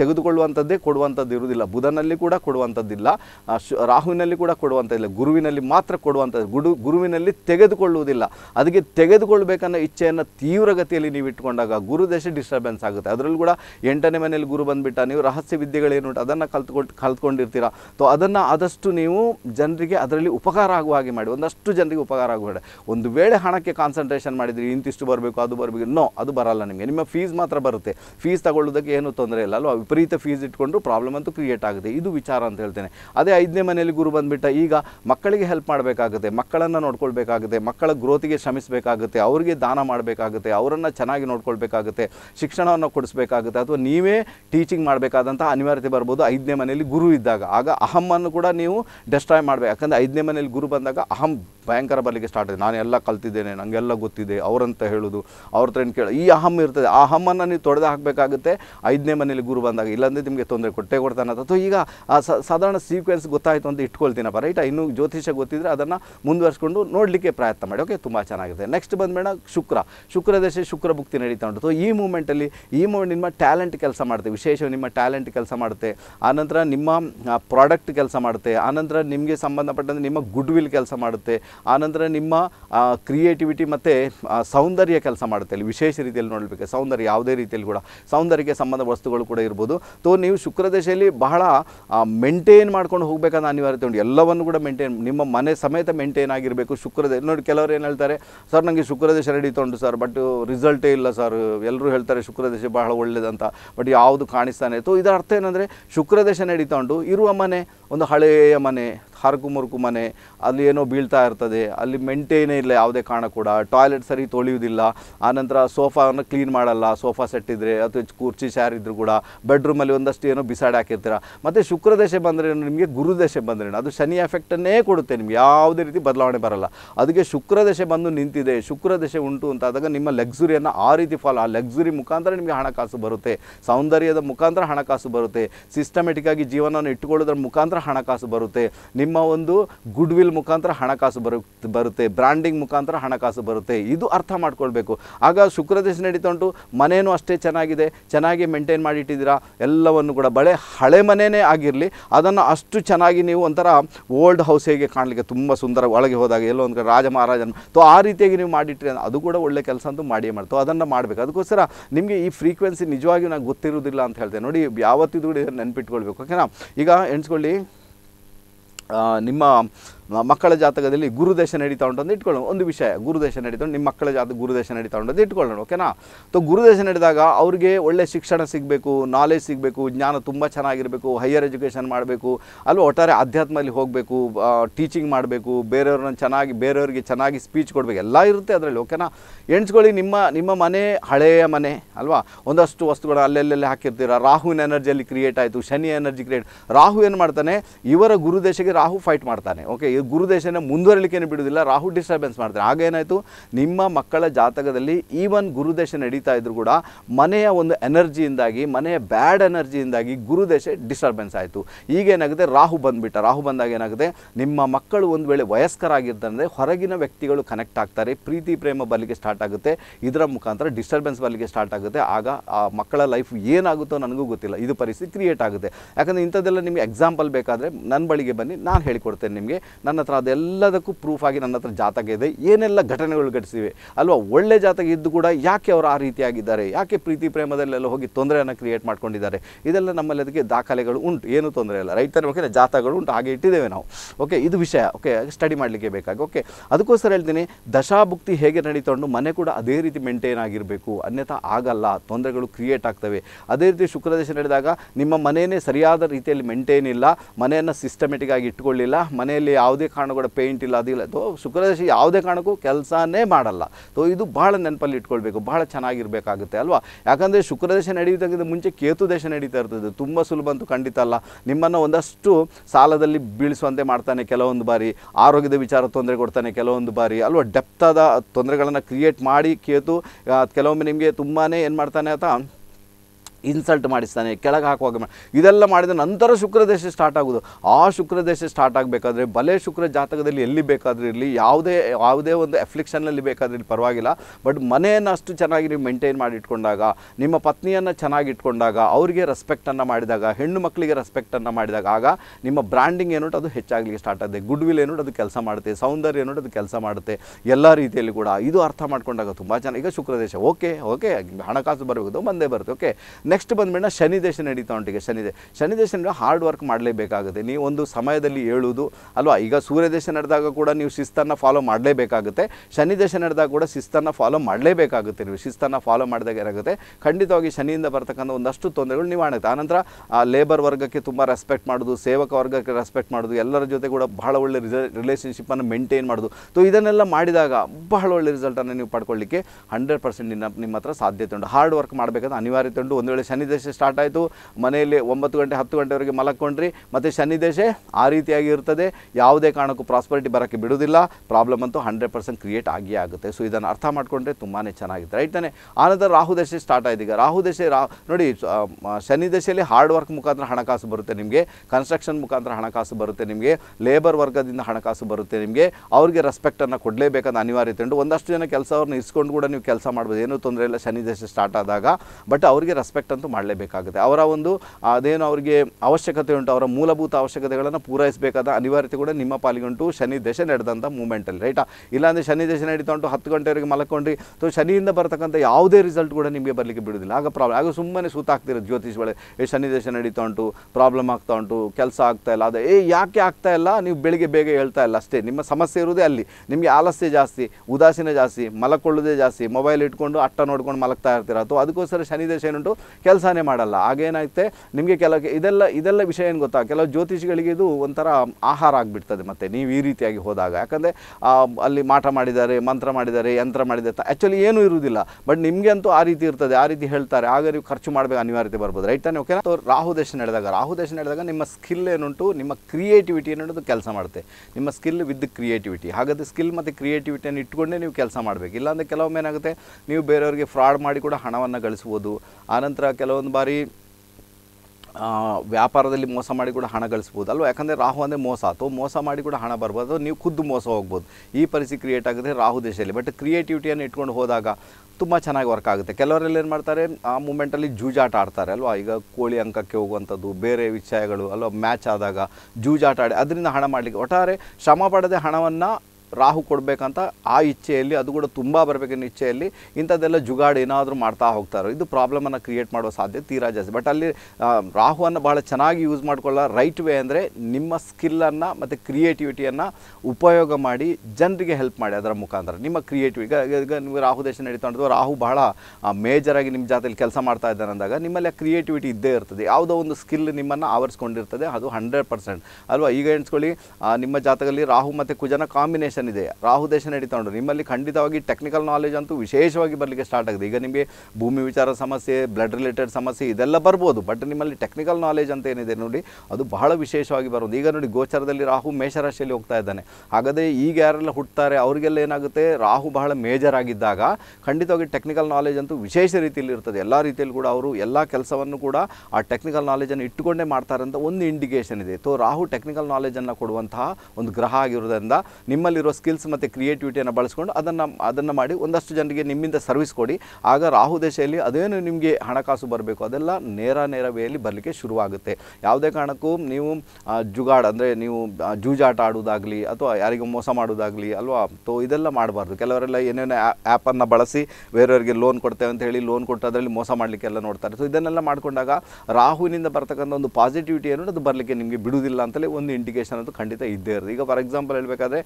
ತೆಗೆದುಕೊಳ್ಳುವಂಥದ್ದೇ ಕೊಡುವಂಥದ್ದು ಇರುವುದಿಲ್ಲ ಬುಧನಲ್ಲಿ ಕೂಡ ಕೊಡುವಂಥದ್ದಿಲ್ಲ ರಾಹುವಿನಲ್ಲಿ ಕೂಡ ಕೊಡುವಂಥದ್ದಿಲ್ಲ ಗುರುವಿನಲ್ಲಿ ಮಾತ್ರ ಕೊಡುವಂಥದ್ದು ಗುಡು ಗುರುವಿನಲ್ಲಿ ತೆಗೆದುಕೊಳ್ಳುವುದಿಲ್ಲ ಅದಕ್ಕೆ ತೆಗೆದುಕೊಳ್ಬೇಕನ್ನೋ ಇಚ್ಛೆಯನ್ನು ತೀವ್ರಗತಿಯಲ್ಲಿ ನೀವು ಇಟ್ಕೊಂಡಾಗ ಗುರು ದೇಶ ಡಿಸ್ಟರ್ಬೆನ್ಸ್ ಆಗುತ್ತೆ ಅದರಲ್ಲೂ ಕೂಡ ಎಂಟನೇ ಮನೆಯಲ್ಲಿ ಗುರು ಬಂದುಬಿಟ್ಟ ನೀವು ರಹಸ್ಯ ವಿದ್ಯೆಗಳೇನು ಅದನ್ನು ಕಲ್ತ್ಕೊಂಡು ಕಲ್ತ್ಕೊಂಡಿರ್ತೀರ ಸೊ ಅದನ್ನು ಆದಷ್ಟು ನೀವು ಜನರಿಗೆ ಅದರಲ್ಲಿ ಉಪಕಾರ ಆಗುವ ಹಾಗೆ ಮಾಡಿ ಒಂದಷ್ಟು ಜನರಿಗೆ ಉಪಕಾರ ಆಗುವ ಒಂದು ವೇಳೆ ಹಣಕ್ಕೆ ಕಾನ್ಸಂಟ್ರೇಟ್ ಕನ್ಸಲ್ಟೇಷನ್ ಮಾಡಿದ್ರಿ ಇಂತಿಷ್ಟು ಬರಬೇಕು ಅದು ಬರಬೇಕು ನೋ ಅದು ಬರಲ್ಲ ನಿಮಗೆ ನಿಮ್ಮ ಫೀಸ್ ಮಾತ್ರ ಬರುತ್ತೆ ಫೀಸ್ ತಗೊಳ್ಳೋದಕ್ಕೆ ಏನು ತೊಂದರೆ ಇಲ್ಲ ಅಲ್ವಾ ವಿಪರೀತ ಫೀಸ್ ಇಟ್ಕೊಂಡು ಪ್ರಾಬ್ಲಮ್ ಅಂತೂ ಕ್ರಿಯೇಟ್ ಆಗುತ್ತೆ ಇದು ವಿಚಾರ ಅಂತ ಹೇಳ್ತೇನೆ ಅದೇ ಐದನೇ ಮನೆಯಲ್ಲಿ ಗುರು ಬಂದುಬಿಟ್ಟ ಈಗ ಮಕ್ಕಳಿಗೆ ಹೆಲ್ಪ್ ಮಾಡಬೇಕಾಗುತ್ತೆ ಮಕ್ಕಳನ್ನು ನೋಡ್ಕೊಳ್ಬೇಕಾಗುತ್ತೆ ಮಕ್ಕಳ ಗ್ರೋತಿಗೆ ಶ್ರಮಿಸಬೇಕಾಗುತ್ತೆ ಅವರಿಗೆ ದಾನ ಮಾಡಬೇಕಾಗುತ್ತೆ ಅವರನ್ನು ಚೆನ್ನಾಗಿ ನೋಡ್ಕೊಳ್ಬೇಕಾಗುತ್ತೆ ಶಿಕ್ಷಣವನ್ನು ಕೊಡಿಸಬೇಕಾಗುತ್ತೆ ಅಥವಾ ನೀವೇ ಟೀಚಿಂಗ್ ಮಾಡಬೇಕಾದಂಥ ಅನಿವಾರ್ಯತೆ ಬರ್ಬೋದು ಐದನೇ ಮನೆಯಲ್ಲಿ ಗುರು ಇದ್ದಾಗ ಆಗ ಅಹಮ್ಮನ್ನು ಕೂಡ ನೀವು ಡೆಸ್ಟ್ರಾಯ್ ಮಾಡಬೇಕು ಯಾಕಂದರೆ ಐದನೇ ಮನೆಯಲ್ಲಿ ಗುರು ಬಂದಾಗ ಅಹಂ ಭಯಂಕರ ಬರಲಿಕ್ಕೆ ಸ್ಟಾರ್ಟ್ ಆಗಿದೆ ನಾನು ಎಲ್ಲ ಕಲ್ತಿದ್ದೇನೆ ನನಗೆಲ್ಲ ಗೊತ್ತಿದೆ ಅವರಂತ ಹೇಳೋದು ಅವ್ರ ಹತ್ರ ಏನು ಈ ಅಹಮ್ ಇರ್ತದೆ ಆ ಅಹಮ್ಮನ್ನು ನೀವು ತೊಡೆದು ಹಾಕಬೇಕಾಗುತ್ತೆ ಐದನೇ ಮನೇಲಿ ಗುರು ಬಂದಾಗ ಇಲ್ಲಾಂದರೆ ನಿಮಗೆ ತೊಂದರೆ ಕೊಟ್ಟೆ ಕೊಡ್ತಾನೆ ಅಥವಾ ಈಗ ಸಾಧಾರಣ ಸೀಕ್ವೆನ್ಸ್ ಗೊತ್ತಾಯಿತು ಅಂತ ಇಟ್ಕೊಳ್ತೀನಪ್ಪ ರೈಟ್ ಇನ್ನೂ ಜ್ಯೋತಿಷ್ಯ ಗೊತ್ತಿದ್ರೆ ಅದನ್ನು ಮುಂದುವರ್ಸ್ಕೊಂಡು ನೋಡಲಿಕ್ಕೆ ಪ್ರಯತ್ನ ಮಾಡಿ ಓಕೆ ತುಂಬ ಚೆನ್ನಾಗಿದೆ ನೆಕ್ಸ್ಟ್ ಬಂದಬೇಡ ಶುಕ್ರ ಶುಕ್ರ ದೇಶ ಶುಕ್ರ ಭುಕ್ತಿ ನಡೀತಾ ಉಂಟು ಸೊ ಈ ಮೂಮೆಂಟಲ್ಲಿ ಈ ಮೂಮೆಂಟ್ ನಿಮ್ಮ ಟ್ಯಾಲೆಂಟ್ ಕೆಲಸ ಮಾಡುತ್ತೆ ವಿಶೇಷ ನಿಮ್ಮ ಟ್ಯಾಲೆಂಟ್ ಕೆಲಸ ಮಾಡುತ್ತೆ ಆನಂತರ ನಿಮ್ಮ ಪ್ರಾಡಕ್ಟ್ ಕೆಲಸ ಮಾಡುತ್ತೆ ಆನಂತರ ನಿಮಗೆ ಸಂಬಂಧಪಟ್ಟಂತೆ ನಿಮ್ಮ ಗುಡ್ ವಿಲ್ ಕೆಲಸ ಮಾಡುತ್ತೆ ಆನಂತರ ನಿಮ್ಮ ಕ್ರಿಯೇಟಿವಿಟಿ ಮತ್ತು ಮತ್ತು ಸೌಂದರ್ಯ ಕೆಲಸ ಮಾಡುತ್ತೆ ಇಲ್ಲಿ ವಿಶೇಷ ರೀತಿಯಲ್ಲಿ ನೋಡಬೇಕು ಸೌಂದರ್ಯ ಯಾವುದೇ ರೀತಿಯಲ್ಲಿ ಕೂಡ ಸೌಂದರ್ಯಕ್ಕೆ ಸಂಬಂಧ ವಸ್ತುಗಳು ಕೂಡ ಇರ್ಬೋದು ತೋ ನೀವು ಶುಕ್ರದಶೆಯಲ್ಲಿ ಬಹಳ ಮೇಂಟೈನ್ ಮಾಡ್ಕೊಂಡು ಹೋಗಬೇಕಾದ ಅನಿವಾರ್ಯತೆ ಉಂಟು ಎಲ್ಲವನ್ನು ಕೂಡ ಮೇಂಟೈನ್ ನಿಮ್ಮ ಮನೆ ಸಮೇತ ಮೇಂಟೈನ್ ಆಗಿರಬೇಕು ಶುಕ್ರದ ನೋಡಿ ಕೆಲವರು ಏನು ಹೇಳ್ತಾರೆ ಸರ್ ನನಗೆ ಶುಕ್ರದಶೆ ರೆಡಿ ಉಂಟು ಸರ್ ಬಟ್ ರಿಸಲ್ಟೇ ಇಲ್ಲ ಸರ್ ಎಲ್ಲರೂ ಹೇಳ್ತಾರೆ ಶುಕ್ರದಶೆ ಬಹಳ ಒಳ್ಳೆಯದಂತ ಬಟ್ ಯಾವುದು ಕಾಣಿಸ್ತಾನೆ ತೋ ಇದರ ಅರ್ಥ ಏನಂದರೆ ಶುಕ್ರದಶೆ ನಡೀತಾ ಉಂಟು ಇರುವ ಮನೆ ಒಂದು ಹಳೆಯ ಮನೆ ಹರಕು ಮುರುಕು ಮನೆ ಅಲ್ಲಿ ಏನೋ ಬೀಳ್ತಾ ಇರ್ತದೆ ಅಲ್ಲಿ ಮೇಂಟೈನೇ ಇಲ್ಲ ಯಾವುದೇ ಕಾರಣ ಕೂಡ ಟಾಯ್ಲೆಟ್ ಸರಿ ತೊಳೆಯುವುದಿಲ್ಲ ಆನಂತರ ಸೋಫಾವನ್ನು ಕ್ಲೀನ್ ಮಾಡಲ್ಲ ಸೋಫಾ ಸೆಟ್ ಇದ್ದರೆ ಅಥವಾ ಕುರ್ಚಿ ಶ್ಯಾರ್ ಇದ್ದರೂ ಕೂಡ ಬೆಡ್ರೂಮಲ್ಲಿ ಒಂದಷ್ಟು ಏನೋ ಬಿಸಾಡಿ ಹಾಕಿರ್ತೀರ ಮತ್ತು ಶುಕ್ರ ದಶೆ ಬಂದರೆ ನಿಮಗೆ ಗುರು ದಶೆ ಬಂದರೆ ಅದು ಶನಿ ಎಫೆಕ್ಟನ್ನೇ ಕೊಡುತ್ತೆ ನಿಮ್ಗೆ ಯಾವುದೇ ರೀತಿ ಬದಲಾವಣೆ ಬರಲ್ಲ ಅದಕ್ಕೆ ಶುಕ್ರ ದಶೆ ಬಂದು ನಿಂತಿದೆ ಶುಕ್ರ ದಶೆ ಉಂಟು ಅಂತಾದಾಗ ನಿಮ್ಮ ಲಗ್ಸುರಿಯನ್ನು ಆ ರೀತಿ ಫಾಲೋ ಆ ಲಗ್ಸುರಿ ಮುಖಾಂತರ ನಿಮಗೆ ಹಣಕಾಸು ಬರುತ್ತೆ ಸೌಂದರ್ಯದ ಮುಖಾಂತರ ಹಣಕಾಸು ಬರುತ್ತೆ ಸಿಸ್ಟಮೆಟಿಕ್ ಆಗಿ ಜೀವನವನ್ನು ಇಟ್ಟುಕೊಳ್ಳೋದ್ರ ಮುಖಾಂತರ ಮುಖಾಂತರ ಹಣಕಾಸು ಬರುತ್ತೆ ನಿಮ್ಮ ಒಂದು ಗುಡ್ ವಿಲ್ ಮುಖಾಂತರ ಹಣಕಾಸು ಬರುತ್ತೆ ಬ್ರ್ಯಾಂಡಿಂಗ್ ಮುಖಾಂತರ ಹಣಕಾಸು ಬರುತ್ತೆ ಇದು ಅರ್ಥ ಮಾಡ್ಕೊಳ್ಬೇಕು ಆಗ ಶುಕ್ರದೇಶ ನಡೀತಾ ಉಂಟು ಮನೇನೂ ಅಷ್ಟೇ ಚೆನ್ನಾಗಿದೆ ಚೆನ್ನಾಗಿ ಮೇಂಟೈನ್ ಮಾಡಿಟ್ಟಿದ್ದೀರಾ ಎಲ್ಲವನ್ನು ಕೂಡ ಬಳೆ ಹಳೆ ಮನೆಯೇ ಆಗಿರಲಿ ಅದನ್ನು ಅಷ್ಟು ಚೆನ್ನಾಗಿ ನೀವು ಒಂಥರ ಓಲ್ಡ್ ಹೌಸ್ ಹೇಗೆ ಕಾಣಲಿಕ್ಕೆ ತುಂಬ ಸುಂದರ ಒಳಗೆ ಹೋದಾಗ ಎಲ್ಲೋ ಒಂದು ಕಡೆ ರಾಜ ಮಹಾರಾಜನ ತೋ ಆ ರೀತಿಯಾಗಿ ನೀವು ಮಾಡಿಟ್ರಿ ಅದು ಕೂಡ ಒಳ್ಳೆ ಕೆಲಸ ಅಂತೂ ಮಾಡಿಯೇ ಮಾಡ್ತು ಅದನ್ನು ಮಾಡಬೇಕು ಅದಕ್ಕೋಸ್ಕರ ನಿಮಗೆ ಈ ಫ್ರೀಕ್ವೆನ್ಸಿ ನಿಜವಾಗಿಯೂ ನಾನು ಗೊತ್ತಿರೋದಿಲ್ಲ ಅಂತ ಹೇಳ್ತೇನೆ ನೋಡಿ ಯಾವತ್ತಿದು ಕೂಡ ನೆನಪಿಟ್ಕೊಳ್ಬೇಕು ಓಕೆನಾ ಈಗ ಎಣಿಸ್ಕೊಳ್ಳಿ ನಿಮ್ಮ ಮಕ್ಕಳ ಜಾತಕದಲ್ಲಿ ಗುರುದೇಶ ನಡೀತಾ ಉಂಟು ಅಂತ ಇಟ್ಕೊಳ್ಳೋಣ ಒಂದು ವಿಷಯ ಗುರುದೇಶ ನಡೀತಾ ನಿಮ್ಮ ಮಕ್ಕಳ ಜಾತಕ ಗುರುದೇಶ ನಡೀತಾ ಉಂಟು ಅಂತ ಇಟ್ಕೊಳ್ಳೋಣ ಓಕೆನಾ ಸೊ ಗುರುದೇಶ ನಡೆದಾಗ ಅವ್ರಿಗೆ ಒಳ್ಳೆ ಶಿಕ್ಷಣ ಸಿಗಬೇಕು ನಾಲೆಜ್ ಸಿಗಬೇಕು ಜ್ಞಾನ ತುಂಬ ಚೆನ್ನಾಗಿರಬೇಕು ಹೈಯರ್ ಎಜುಕೇಷನ್ ಮಾಡಬೇಕು ಅಲ್ವಾ ಒಟ್ಟಾರೆ ಅಧ್ಯಾತ್ಮದಲ್ಲಿ ಹೋಗಬೇಕು ಟೀಚಿಂಗ್ ಮಾಡಬೇಕು ಬೇರೆಯವ್ರನ್ನ ಚೆನ್ನಾಗಿ ಬೇರೆಯವ್ರಿಗೆ ಚೆನ್ನಾಗಿ ಸ್ಪೀಚ್ ಕೊಡಬೇಕು ಎಲ್ಲ ಇರುತ್ತೆ ಅದರಲ್ಲಿ ಓಕೆನಾ ಎಣಿಸ್ಕೊಳ್ಳಿ ನಿಮ್ಮ ನಿಮ್ಮ ಮನೆ ಹಳೆಯ ಮನೆ ಅಲ್ವಾ ಒಂದಷ್ಟು ವಸ್ತುಗಳು ಅಲ್ಲೆಲ್ಲೆಲ್ಲೇ ಹಾಕಿರ್ತೀರ ರಾಹುವಿನ ಎನರ್ಜಿಯಲ್ಲಿ ಕ್ರಿಯೇಟ್ ಆಯಿತು ಶನಿ ಎನರ್ಜಿ ಕ್ರಿಯೇಟ್ ರಾಹು ಏನು ಮಾಡ್ತಾನೆ ಇವರ ಗುರುದೇಶಕ್ಕೆ ರಾಹು ಫೈಟ್ ಮಾಡ್ತಾನೆ ಓಕೆ ಗುರುದೇಶನ ಮುಂದುವರಿಲಿಕ್ಕೆ ಬಿಡುವುದಿಲ್ಲ ರಾಹು ಡಿಸ್ಟರ್ಬೆನ್ಸ್ ಮಾಡ್ತಾರೆ ಆಗೇನಾಯಿತು ನಿಮ್ಮ ಮಕ್ಕಳ ಜಾತಕದಲ್ಲಿ ಈವನ್ ಗುರುದೇಶ ನಡೀತಾ ಇದ್ರು ಕೂಡ ಮನೆಯ ಒಂದು ಎನರ್ಜಿಯಿಂದಾಗಿ ಮನೆಯ ಬ್ಯಾಡ್ ಎನರ್ಜಿಯಿಂದಾಗಿ ಗುರುದೇಶ ಡಿಸ್ಟರ್ಬೆನ್ಸ್ ಆಯಿತು ಈಗೇನಾಗುತ್ತೆ ರಾಹು ಬಂದುಬಿಟ್ಟ ರಾಹು ಬಂದಾಗ ಏನಾಗುತ್ತೆ ನಿಮ್ಮ ಮಕ್ಕಳು ಒಂದು ವೇಳೆ ವಯಸ್ಕರಾಗಿರ್ತಾರೆ ಹೊರಗಿನ ವ್ಯಕ್ತಿಗಳು ಕನೆಕ್ಟ್ ಆಗ್ತಾರೆ ಪ್ರೀತಿ ಪ್ರೇಮ ಬರಲಿಕ್ಕೆ ಸ್ಟಾರ್ಟ್ ಆಗುತ್ತೆ ಇದರ ಮುಖಾಂತರ ಡಿಸ್ಟರ್ಬೆನ್ಸ್ ಬರಲಿಕ್ಕೆ ಸ್ಟಾರ್ಟ್ ಆಗುತ್ತೆ ಆಗ ಆ ಮಕ್ಕಳ ಲೈಫ್ ಏನಾಗುತ್ತೋ ನನಗೂ ಗೊತ್ತಿಲ್ಲ ಇದು ಪರಿಸ್ಥಿತಿ ಕ್ರಿಯೇಟ್ ಆಗುತ್ತೆ ಯಾಕಂದರೆ ಇಂಥದ್ದೆಲ್ಲ ನಿಮಗೆ ಎಕ್ಸಾಂಪಲ್ ಬೇಕಾದರೆ ನನ್ನ ಬಳಿಗೆ ಬನ್ನಿ ನಾನು ಹೇಳಿಕೊಡ್ತೇನೆ ನಿಮಗೆ ನನ್ನ ಹತ್ರ ಅದೆಲ್ಲದಕ್ಕೂ ಪ್ರೂಫ್ ಆಗಿ ನನ್ನ ಹತ್ರ ಜಾತಕ ಇದೆ ಏನೆಲ್ಲ ಘಟನೆಗಳು ಘಟಿಸಿವೆ ಅಲ್ವಾ ಒಳ್ಳೆ ಜಾತಕ ಇದ್ದು ಕೂಡ ಯಾಕೆ ಅವರು ಆ ರೀತಿಯಾಗಿದ್ದಾರೆ ಯಾಕೆ ಪ್ರೀತಿ ಪ್ರೇಮದಲ್ಲೆಲ್ಲ ಹೋಗಿ ತೊಂದರೆಯನ್ನು ಕ್ರಿಯೇಟ್ ಮಾಡ್ಕೊಂಡಿದ್ದಾರೆ ಇದೆಲ್ಲ ನಮ್ಮಲ್ಲಿ ಅದಕ್ಕೆ ದಾಖಲೆಗಳು ಉಂಟು ಏನೂ ತೊಂದರೆ ಇಲ್ಲ ರೈತರ ಬಗ್ಗೆ ಜಾತಕಗಳು ಉಂಟು ಹಾಗೆ ಇಟ್ಟಿದ್ದೇವೆ ನಾವು ಓಕೆ ಇದು ವಿಷಯ ಓಕೆ ಸ್ಟಡಿ ಮಾಡಲಿಕ್ಕೆ ಬೇಕಾಗಿ ಓಕೆ ಅದಕ್ಕೋಸ್ಕರ ಹೇಳ್ತೀನಿ ದಶಾಭುಕ್ತಿ ಹೇಗೆ ನಡೀತೊಂಡು ಮನೆ ಕೂಡ ಅದೇ ರೀತಿ ಮೇಂಟೈನ್ ಆಗಿರಬೇಕು ಅನ್ಯಥಾ ಆಗಲ್ಲ ತೊಂದರೆಗಳು ಕ್ರಿಯೇಟ್ ಆಗ್ತವೆ ಅದೇ ರೀತಿ ಶುಕ್ರದೇಶ ನಡೆದಾಗ ನಿಮ್ಮ ಮನೆಯೇ ಸರಿಯಾದ ರೀತಿಯಲ್ಲಿ ಮೇಂಟೈನ್ ಇಲ್ಲ ಮನೆಯನ್ನು ಸಿಸ್ಟಮೆಟಿಕ್ ಆಗಿ ಇಟ್ಕೊಳ್ಳಿಲ್ಲ ಮನೆಯಲ್ಲಿ ಯಾವ ಯಾವುದೇ ಕಾರಣಕ್ಕೂ ಕೂಡ ಪೇಂಟ್ ಇಲ್ಲ ಅದಿಲ್ಲ ತೋ ಶುಕ್ರದಶಿ ಯಾವುದೇ ಕಾರಣಕ್ಕೂ ಕೆಲಸನೇ ಮಾಡಲ್ಲ ಸೊ ಇದು ಭಾಳ ನೆನಪಲ್ಲಿ ಇಟ್ಕೊಳ್ಬೇಕು ಭಾಳ ಚೆನ್ನಾಗಿರಬೇಕಾಗುತ್ತೆ ಅಲ್ವಾ ಯಾಕಂದರೆ ಶುಕ್ರದಶಿ ನಡೆಯುವುದಕ್ಕಿಂತ ಮುಂಚೆ ಕೇತು ದೇಶ ನಡೀತಾ ಇರ್ತದೆ ತುಂಬ ಸುಲಭ ಅಂತೂ ಖಂಡಿತ ಅಲ್ಲ ನಿಮ್ಮನ್ನು ಒಂದಷ್ಟು ಸಾಲದಲ್ಲಿ ಬೀಳಿಸುವಂತೆ ಮಾಡ್ತಾನೆ ಕೆಲವೊಂದು ಬಾರಿ ಆರೋಗ್ಯದ ವಿಚಾರ ತೊಂದರೆ ಕೊಡ್ತಾನೆ ಕೆಲವೊಂದು ಬಾರಿ ಅಲ್ವಾ ಡೆಪ್ತಾದ ತೊಂದರೆಗಳನ್ನು ಕ್ರಿಯೇಟ್ ಮಾಡಿ ಕೇತು ಕೆಲವೊಮ್ಮೆ ನಿಮಗೆ ತುಂಬಾ ಏನು ಮಾಡ್ತಾನೆ ಅಥವಾ ಇನ್ಸಲ್ಟ್ ಮಾಡಿಸ್ತಾನೆ ಕೆಳಗೆ ಹಾಕುವಾಗ ಇದೆಲ್ಲ ಮಾಡಿದ ನಂತರ ಶುಕ್ರದೇಶ ಸ್ಟಾರ್ಟ್ ಆಗೋದು ಆ ಶುಕ್ರದೇಶ ಸ್ಟಾರ್ಟ್ ಆಗಬೇಕಾದ್ರೆ ಬಲೆ ಶುಕ್ರ ಜಾತಕದಲ್ಲಿ ಎಲ್ಲಿ ಬೇಕಾದರೂ ಇರಲಿ ಯಾವುದೇ ಯಾವುದೇ ಒಂದು ಎಫ್ಲಿಕ್ಷನ್ನಲ್ಲಿ ಬೇಕಾದ್ರೆ ಪರವಾಗಿಲ್ಲ ಬಟ್ ಮನೆಯನ್ನು ಅಷ್ಟು ಚೆನ್ನಾಗಿ ನೀವು ಮೇಂಟೈನ್ ಮಾಡಿ ಇಟ್ಕೊಂಡಾಗ ನಿಮ್ಮ ಪತ್ನಿಯನ್ನು ಚೆನ್ನಾಗಿ ಇಟ್ಕೊಂಡಾಗ ಅವರಿಗೆ ರೆಸ್ಪೆಕ್ಟನ್ನು ಮಾಡಿದಾಗ ಹೆಣ್ಣು ಮಕ್ಕಳಿಗೆ ರೆಸ್ಪೆಕ್ಟನ್ನು ಮಾಡಿದಾಗ ಆಗ ನಿಮ್ಮ ಬ್ರ್ಯಾಂಡಿಂಗ್ ಏನೋ ಅದು ಹೆಚ್ಚಾಗಲಿಕ್ಕೆ ಸ್ಟಾರ್ಟ್ ಆಗುತ್ತೆ ಗುಡ್ ವಿಲ್ ಏನೋ ಅದು ಕೆಲಸ ಮಾಡುತ್ತೆ ಸೌಂದರ್ಯ ಏನೋ ಅದು ಕೆಲಸ ಮಾಡುತ್ತೆ ಎಲ್ಲ ರೀತಿಯಲ್ಲಿ ಕೂಡ ಇದು ಅರ್ಥ ಮಾಡ್ಕೊಂಡಾಗ ತುಂಬ ಚೆನ್ನಾಗಿ ಈಗ ಶುಕ್ರದೇಶ ಓಕೆ ಓಕೆ ಹಣಕಾಸು ಬರಬೇಕು ಬಂದೇ ಬರುತ್ತೆ ಓಕೆ ನೆಕ್ಸ್ಟ್ ಬಂದ್ಮೇಲೆ ಶನಿ ದೇಶ ನಡೀತಾ ಉಂಟಿಗೆ ಶನಿದೇಶ ಅಂದರೆ ಹಾರ್ಡ್ ವರ್ಕ್ ಮಾಡಲೇಬೇಕಾಗುತ್ತೆ ನೀವು ಒಂದು ಸಮಯದಲ್ಲಿ ಹೇಳುವುದು ಅಲ್ವಾ ಈಗ ಸೂರ್ಯ ದೇಶ ನಡೆದಾಗ ಕೂಡ ನೀವು ಶಿಸ್ತನ್ನು ಫಾಲೋ ಮಾಡಲೇಬೇಕಾಗುತ್ತೆ ಶನಿದೇಶ ನಡೆದಾಗ ಕೂಡ ಶಿಸ್ತನ್ನು ಫಾಲೋ ಮಾಡಲೇಬೇಕಾಗುತ್ತೆ ನೀವು ಶಿಸ್ತನ್ನು ಫಾಲೋ ಮಾಡಿದಾಗ ಏನಾಗುತ್ತೆ ಖಂಡಿತವಾಗಿ ಶನಿಯಿಂದ ಬರ್ತಕ್ಕಂಥ ಒಂದಷ್ಟು ತೊಂದರೆಗಳು ನಿವಾರಣೆ ಆನಂತರ ಲೇಬರ್ ವರ್ಗಕ್ಕೆ ತುಂಬ ರೆಸ್ಪೆಕ್ಟ್ ಮಾಡೋದು ಸೇವಕ ವರ್ಗಕ್ಕೆ ರೆಸ್ಪೆಕ್ಟ್ ಮಾಡೋದು ಎಲ್ಲರ ಜೊತೆ ಕೂಡ ಬಹಳ ಒಳ್ಳೆ ರಿಸ ರಿಲೇಷನ್ಶಿಪ್ಪನ್ನು ಮೇಂಟೈನ್ ಮಾಡೋದು ಸೊ ಇದನ್ನೆಲ್ಲ ಮಾಡಿದಾಗ ಬಹಳ ಒಳ್ಳೆ ರಿಸಲ್ಟನ್ನು ನೀವು ಪಡ್ಕೊಳ್ಳಿಕ್ಕೆ ಹಂಡ್ರೆಡ್ ಪರ್ಸೆಂಟ್ ನಿಮ್ಮ ಹತ್ರ ಸಾಧ್ಯತೆ ಉಂಟು ಹಾರ್ಡ್ ವರ್ಕ್ ಮಾಡಬೇಕಾದ್ರೆ ಅನಿವಾರ್ಯತೆ ಉಂಟು ಒಂದು ವೇಳೆ ದಶೆ ಸ್ಟಾರ್ಟ್ ಆಯಿತು ಮನೆಯಲ್ಲಿ ಒಂಬತ್ತು ಗಂಟೆ ಹತ್ತು ಗಂಟೆವರೆಗೆ ಮಲಕ್ಕೊಂಡ್ರಿ ಮತ್ತು ಶನಿದಶೆ ಆ ರೀತಿಯಾಗಿ ಇರ್ತದೆ ಯಾವುದೇ ಕಾರಣಕ್ಕೂ ಪ್ರಾಸ್ಪರಿಟಿ ಬರೋಕ್ಕೆ ಬಿಡೋದಿಲ್ಲ ಪ್ರಾಬ್ಲಮ್ ಅಂತೂ ಹಂಡ್ರೆಡ್ ಪರ್ಸೆಂಟ್ ಕ್ರಿಯೇಟ್ ಆಗಿಯೇ ಆಗುತ್ತೆ ಸೊ ಇದನ್ನು ಅರ್ಥ ಮಾಡಿಕೊಂಡ್ರೆ ತುಂಬಾ ಚೆನ್ನಾಗಿದೆ ರೈಟ್ ತಾನೆ ಆನಂತರ ರಾಹು ದಶೆ ಸ್ಟಾರ್ಟ್ ಆಯ್ತು ಈಗ ರಾಹು ದಶೆ ರಾ ನೋಡಿ ಶನಿ ದಶೆಯಲ್ಲಿ ಹಾರ್ಡ್ ವರ್ಕ್ ಮುಖಾಂತರ ಹಣಕಾಸು ಬರುತ್ತೆ ನಿಮಗೆ ಕನ್ಸ್ಟ್ರಕ್ಷನ್ ಮುಖಾಂತರ ಹಣಕಾಸು ಬರುತ್ತೆ ನಿಮಗೆ ಲೇಬರ್ ವರ್ಗದಿಂದ ಹಣಕಾಸು ಬರುತ್ತೆ ನಿಮಗೆ ಅವರಿಗೆ ರೆಸ್ಪೆಕ್ಟನ್ನು ಕೊಡಲೇಬೇಕಂತ ಅನಿವಾರ್ಯತೆ ಉಂಟು ಒಂದಷ್ಟು ಜನ ಕೆಲಸವ್ರನ್ನ ಇಸ್ಕೊಂಡು ಕೂಡ ನೀವು ಕೆಲಸ ಮಾಡ್ಬೋದು ಏನೂ ತೊಂದರೆ ಇಲ್ಲ ಶನಿ ದಶೆ ಸ್ಟಾರ್ಟ್ ಆದಾಗ ಬಟ್ ಅವರಿಗೆ ರೆಸ್ಪೆಕ್ಟ್ ಅಂತೂ ಮಾಡಲೇಬೇಕಾಗುತ್ತೆ ಅವರ ಒಂದು ಅದೇನು ಅವರಿಗೆ ಅವಶ್ಯಕತೆ ಉಂಟು ಅವರ ಮೂಲಭೂತ ಅವಶ್ಯಕತೆಗಳನ್ನು ಪೂರೈಸಬೇಕಾದ ಅನಿವಾರ್ಯತೆ ಕೂಡ ನಿಮ್ಮ ಪಾಲಿಗಂಟು ಶನಿ ದಶೆ ನಡೆದಂಥ ಮೂಮೆಂಟಲ್ಲಿ ರೈಟಾ ಇಲ್ಲಾಂದರೆ ಶನಿ ದಶೆ ನಡೀತಾ ಉಂಟು ಹತ್ತು ಗಂಟೆವರೆಗೆ ಮಲ್ಕೊಂಡ್ರಿ ಸೊ ಶನಿಯಿಂದ ಬರ್ತಕ್ಕಂಥ ಯಾವುದೇ ರಿಸಲ್ಟ್ ಕೂಡ ನಿಮಗೆ ಬರಲಿಕ್ಕೆ ಬಿಡೋದಿಲ್ಲ ಆಗ ಪ್ರಾಬ್ಲಮ್ ಆಗ ಸುಮ್ಮನೆ ಸೂತಾಗ್ತಿರೋ ಜ್ಯೋತಿಷ್ ಜ್ಯೋತಿಷ್ಗಳೇ ಏ ಶನಿ ದಶೆ ನಡೀತಾ ಉಂಟು ಪ್ರಾಬ್ಲಮ್ ಆಗ್ತಾ ಉಂಟು ಕೆಲಸ ಆಗ್ತಾ ಇಲ್ಲ ಅದು ಏ ಯಾಕೆ ಆಗ್ತಾ ಇಲ್ಲ ನೀವು ಬೆಳಿಗ್ಗೆ ಬೇಗ ಹೇಳ್ತಾ ಇಲ್ಲ ಅಷ್ಟೇ ನಿಮ್ಮ ಸಮಸ್ಯೆ ಇರೋದೇ ಅಲ್ಲಿ ನಿಮಗೆ ಆಲಸ್ಯ ಜಾಸ್ತಿ ಉದಾಸೀನ ಜಾಸ್ತಿ ಮಲಕೊಳ್ಳೋದೇ ಜಾಸ್ತಿ ಮೊಬೈಲ್ ಇಟ್ಕೊಂಡು ಅಟ್ಟ ನೋಡ್ಕೊಂಡು ಮಲಗ್ತಾ ಇರ್ತೀರ ಅಥವಾ ಅದಕ್ಕೋಸ್ಕರ ಶನಿ ದೇಶ ಏನುಂಟು ಕೆಲಸನೇ ಮಾಡಲ್ಲ ಆಗೇನಾಗುತ್ತೆ ನಿಮಗೆ ಕೆಲವು ಇದೆಲ್ಲ ಇದೆಲ್ಲ ವಿಷಯ ಏನು ಗೊತ್ತಾ ಕೆಲವು ಜ್ಯೋತಿಷಿಗಳಿಗೆ ಇದು ಒಂಥರ ಆಹಾರ ಆಗಿಬಿಡ್ತದೆ ಮತ್ತು ನೀವು ಈ ರೀತಿಯಾಗಿ ಹೋದಾಗ ಯಾಕಂದರೆ ಅಲ್ಲಿ ಮಾಟ ಮಾಡಿದ್ದಾರೆ ಮಂತ್ರ ಮಾಡಿದ್ದಾರೆ ಯಂತ್ರ ಮಾಡಿದ್ದಾರೆ ಆ್ಯಕ್ಚುಲಿ ಏನೂ ಇರುವುದಿಲ್ಲ ಬಟ್ ನಿಮಗೆ ಅಂತೂ ಆ ರೀತಿ ಇರ್ತದೆ ಆ ರೀತಿ ಹೇಳ್ತಾರೆ ಆಗ ನೀವು ಖರ್ಚು ಮಾಡಬೇಕು ಅನಿವಾರ್ಯತೆ ಬರ್ಬೋದು ರೈಟ್ ತಾನೆ ಓಕೆನಾ ರಾಹು ದೇಶ ನಡೆದಾಗ ರಾಹು ದೇಶ ನಡೆದಾಗ ನಿಮ್ಮ ಸ್ಕಿಲ್ ಏನುಂಟು ನಿಮ್ಮ ಕ್ರಿಯೇಟಿವಿಟಿ ಏನುಂಟು ಕೆಲಸ ಮಾಡುತ್ತೆ ನಿಮ್ಮ ಸ್ಕಿಲ್ ವಿತ್ ಕ್ರಿಯೇಟಿವಿಟಿ ಹಾಗಾದರೆ ಸ್ಕಿಲ್ ಮತ್ತು ಕ್ರಿಯೇಟಿವಿಟಿಯನ್ನು ಇಟ್ಕೊಂಡೇ ನೀವು ಕೆಲಸ ಮಾಡಬೇಕು ಇಲ್ಲಾಂದರೆ ಕೆಲವೊಮ್ಮೆ ಏನಾಗುತ್ತೆ ನೀವು ಬೇರೆಯವರಿಗೆ ಫ್ರಾಡ್ ಮಾಡಿ ಕೂಡ ಹಣವನ್ನು ಗಳಿಸ್ಬೋದು ಆನಂತರ ಕೆಲವೊಂದು ಬಾರಿ ವ್ಯಾಪಾರದಲ್ಲಿ ಮೋಸ ಮಾಡಿ ಕೂಡ ಹಣ ಗಳಿಸ್ಬೋದು ಅಲ್ವಾ ಯಾಕಂದರೆ ರಾಹು ಅಂದರೆ ಮೋಸ ಅಥವಾ ಮೋಸ ಮಾಡಿ ಕೂಡ ಹಣ ಬರ್ಬೋದು ನೀವು ಖುದ್ದು ಮೋಸ ಹೋಗ್ಬೋದು ಈ ಪರಿಸ್ಥಿತಿ ಕ್ರಿಯೇಟ್ ಆಗಿದೆ ರಾಹು ದೇಶದಲ್ಲಿ ಬಟ್ ಕ್ರಿಯೇಟಿವಿಟಿಯನ್ನು ಇಟ್ಕೊಂಡು ಹೋದಾಗ ತುಂಬ ಚೆನ್ನಾಗಿ ವರ್ಕ್ ಆಗುತ್ತೆ ಕೆಲವರೆಲ್ಲ ಏನು ಮಾಡ್ತಾರೆ ಆ ಮೂಮೆಂಟಲ್ಲಿ ಜೂಜಾಟ ಆಡ್ತಾರೆ ಅಲ್ವಾ ಈಗ ಕೋಳಿ ಅಂಕಕ್ಕೆ ಹೋಗುವಂಥದ್ದು ಬೇರೆ ವಿಷಯಗಳು ಅಲ್ವಾ ಮ್ಯಾಚ್ ಆದಾಗ ಜೂಜಾಟ ಆಡಿ ಅದರಿಂದ ಹಣ ಮಾಡಲಿಕ್ಕೆ ಒಟ್ಟಾರೆ ಶ್ರಮ ಪಡದೆ ಹಣವನ್ನು ರಾಹು ಕೊಡಬೇಕಂತ ಆ ಇಚ್ಛೆಯಲ್ಲಿ ಅದು ಕೂಡ ತುಂಬ ಬರಬೇಕನ್ನೋ ಇಚ್ಛೆಯಲ್ಲಿ ಇಂಥದ್ದೆಲ್ಲ ಜುಗಾಡ್ ಏನಾದರೂ ಮಾಡ್ತಾ ಹೋಗ್ತಾರೆ ಇದು ಪ್ರಾಬ್ಲಮನ್ನು ಕ್ರಿಯೇಟ್ ಮಾಡೋ ಸಾಧ್ಯತೆ ತೀರಾ ಜಾಸ್ತಿ ಬಟ್ ಅಲ್ಲಿ ರಾಹುವನ್ನು ಬಹಳ ಚೆನ್ನಾಗಿ ಯೂಸ್ ಮಾಡ್ಕೊಳ್ಳೋ ರೈಟ್ ವೇ ಅಂದರೆ ನಿಮ್ಮ ಸ್ಕಿಲ್ಲನ್ನು ಮತ್ತು ಕ್ರಿಯೇಟಿವಿಟಿಯನ್ನು ಉಪಯೋಗ ಮಾಡಿ ಜನರಿಗೆ ಹೆಲ್ಪ್ ಮಾಡಿ ಅದರ ಮುಖಾಂತರ ನಿಮ್ಮ ಕ್ರಿಯೇಟಿವಿಟಿ ಈಗ ನೀವು ರಾಹು ದೇಶ ನಡೀತಾ ಉಂಟು ರಾಹು ಬಹಳ ಮೇಜರಾಗಿ ನಿಮ್ಮ ಜಾತಿಯಲ್ಲಿ ಕೆಲಸ ಮಾಡ್ತಾ ಇದ್ದಾನೆ ಅಂದಾಗ ನಿಮ್ಮಲ್ಲಿ ಕ್ರಿಯೇಟಿವಿಟಿ ಇದ್ದೇ ಇರ್ತದೆ ಯಾವುದೋ ಒಂದು ಸ್ಕಿಲ್ ನಿಮ್ಮನ್ನು ಆವರಿಸ್ಕೊಂಡಿರ್ತದೆ ಅದು ಹಂಡ್ರೆಡ್ ಪರ್ಸೆಂಟ್ ಅಲ್ವಾ ಈಗ ಎಣಿಸ್ಕೊಳ್ಳಿ ನಿಮ್ಮ ಜಾತಕದಲ್ಲಿ ರಾಹು ಮತ್ತು ಕುಜನ ಕಾಂಬಿನೇಷನ್ ದೇಶ ಇದೆ ರಾಹು ದೇಶ ನಡೀತಾ ಉಂಟು ನಿಮ್ಮಲ್ಲಿ ಖಂಡಿತವಾಗಿ ಟೆಕ್ನಿಕಲ್ ನಾಲೆಜ್ ಅಂತೂ ವಿಶೇಷವಾಗಿ ಬರಲಿಕ್ಕೆ ಸ್ಟಾರ್ಟ್ ಆಗಿದೆ ಈಗ ನಿಮಗೆ ಭೂಮಿ ವಿಚಾರ ಸಮಸ್ಯೆ ಬ್ಲಡ್ ರಿಲೇಟೆಡ್ ಸಮಸ್ಯೆ ಇದೆಲ್ಲ ಬರ್ಬೋದು ಬಟ್ ನಿಮ್ಮಲ್ಲಿ ಟೆಕ್ನಿಕಲ್ ನಾಲೆಜ್ ಅಂತ ಏನಿದೆ ನೋಡಿ ಅದು ಬಹಳ ವಿಶೇಷವಾಗಿ ಬರೋದು ಈಗ ನೋಡಿ ಗೋಚರದಲ್ಲಿ ರಾಹು ಮೇಷರಾಶಿಯಲ್ಲಿ ಹೋಗ್ತಾ ಇದ್ದಾನೆ ಹಾಗಾದರೆ ಈಗ ಯಾರೆಲ್ಲ ಹುಟ್ಟುತ್ತಾರೆ ಅವರಿಗೆಲ್ಲ ಏನಾಗುತ್ತೆ ರಾಹು ಬಹಳ ಮೇಜರ್ ಆಗಿದ್ದಾಗ ಖಂಡಿತವಾಗಿ ಟೆಕ್ನಿಕಲ್ ನಾಲೆಜ್ ಅಂತೂ ವಿಶೇಷ ರೀತಿಯಲ್ಲಿ ಇರ್ತದೆ ಎಲ್ಲ ರೀತಿಯಲ್ಲಿ ಕೂಡ ಅವರು ಎಲ್ಲ ಕೆಲಸವನ್ನು ಕೂಡ ಆ ಟೆಕ್ನಿಕಲ್ ನಾಲೆಜನ್ನು ಇಟ್ಟುಕೊಂಡೇ ಮಾಡ್ತಾರೆ ಅಂತ ಒಂದು ಇಂಡಿಕೇಷನ್ ಇದೆ ಸೊ ರಾಹು ಟೆಕ್ನಿಕಲ್ ನಾಲೆಜನ್ನು ಕೊಡುವಂತಹ ಒಂದು ಗ್ರಹ ಆಗಿರೋದ್ರಿಂದ ನಿಮ್ಮಲ್ಲಿ ಸ್ಕಿಲ್ಸ್ ಮತ್ತು ಕ್ರಿಯೇಟಿವಿಟಿಯನ್ನು ಬಳಸ್ಕೊಂಡು ಅದನ್ನು ಅದನ್ನು ಮಾಡಿ ಒಂದಷ್ಟು ಜನರಿಗೆ ನಿಮ್ಮಿಂದ ಸರ್ವಿಸ್ ಕೊಡಿ ಆಗ ರಾಹು ದೇಶೆಯಲ್ಲಿ ಅದೇನು ನಿಮಗೆ ಹಣಕಾಸು ಬರಬೇಕು ಅದೆಲ್ಲ ನೇರ ನೇರ ವೇಯಲ್ಲಿ ಬರಲಿಕ್ಕೆ ಶುರುವಾಗುತ್ತೆ ಯಾವುದೇ ಕಾರಣಕ್ಕೂ ನೀವು ಜುಗಾಡ್ ಅಂದರೆ ನೀವು ಜೂಜಾಟ ಆಡುವುದಾಗಲಿ ಅಥವಾ ಯಾರಿಗೂ ಮೋಸ ಮಾಡುವುದಾಗಲಿ ಅಲ್ವಾ ತೋ ಇದೆಲ್ಲ ಮಾಡಬಾರ್ದು ಕೆಲವರೆಲ್ಲ ಏನೇನೋ ಆ್ಯಪನ್ನು ಬಳಸಿ ಬೇರೆಯವರಿಗೆ ಲೋನ್ ಕೊಡ್ತೇವೆ ಅಂತ ಹೇಳಿ ಲೋನ್ ಕೊಟ್ಟು ಅದರಲ್ಲಿ ಮೋಸ ಮಾಡಲಿಕ್ಕೆಲ್ಲ ನೋಡ್ತಾರೆ ಸೊ ಇದನ್ನೆಲ್ಲ ಮಾಡಿಕೊಂಡಾಗ ರಾಹುವಿನಿಂದ ಬರ್ತಕ್ಕಂಥ ಒಂದು ಪಾಸಿಟಿವಿಟಿ ಏನು ಅದು ಬರಲಿಕ್ಕೆ ನಿಮಗೆ ಬಿಡುವುದಿಲ್ಲ ಅಂತಲೇ ಒಂದು ಇಂಡಿಕೇಶನ್ ಅದು ಖಂಡಿತ ಇದ್ದೇ ಇರೋದು ಈಗ ಫಾರ್ ಎಕ್ಸಾಂಪಲ್ ಹೇಳಬೇಕಾದ್ರೆ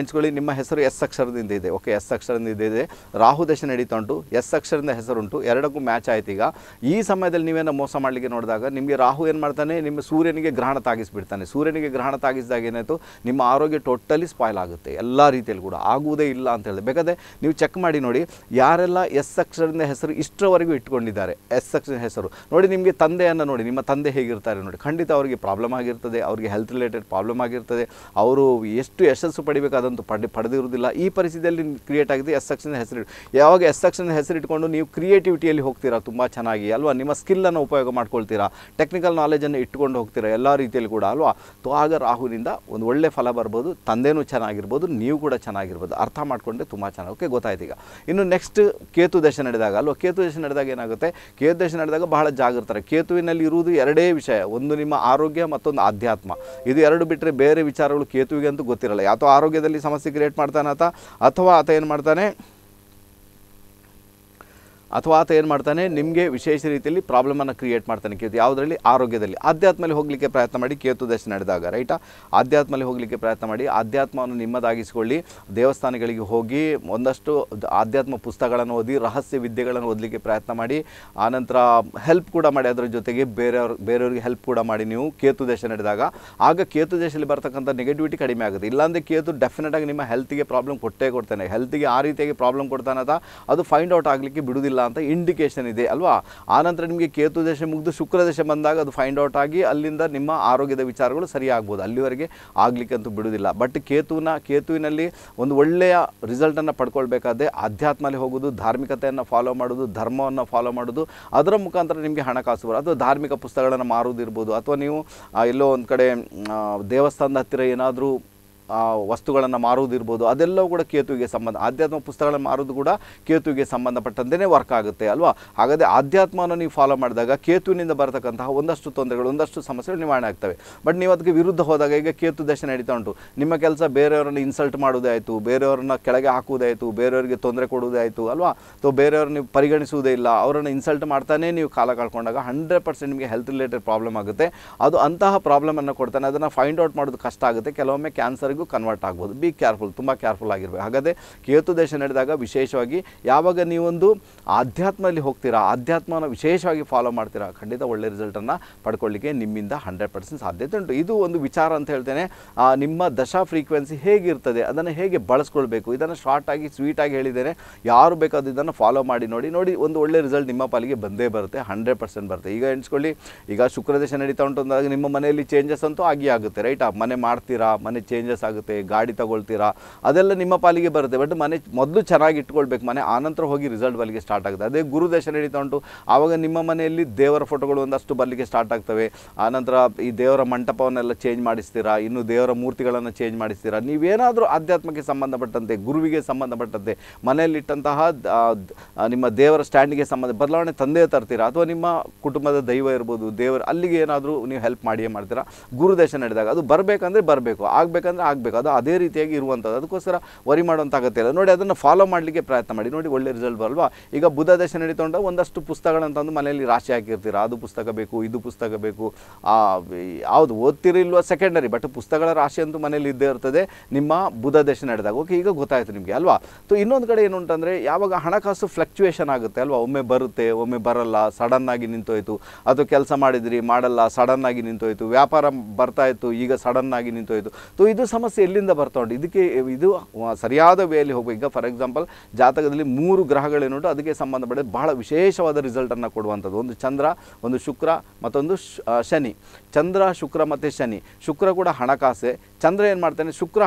ಎಣಿಸ್ಕೊಳ್ಳಿ ನಿಮ್ಮ ಹೆಸರು ಎಸ್ ಅಕ್ಷರದಿಂದ ಇದೆ ಓಕೆ ಎಸ್ ಅಕ್ಷರದಿಂದ ಇದೆ ರಾಹು ದಶ ನಡೀತಾ ಉಂಟು ಎಸ್ ಅಕ್ಷರದಿಂದ ಹೆಸರುಂಟು ಎರಡಕ್ಕೂ ಮ್ಯಾಚ್ ಆಯ್ತು ಈಗ ಈ ಸಮಯದಲ್ಲಿ ನೀವೇನೋ ಮೋಸ ಮಾಡಲಿಕ್ಕೆ ನೋಡಿದಾಗ ನಿಮಗೆ ರಾಹು ಏನು ಮಾಡ್ತಾನೆ ನಿಮ್ಮ ಸೂರ್ಯನಿಗೆ ಗ್ರಹಣ ತಾಗಿಸ್ಬಿಡ್ತಾನೆ ಸೂರ್ಯನಿಗೆ ಗ್ರಹಣ ತಾಗಿಸಿದಾಗ ಏನಾಯಿತು ನಿಮ್ಮ ಆರೋಗ್ಯ ಟೋಟಲಿ ಸ್ಪಾಯ್ಲ್ ಆಗುತ್ತೆ ಎಲ್ಲ ರೀತಿಯಲ್ಲಿ ಕೂಡ ಆಗುವುದೇ ಇಲ್ಲ ಅಂತ ಹೇಳಿದೆ ಬೇಕಾದ್ರೆ ನೀವು ಚೆಕ್ ಮಾಡಿ ನೋಡಿ ಯಾರೆಲ್ಲ ಎಸ್ ಅಕ್ಷರದಿಂದ ಹೆಸರು ಇಷ್ಟರವರೆಗೂ ಇಟ್ಕೊಂಡಿದ್ದಾರೆ ಎಸ್ ಅಕ್ಷರ ಹೆಸರು ನೋಡಿ ನಿಮಗೆ ತಂದೆಯನ್ನು ನೋಡಿ ನಿಮ್ಮ ತಂದೆ ಹೇಗಿರ್ತಾರೆ ನೋಡಿ ಖಂಡಿತ ಅವರಿಗೆ ಪ್ರಾಬ್ಲಮ್ ಆಗಿರ್ತದೆ ಅವರಿಗೆ ಹೆಲ್ತ್ ರಿಲೇಟೆಡ್ ಪ್ರಾಬ್ಲಮ್ ಆಗಿರ್ತದೆ ಅವರು ಎಷ್ಟು ಯಶಸ್ಸು ಪಡಿಬೇಕಾದ ಅಂತೂ ಪಡೆ ಪಡೆದಿರುವುದಿಲ್ಲ ಈ ಪರಿಸ್ಥಿತಿಯಲ್ಲಿ ಕ್ರಿಯೇಟ್ ಆಗಿದೆ ಎಸ್ ಸೆಕ್ಷನ್ ಹೆಸರು ಯಾವಾಗ ಎಸ್ ಸೆಕ್ಷನ್ ಹೆಸರಿಟ್ಕೊಂಡು ನೀವು ಕ್ರಿಯೇಟಿವಿಟಿಯಲ್ಲಿ ಹೋಗ್ತೀರಾ ತುಂಬ ಚೆನ್ನಾಗಿ ಅಲ್ವಾ ನಿಮ್ಮ ಸ್ಕಿಲ್ಲನ್ನು ಉಪಯೋಗ ಮಾಡ್ಕೊಳ್ತೀರಾ ಟೆಕ್ನಿಕಲ್ ನಾಲೆಜನ್ನು ಇಟ್ಕೊಂಡು ಹೋಗ್ತೀರಾ ಎಲ್ಲ ರೀತಿಯಲ್ಲಿ ಕೂಡ ಅಲ್ವಾ ತೊ ಆಗ ರಾಹುಲಿಂದ ಒಂದು ಒಳ್ಳೆ ಫಲ ಬರ್ಬೋದು ತಂದೆನೂ ಚೆನ್ನಾಗಿರ್ಬೋದು ನೀವು ಕೂಡ ಚೆನ್ನಾಗಿರ್ಬೋದು ಅರ್ಥ ಮಾಡಿಕೊಂಡ್ರೆ ತುಂಬ ಚೆನ್ನಾಗಿ ಓಕೆ ಗೊತ್ತಾಯ್ತು ಈಗ ಇನ್ನು ನೆಕ್ಸ್ಟ್ ಕೇತು ದಶ ನಡೆದಾಗ ಅಲ್ವಾ ಕೇತು ದಶ ನಡೆದಾಗ ಏನಾಗುತ್ತೆ ಕೇತು ದಶ ನಡೆದಾಗ ಬಹಳ ಜಾಗೃತಾರೆ ಕೇತುವಿನಲ್ಲಿ ಇರುವುದು ಎರಡೇ ವಿಷಯ ಒಂದು ನಿಮ್ಮ ಆರೋಗ್ಯ ಮತ್ತೊಂದು ಆಧ್ಯಾತ್ಮ ಇದು ಎರಡು ಬಿಟ್ಟರೆ ಬೇರೆ ವಿಚಾರಗಳು ಕೇತುವಿಗೆ ಅಂತೂ ಗೊತ್ತಿರಲ್ಲ ಯಾತೋ ಆರೋಗ್ಯದಲ್ಲಿ ಸಮಸ್ಯೆ ಕ್ರಿಯೇಟ್ ಮಾಡ್ತಾನೆ ಆತ ಅಥವಾ ಆತ ಏನು ಮಾಡ್ತಾನೆ ಅಥವಾ ಆತ ಏನು ಮಾಡ್ತಾನೆ ನಿಮಗೆ ವಿಶೇಷ ರೀತಿಯಲ್ಲಿ ಪ್ರಾಬ್ಲಮನ್ನು ಕ್ರಿಯೇಟ್ ಮಾಡ್ತಾನೆ ಕೇತು ಯಾವುದರಲ್ಲಿ ಆರೋಗ್ಯದಲ್ಲಿ ಆಧ್ಯಾತ್ಮದಲ್ಲಿ ಹೋಗಲಿಕ್ಕೆ ಪ್ರಯತ್ನ ಮಾಡಿ ಕೇತು ದಶೆ ನಡೆದಾಗ ರೈಟಾ ಆಧ್ಯಾತ್ಮದಲ್ಲಿ ಹೋಗಲಿಕ್ಕೆ ಪ್ರಯತ್ನ ಮಾಡಿ ಆಧ್ಯಾತ್ಮವನ್ನು ನಿಮ್ಮದಾಗಿಸಿಕೊಳ್ಳಿ ದೇವಸ್ಥಾನಗಳಿಗೆ ಹೋಗಿ ಒಂದಷ್ಟು ಆಧ್ಯಾತ್ಮ ಪುಸ್ತಕಗಳನ್ನು ಓದಿ ರಹಸ್ಯ ವಿದ್ಯೆಗಳನ್ನು ಓದಲಿಕ್ಕೆ ಪ್ರಯತ್ನ ಮಾಡಿ ಆನಂತರ ಹೆಲ್ಪ್ ಕೂಡ ಮಾಡಿ ಅದರ ಜೊತೆಗೆ ಬೇರೆಯವ್ರ ಬೇರೆಯವ್ರಿಗೆ ಹೆಲ್ಪ್ ಕೂಡ ಮಾಡಿ ನೀವು ಕೇತು ದೇಶ ನಡೆದಾಗ ಆಗ ಕೇತು ದೇಶದಲ್ಲಿ ಬರ್ತಕ್ಕಂಥ ನೆಗೆಟಿವಿಟಿ ಕಡಿಮೆ ಆಗುತ್ತೆ ಇಲ್ಲಾಂದರೆ ಕೇತು ಡೆಫಿನೆಟಾಗಿ ನಿಮ್ಮ ಹೆಲ್ತ್ಗೆ ಪ್ರಾಬ್ಲಮ್ ಕೊಟ್ಟೇ ಕೊಡ್ತಾನೆ ಹೆಲ್ತ್ಗೆ ಆ ರೀತಿಯಾಗಿ ಪ್ರಾಬ್ಲಮ್ ಕೊಡ್ತಾನದ ಅದು ಫೈಂಡ್ ಔಟ್ ಆಗಲಿಕ್ಕೆ ಬಿಡುವುದಿಲ್ಲ ಅಂತ ಇಂಡಿಕೇಶನ್ ಇದೆ ಅಲ್ವಾ ಆನಂತರ ನಿಮಗೆ ಕೇತು ದೇಶ ಮುಗಿದು ಶುಕ್ರ ದೇಶ ಬಂದಾಗ ಅದು ಫೈಂಡ್ ಔಟ್ ಆಗಿ ಅಲ್ಲಿಂದ ನಿಮ್ಮ ಆರೋಗ್ಯದ ವಿಚಾರಗಳು ಸರಿಯಾಗ್ಬೋದು ಅಲ್ಲಿವರೆಗೆ ಆಗಲಿಕ್ಕಂತೂ ಬಿಡುವುದಿಲ್ಲ ಬಟ್ ಕೇತುವಿನ ಕೇತುವಿನಲ್ಲಿ ಒಂದು ಒಳ್ಳೆಯ ರಿಸಲ್ಟನ್ನು ಪಡ್ಕೊಳ್ಬೇಕಾದ್ರೆ ಅಧ್ಯಾತ್ಮಲ್ಲಿ ಹೋಗೋದು ಧಾರ್ಮಿಕತೆಯನ್ನು ಫಾಲೋ ಮಾಡೋದು ಧರ್ಮವನ್ನು ಫಾಲೋ ಮಾಡೋದು ಅದರ ಮುಖಾಂತರ ನಿಮಗೆ ಹಣಕಾಸು ಬರೋದು ಅಥವಾ ಧಾರ್ಮಿಕ ಪುಸ್ತಕಗಳನ್ನು ಮಾರುವುದಿರ್ಬೋದು ಅಥವಾ ನೀವು ಎಲ್ಲೋ ಒಂದು ಕಡೆ ದೇವಸ್ಥಾನದ ಹತ್ತಿರ ಏನಾದರೂ ವಸ್ತುಗಳನ್ನು ಮಾರುವುದಿರ್ಬೋದು ಅದೆಲ್ಲವೂ ಕೂಡ ಕೇತುವಿಗೆ ಸಂಬಂಧ ಆಧ್ಯಾತ್ಮ ಪುಸ್ತಕಗಳನ್ನು ಮಾರೋದು ಕೂಡ ಕೇತುವಿಗೆ ಸಂಬಂಧಪಟ್ಟಂತೆಯೇ ವರ್ಕ್ ಆಗುತ್ತೆ ಅಲ್ವಾ ಹಾಗಾದರೆ ಆಧ್ಯಾತ್ಮವನ್ನು ನೀವು ಫಾಲೋ ಮಾಡಿದಾಗ ಕೇತುವಿನಿಂದ ಬರತಕ್ಕಂತಹ ಒಂದಷ್ಟು ತೊಂದರೆಗಳು ಒಂದಷ್ಟು ಸಮಸ್ಯೆಗಳು ನಿವಾರಣೆ ಆಗ್ತವೆ ಬಟ್ ನೀವು ಅದಕ್ಕೆ ವಿರುದ್ಧ ಹೋದಾಗ ಈಗ ಕೇತು ದಶೆ ನಡೀತಾ ಉಂಟು ನಿಮ್ಮ ಕೆಲಸ ಬೇರೆಯವರನ್ನು ಇನ್ಸಲ್ಟ್ ಮಾಡೋದೇ ಆಯಿತು ಬೇರೆಯವರನ್ನ ಕೆಳಗೆ ಹಾಕುವುದಾಯಿತು ಬೇರೆಯವರಿಗೆ ತೊಂದರೆ ಕೊಡುವುದಾಯಿತು ಅಲ್ವಾ ಅಥವಾ ಬೇರೆಯವ್ರನ್ನ ನೀವು ಪರಿಗಣಿಸುವುದೇ ಇಲ್ಲ ಅವರನ್ನು ಇನ್ಸಲ್ಟ್ ಮಾಡ್ತಾನೆ ನೀವು ಕಾಲ ಕಳ್ಕೊಂಡಾಗ ಹಂಡ್ರೆಡ್ ಪರ್ಸೆಂಟ್ ನಿಮಗೆ ಹೆಲ್ತ್ ರಿಲೇಟೆಡ್ ಪ್ರಾಬ್ಲಮ್ ಆಗುತ್ತೆ ಅದು ಅಂತಹ ಪ್ರಾಬ್ಲಮನ್ನು ಕೊಡ್ತಾನೆ ಅದನ್ನು ಫೈಂಡ್ ಔಟ್ ಮಾಡೋದು ಕಷ್ಟ ಆಗುತ್ತೆ ಕೆಲವೊಮ್ಮೆ ಕ್ಯಾನ್ಸರ್ಗೆ ಕನ್ವರ್ಟ್ ಆಗ್ಬೋದು ಬಿ ಕೇರ್ಫುಲ್ ತುಂಬ ಕೇರ್ಫುಲ್ ಆಗಿರ್ಬೇಕು ಹಾಗಾದರೆ ಕೇತು ದೇಶ ನಡೆದಾಗ ವಿಶೇಷವಾಗಿ ಯಾವಾಗ ನೀವೊಂದು ಆಧ್ಯಾತ್ಮದಲ್ಲಿ ಹೋಗ್ತೀರಾ ಆಧ್ಯಾತ್ಮನ ವಿಶೇಷವಾಗಿ ಫಾಲೋ ಮಾಡ್ತೀರಾ ಖಂಡಿತ ಒಳ್ಳೆ ರಿಸಲ್ಟನ್ನು ಪಡ್ಕೊಳ್ಳಿಕ್ಕೆ ನಿಮ್ಮಿಂದ ಹಂಡ್ರೆಡ್ ಪರ್ಸೆಂಟ್ ಸಾಧ್ಯತೆ ಉಂಟು ಇದು ಒಂದು ವಿಚಾರ ಅಂತ ಹೇಳ್ತೇನೆ ನಿಮ್ಮ ದಶಾ ಫ್ರೀಕ್ವೆನ್ಸಿ ಹೇಗಿರ್ತದೆ ಅದನ್ನು ಹೇಗೆ ಬಳಸ್ಕೊಳ್ಬೇಕು ಇದನ್ನು ಶಾರ್ಟಾಗಿ ಸ್ವೀಟಾಗಿ ಹೇಳಿದ್ದೇನೆ ಯಾರು ಬೇಕಾದ ಇದನ್ನು ಫಾಲೋ ಮಾಡಿ ನೋಡಿ ನೋಡಿ ಒಂದು ಒಳ್ಳೆ ರಿಸಲ್ಟ್ ನಿಮ್ಮ ಪಾಲಿಗೆ ಬಂದೇ ಬರುತ್ತೆ ಹಂಡ್ರೆಡ್ ಪರ್ಸೆಂಟ್ ಬರುತ್ತೆ ಈಗ ಎಣಿಸ್ಕೊಳ್ಳಿ ಈಗ ಶುಕ್ರ ದೇಶ ನಡೀತಾ ಉಂಟು ಅಂದಾಗ ನಿಮ್ಮ ಮನೆಯಲ್ಲಿ ಚೇಂಜಸ್ ಅಂತೂ ಆಗಿ ಆಗುತ್ತೆ ರೈಟ್ ಆ ಮನೆ ಮಾಡ್ತೀರಾ ಮನೆ ಚೇಂಜಸ್ ಬೇಕಾಗುತ್ತೆ ಗಾಡಿ ತಗೊಳ್ತೀರಾ ಅದೆಲ್ಲ ನಿಮ್ಮ ಪಾಲಿಗೆ ಬರುತ್ತೆ ಬಟ್ ಮನೆ ಮೊದಲು ಚೆನ್ನಾಗಿ ಇಟ್ಕೊಳ್ಬೇಕು ಮನೆ ಆನಂತರ ಹೋಗಿ ರಿಸಲ್ಟ್ ಬರಲಿಕ್ಕೆ ಸ್ಟಾರ್ಟ್ ಆಗುತ್ತೆ ಅದೇ ಗುರುದೇಶ ನಡೀತಾ ಉಂಟು ಆವಾಗ ನಿಮ್ಮ ಮನೆಯಲ್ಲಿ ದೇವರ ಫೋಟೋಗಳು ಒಂದಷ್ಟು ಬರಲಿಕ್ಕೆ ಸ್ಟಾರ್ಟ್ ಆಗ್ತವೆ ಆನಂತರ ಈ ದೇವರ ಮಂಟಪವನ್ನೆಲ್ಲ ಚೇಂಜ್ ಮಾಡಿಸ್ತೀರಾ ಇನ್ನು ದೇವರ ಮೂರ್ತಿಗಳನ್ನು ಚೇಂಜ್ ಮಾಡಿಸ್ತೀರಾ ನೀವೇನಾದರೂ ಆಧ್ಯಾತ್ಮಕ್ಕೆ ಸಂಬಂಧಪಟ್ಟಂತೆ ಗುರುವಿಗೆ ಸಂಬಂಧಪಟ್ಟಂತೆ ಮನೆಯಲ್ಲಿಟ್ಟಂತಹ ನಿಮ್ಮ ದೇವರ ಸ್ಟ್ಯಾಂಡಿಗೆ ಸಂಬಂಧ ಬದಲಾವಣೆ ತಂದೆ ತರ್ತೀರಾ ಅಥವಾ ನಿಮ್ಮ ಕುಟುಂಬದ ದೈವ ಇರ್ಬೋದು ದೇವರು ಅಲ್ಲಿಗೆ ಏನಾದರೂ ನೀವು ಹೆಲ್ಪ್ ಮಾಡಿಯೇ ಮಾಡ್ತೀರಾ ಗುರುದೇಶ ನಡೆದಾಗ ಅದು ಬರಬೇಕಂದ್ರೆ ಬರಬೇಕು ಆಗಬೇಕಂದ್ರೆ ಆಗಬೇಕು ಆಗಬೇಕು ಅದು ಅದೇ ರೀತಿಯಾಗಿ ಇರುವಂಥದ್ದು ಅದಕ್ಕೋಸ್ಕರ ವರಿ ಇಲ್ಲ ನೋಡಿ ಅದನ್ನು ಫಾಲೋ ಮಾಡಲಿಕ್ಕೆ ಪ್ರಯತ್ನ ಮಾಡಿ ನೋಡಿ ಒಳ್ಳೆ ರಿಸಲ್ಟ್ ಬರಲ್ವಾ ಈಗ ಬುಧ ದಶ ನಡೀತೊಂಡ ಒಂದಷ್ಟು ಪುಸ್ತಕಗಳಂತಂದು ಮನೆಯಲ್ಲಿ ರಾಶಿ ಹಾಕಿರ್ತೀರ ಅದು ಪುಸ್ತಕ ಬೇಕು ಇದು ಪುಸ್ತಕ ಬೇಕು ಯಾವುದು ಓದ್ತಿರಿಲ್ವ ಸೆಕೆಂಡರಿ ಬಟ್ ಪುಸ್ತಕಗಳ ರಾಶಿ ಅಂತೂ ಮನೇಲಿ ಇದ್ದೇ ಇರ್ತದೆ ನಿಮ್ಮ ಬುಧ ದಶ ನಡೆದಾಗ ಓಕೆ ಈಗ ಗೊತ್ತಾಯಿತು ನಿಮಗೆ ಅಲ್ವಾ ಸೊ ಇನ್ನೊಂದು ಕಡೆ ಏನು ಉಂಟಂದರೆ ಯಾವಾಗ ಹಣಕಾಸು ಫ್ಲಕ್ಚುಯೇಷನ್ ಆಗುತ್ತೆ ಅಲ್ವಾ ಒಮ್ಮೆ ಬರುತ್ತೆ ಒಮ್ಮೆ ಬರಲ್ಲ ಸಡನ್ನಾಗಿ ನಿಂತೋಯ್ತು ಅದು ಕೆಲಸ ಮಾಡಿದ್ರಿ ಮಾಡಲ್ಲ ಸಡನ್ನಾಗಿ ನಿಂತೋಯ್ತು ವ್ಯಾಪಾರ ಬರ್ತಾಯಿತ್ತು ಈಗ ಸಡನ್ನಾಗಿ ನಿಂತೋಯ್ತು ಸೊ ಇದು ಸಮಸ್ಯೆ ಎಲ್ಲಿಂದ ಬರ್ತಾ ಉಂಟು ಇದಕ್ಕೆ ಇದು ಸರಿಯಾದ ವೇಯಲ್ಲಿ ಹೋಗಬೇಕು ಈಗ ಫಾರ್ ಎಕ್ಸಾಂಪಲ್ ಜಾತಕದಲ್ಲಿ ಮೂರು ಗ್ರಹಗಳೇನುಂಟು ಅದಕ್ಕೆ ಸಂಬಂಧಪಟ್ಟ ಬಹಳ ವಿಶೇಷವಾದ ರಿಸಲ್ಟನ್ನು ಕೊಡುವಂಥದ್ದು ಒಂದು ಚಂದ್ರ ಒಂದು ಶುಕ್ರ ಮತ್ತೊಂದು ಶನಿ ಚಂದ್ರ ಶುಕ್ರ ಮತ್ತು ಶನಿ ಶುಕ್ರ ಕೂಡ ಹಣಕಾಸೆ ಚಂದ್ರ ಏನು ಮಾಡ್ತಾನೆ ಶುಕ್ರ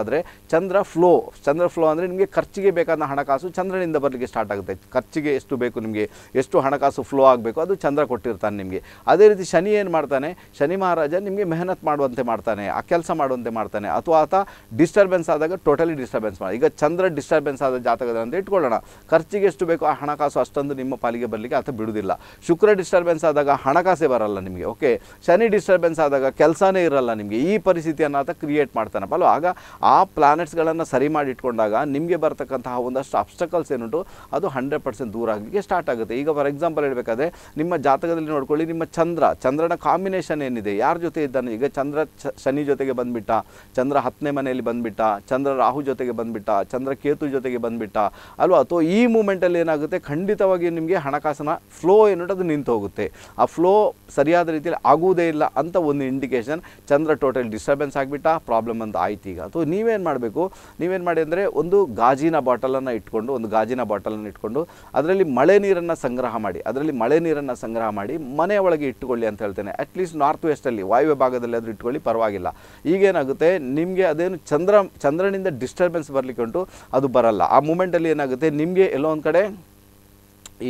ಆದರೆ ಚಂದ್ರ ಫ್ಲೋ ಚಂದ್ರ ಫ್ಲೋ ಅಂದರೆ ನಿಮಗೆ ಖರ್ಚಿಗೆ ಬೇಕಾದ ಹಣಕಾಸು ಚಂದ್ರನಿಂದ ಬರಲಿಕ್ಕೆ ಸ್ಟಾರ್ಟ್ ಆಗುತ್ತೆ ಖರ್ಚಿಗೆ ಎಷ್ಟು ಬೇಕು ನಿಮಗೆ ಎಷ್ಟು ಹಣಕಾಸು ಫ್ಲೋ ಆಗಬೇಕು ಅದು ಚಂದ್ರ ಕೊಟ್ಟಿರ್ತಾನೆ ನಿಮಗೆ ಅದೇ ರೀತಿ ಶನಿ ಏನು ಮಾಡ್ತಾನೆ ಶನಿ ಮಹಾರಾಜ ನಿಮಗೆ ಮೆಹನತ್ ಮಾಡುವಂತೆ ಮಾಡ್ತಾನೆ ಆ ಕೆಲಸ ಮಾಡುವಂತೆ ಮಾಡ್ತಾನೆ ಮಾಡ್ತಾನೆ ಅಥವಾ ಆತ ಡಿಸ್ಟರ್ಬೆನ್ಸ್ ಆದಾಗ ಟೋಟಲಿ ಡಿಸ್ಟರ್ಬೆನ್ಸ್ ಮಾಡಿ ಈಗ ಚಂದ್ರ ಡಿಸ್ಟರ್ಬೆನ್ಸ್ ಆದ ಜಾತಕದ ಅಂತ ಇಟ್ಕೊಳ್ಳೋಣ ಖರ್ಚಿಗೆ ಎಷ್ಟು ಬೇಕೋ ಆ ಹಣಕಾಸು ಅಷ್ಟೊಂದು ನಿಮ್ಮ ಪಾಲಿಗೆ ಬರಲಿಕ್ಕೆ ಆತ ಬಿಡುವುದಿಲ್ಲ ಶುಕ್ರ ಡಿಸ್ಟರ್ಬೆನ್ಸ್ ಆದಾಗ ಹಣಕಾಸೇ ಬರಲ್ಲ ನಿಮಗೆ ಓಕೆ ಶನಿ ಡಿಸ್ಟರ್ಬೆನ್ಸ್ ಆದಾಗ ಕೆಲಸನೇ ಇರಲ್ಲ ನಿಮಗೆ ಈ ಪರಿಸ್ಥಿತಿಯನ್ನು ಆತ ಕ್ರಿಯೇಟ್ ಮಾಡ್ತಾನಪ್ಪ ಅಲ್ವ ಆಗ ಆ ಪ್ಲಾನೆಟ್ಸ್ಗಳನ್ನು ಸರಿ ಮಾಡಿ ಇಟ್ಕೊಂಡಾಗ ನಿಮಗೆ ಬರ್ತಕ್ಕಂತಹ ಒಂದಷ್ಟು ಅಬ್ಸ್ಟಕಲ್ಸ್ ಏನುಂಟು ಅದು ಹಂಡ್ರೆಡ್ ಪರ್ಸೆಂಟ್ ದೂರ ಆಗಲಿಕ್ಕೆ ಸ್ಟಾರ್ಟ್ ಆಗುತ್ತೆ ಈಗ ಫಾರ್ ಎಕ್ಸಾಂಪಲ್ ಹೇಳಬೇಕಾದ್ರೆ ನಿಮ್ಮ ಜಾತಕದಲ್ಲಿ ನೋಡ್ಕೊಳ್ಳಿ ನಿಮ್ಮ ಚಂದ್ರ ಚಂದ್ರನ ಕಾಂಬಿನೇಷನ್ ಏನಿದೆ ಯಾರ ಜೊತೆ ಇದ್ದಾನೆ ಈಗ ಚಂದ್ರ ಶನಿ ಜೊತೆಗೆ ಬಂದುಬಿಟ್ಟ ಚಂದ್ರ ಹತ್ತನೇ ಮನೆಯಲ್ಲಿ ಬಂದುಬಿಟ್ಟ ಚಂದ್ರ ರಾಹು ಜೊತೆಗೆ ಬಂದುಬಿಟ್ಟ ಚಂದ್ರ ಕೇತು ಜೊತೆಗೆ ಬಂದುಬಿಟ್ಟ ಅಲ್ವಾ ಅಥವಾ ಈ ಮೂಮೆಂಟಲ್ಲಿ ಏನಾಗುತ್ತೆ ಖಂಡಿತವಾಗಿ ನಿಮಗೆ ಹಣಕಾಸಿನ ಫ್ಲೋ ಅದು ನಿಂತು ಹೋಗುತ್ತೆ ಆ ಫ್ಲೋ ಸರಿಯಾದ ರೀತಿಯಲ್ಲಿ ಆಗುವುದೇ ಇಲ್ಲ ಅಂತ ಒಂದು ಇಂಡಿಕೇಷನ್ ಚಂದ್ರ ಟೋಟಲ್ ಡಿಸ್ಟರ್ಬೆನ್ಸ್ ಆಗಿಬಿಟ್ಟ ಪ್ರಾಬ್ಲಮ್ ಅಂತ ಆಯ್ತು ಈಗ ಅಥವಾ ನೀವೇನು ಮಾಡಬೇಕು ನೀವೇನು ಮಾಡಿ ಅಂದರೆ ಒಂದು ಗಾಜಿನ ಬಾಟಲನ್ನು ಇಟ್ಕೊಂಡು ಒಂದು ಗಾಜಿನ ಬಾಟಲನ್ನು ಇಟ್ಕೊಂಡು ಅದರಲ್ಲಿ ಮಳೆ ನೀರನ್ನು ಸಂಗ್ರಹ ಮಾಡಿ ಅದರಲ್ಲಿ ಮಳೆ ನೀರನ್ನು ಸಂಗ್ರಹ ಮಾಡಿ ಮನೆಯೊಳಗೆ ಒಳಗೆ ಇಟ್ಟುಕೊಳ್ಳಿ ಅಂತ ಹೇಳ್ತೇನೆ ಅಟ್ಲೀಸ್ಟ್ ನಾರ್ತ್ ವೆಸ್ಟಲ್ಲಿ ವಾಯುವ್ಯ ಭಾಗದಲ್ಲಿ ಆದರೂ ಇಟ್ಕೊಳ್ಳಿ ಪರವಾಗಿಲ್ಲ ಈಗೇನಾಗುತ್ತೆ ನಿಮಗೆ ಅದೇನು ಚಂದ್ರ ಚಂದ್ರನಿಂದ ಡಿಸ್ಟರ್ಬೆನ್ಸ್ ಬರಲಿಕ್ಕೆ ಉಂಟು ಅದು ಬರಲ್ಲ ಆ ಮೂಮೆಂಟಲ್ಲಿ ಏನಾಗುತ್ತೆ ನಿಮಗೆ ಎಲ್ಲೋ ಒಂದು ಕಡೆ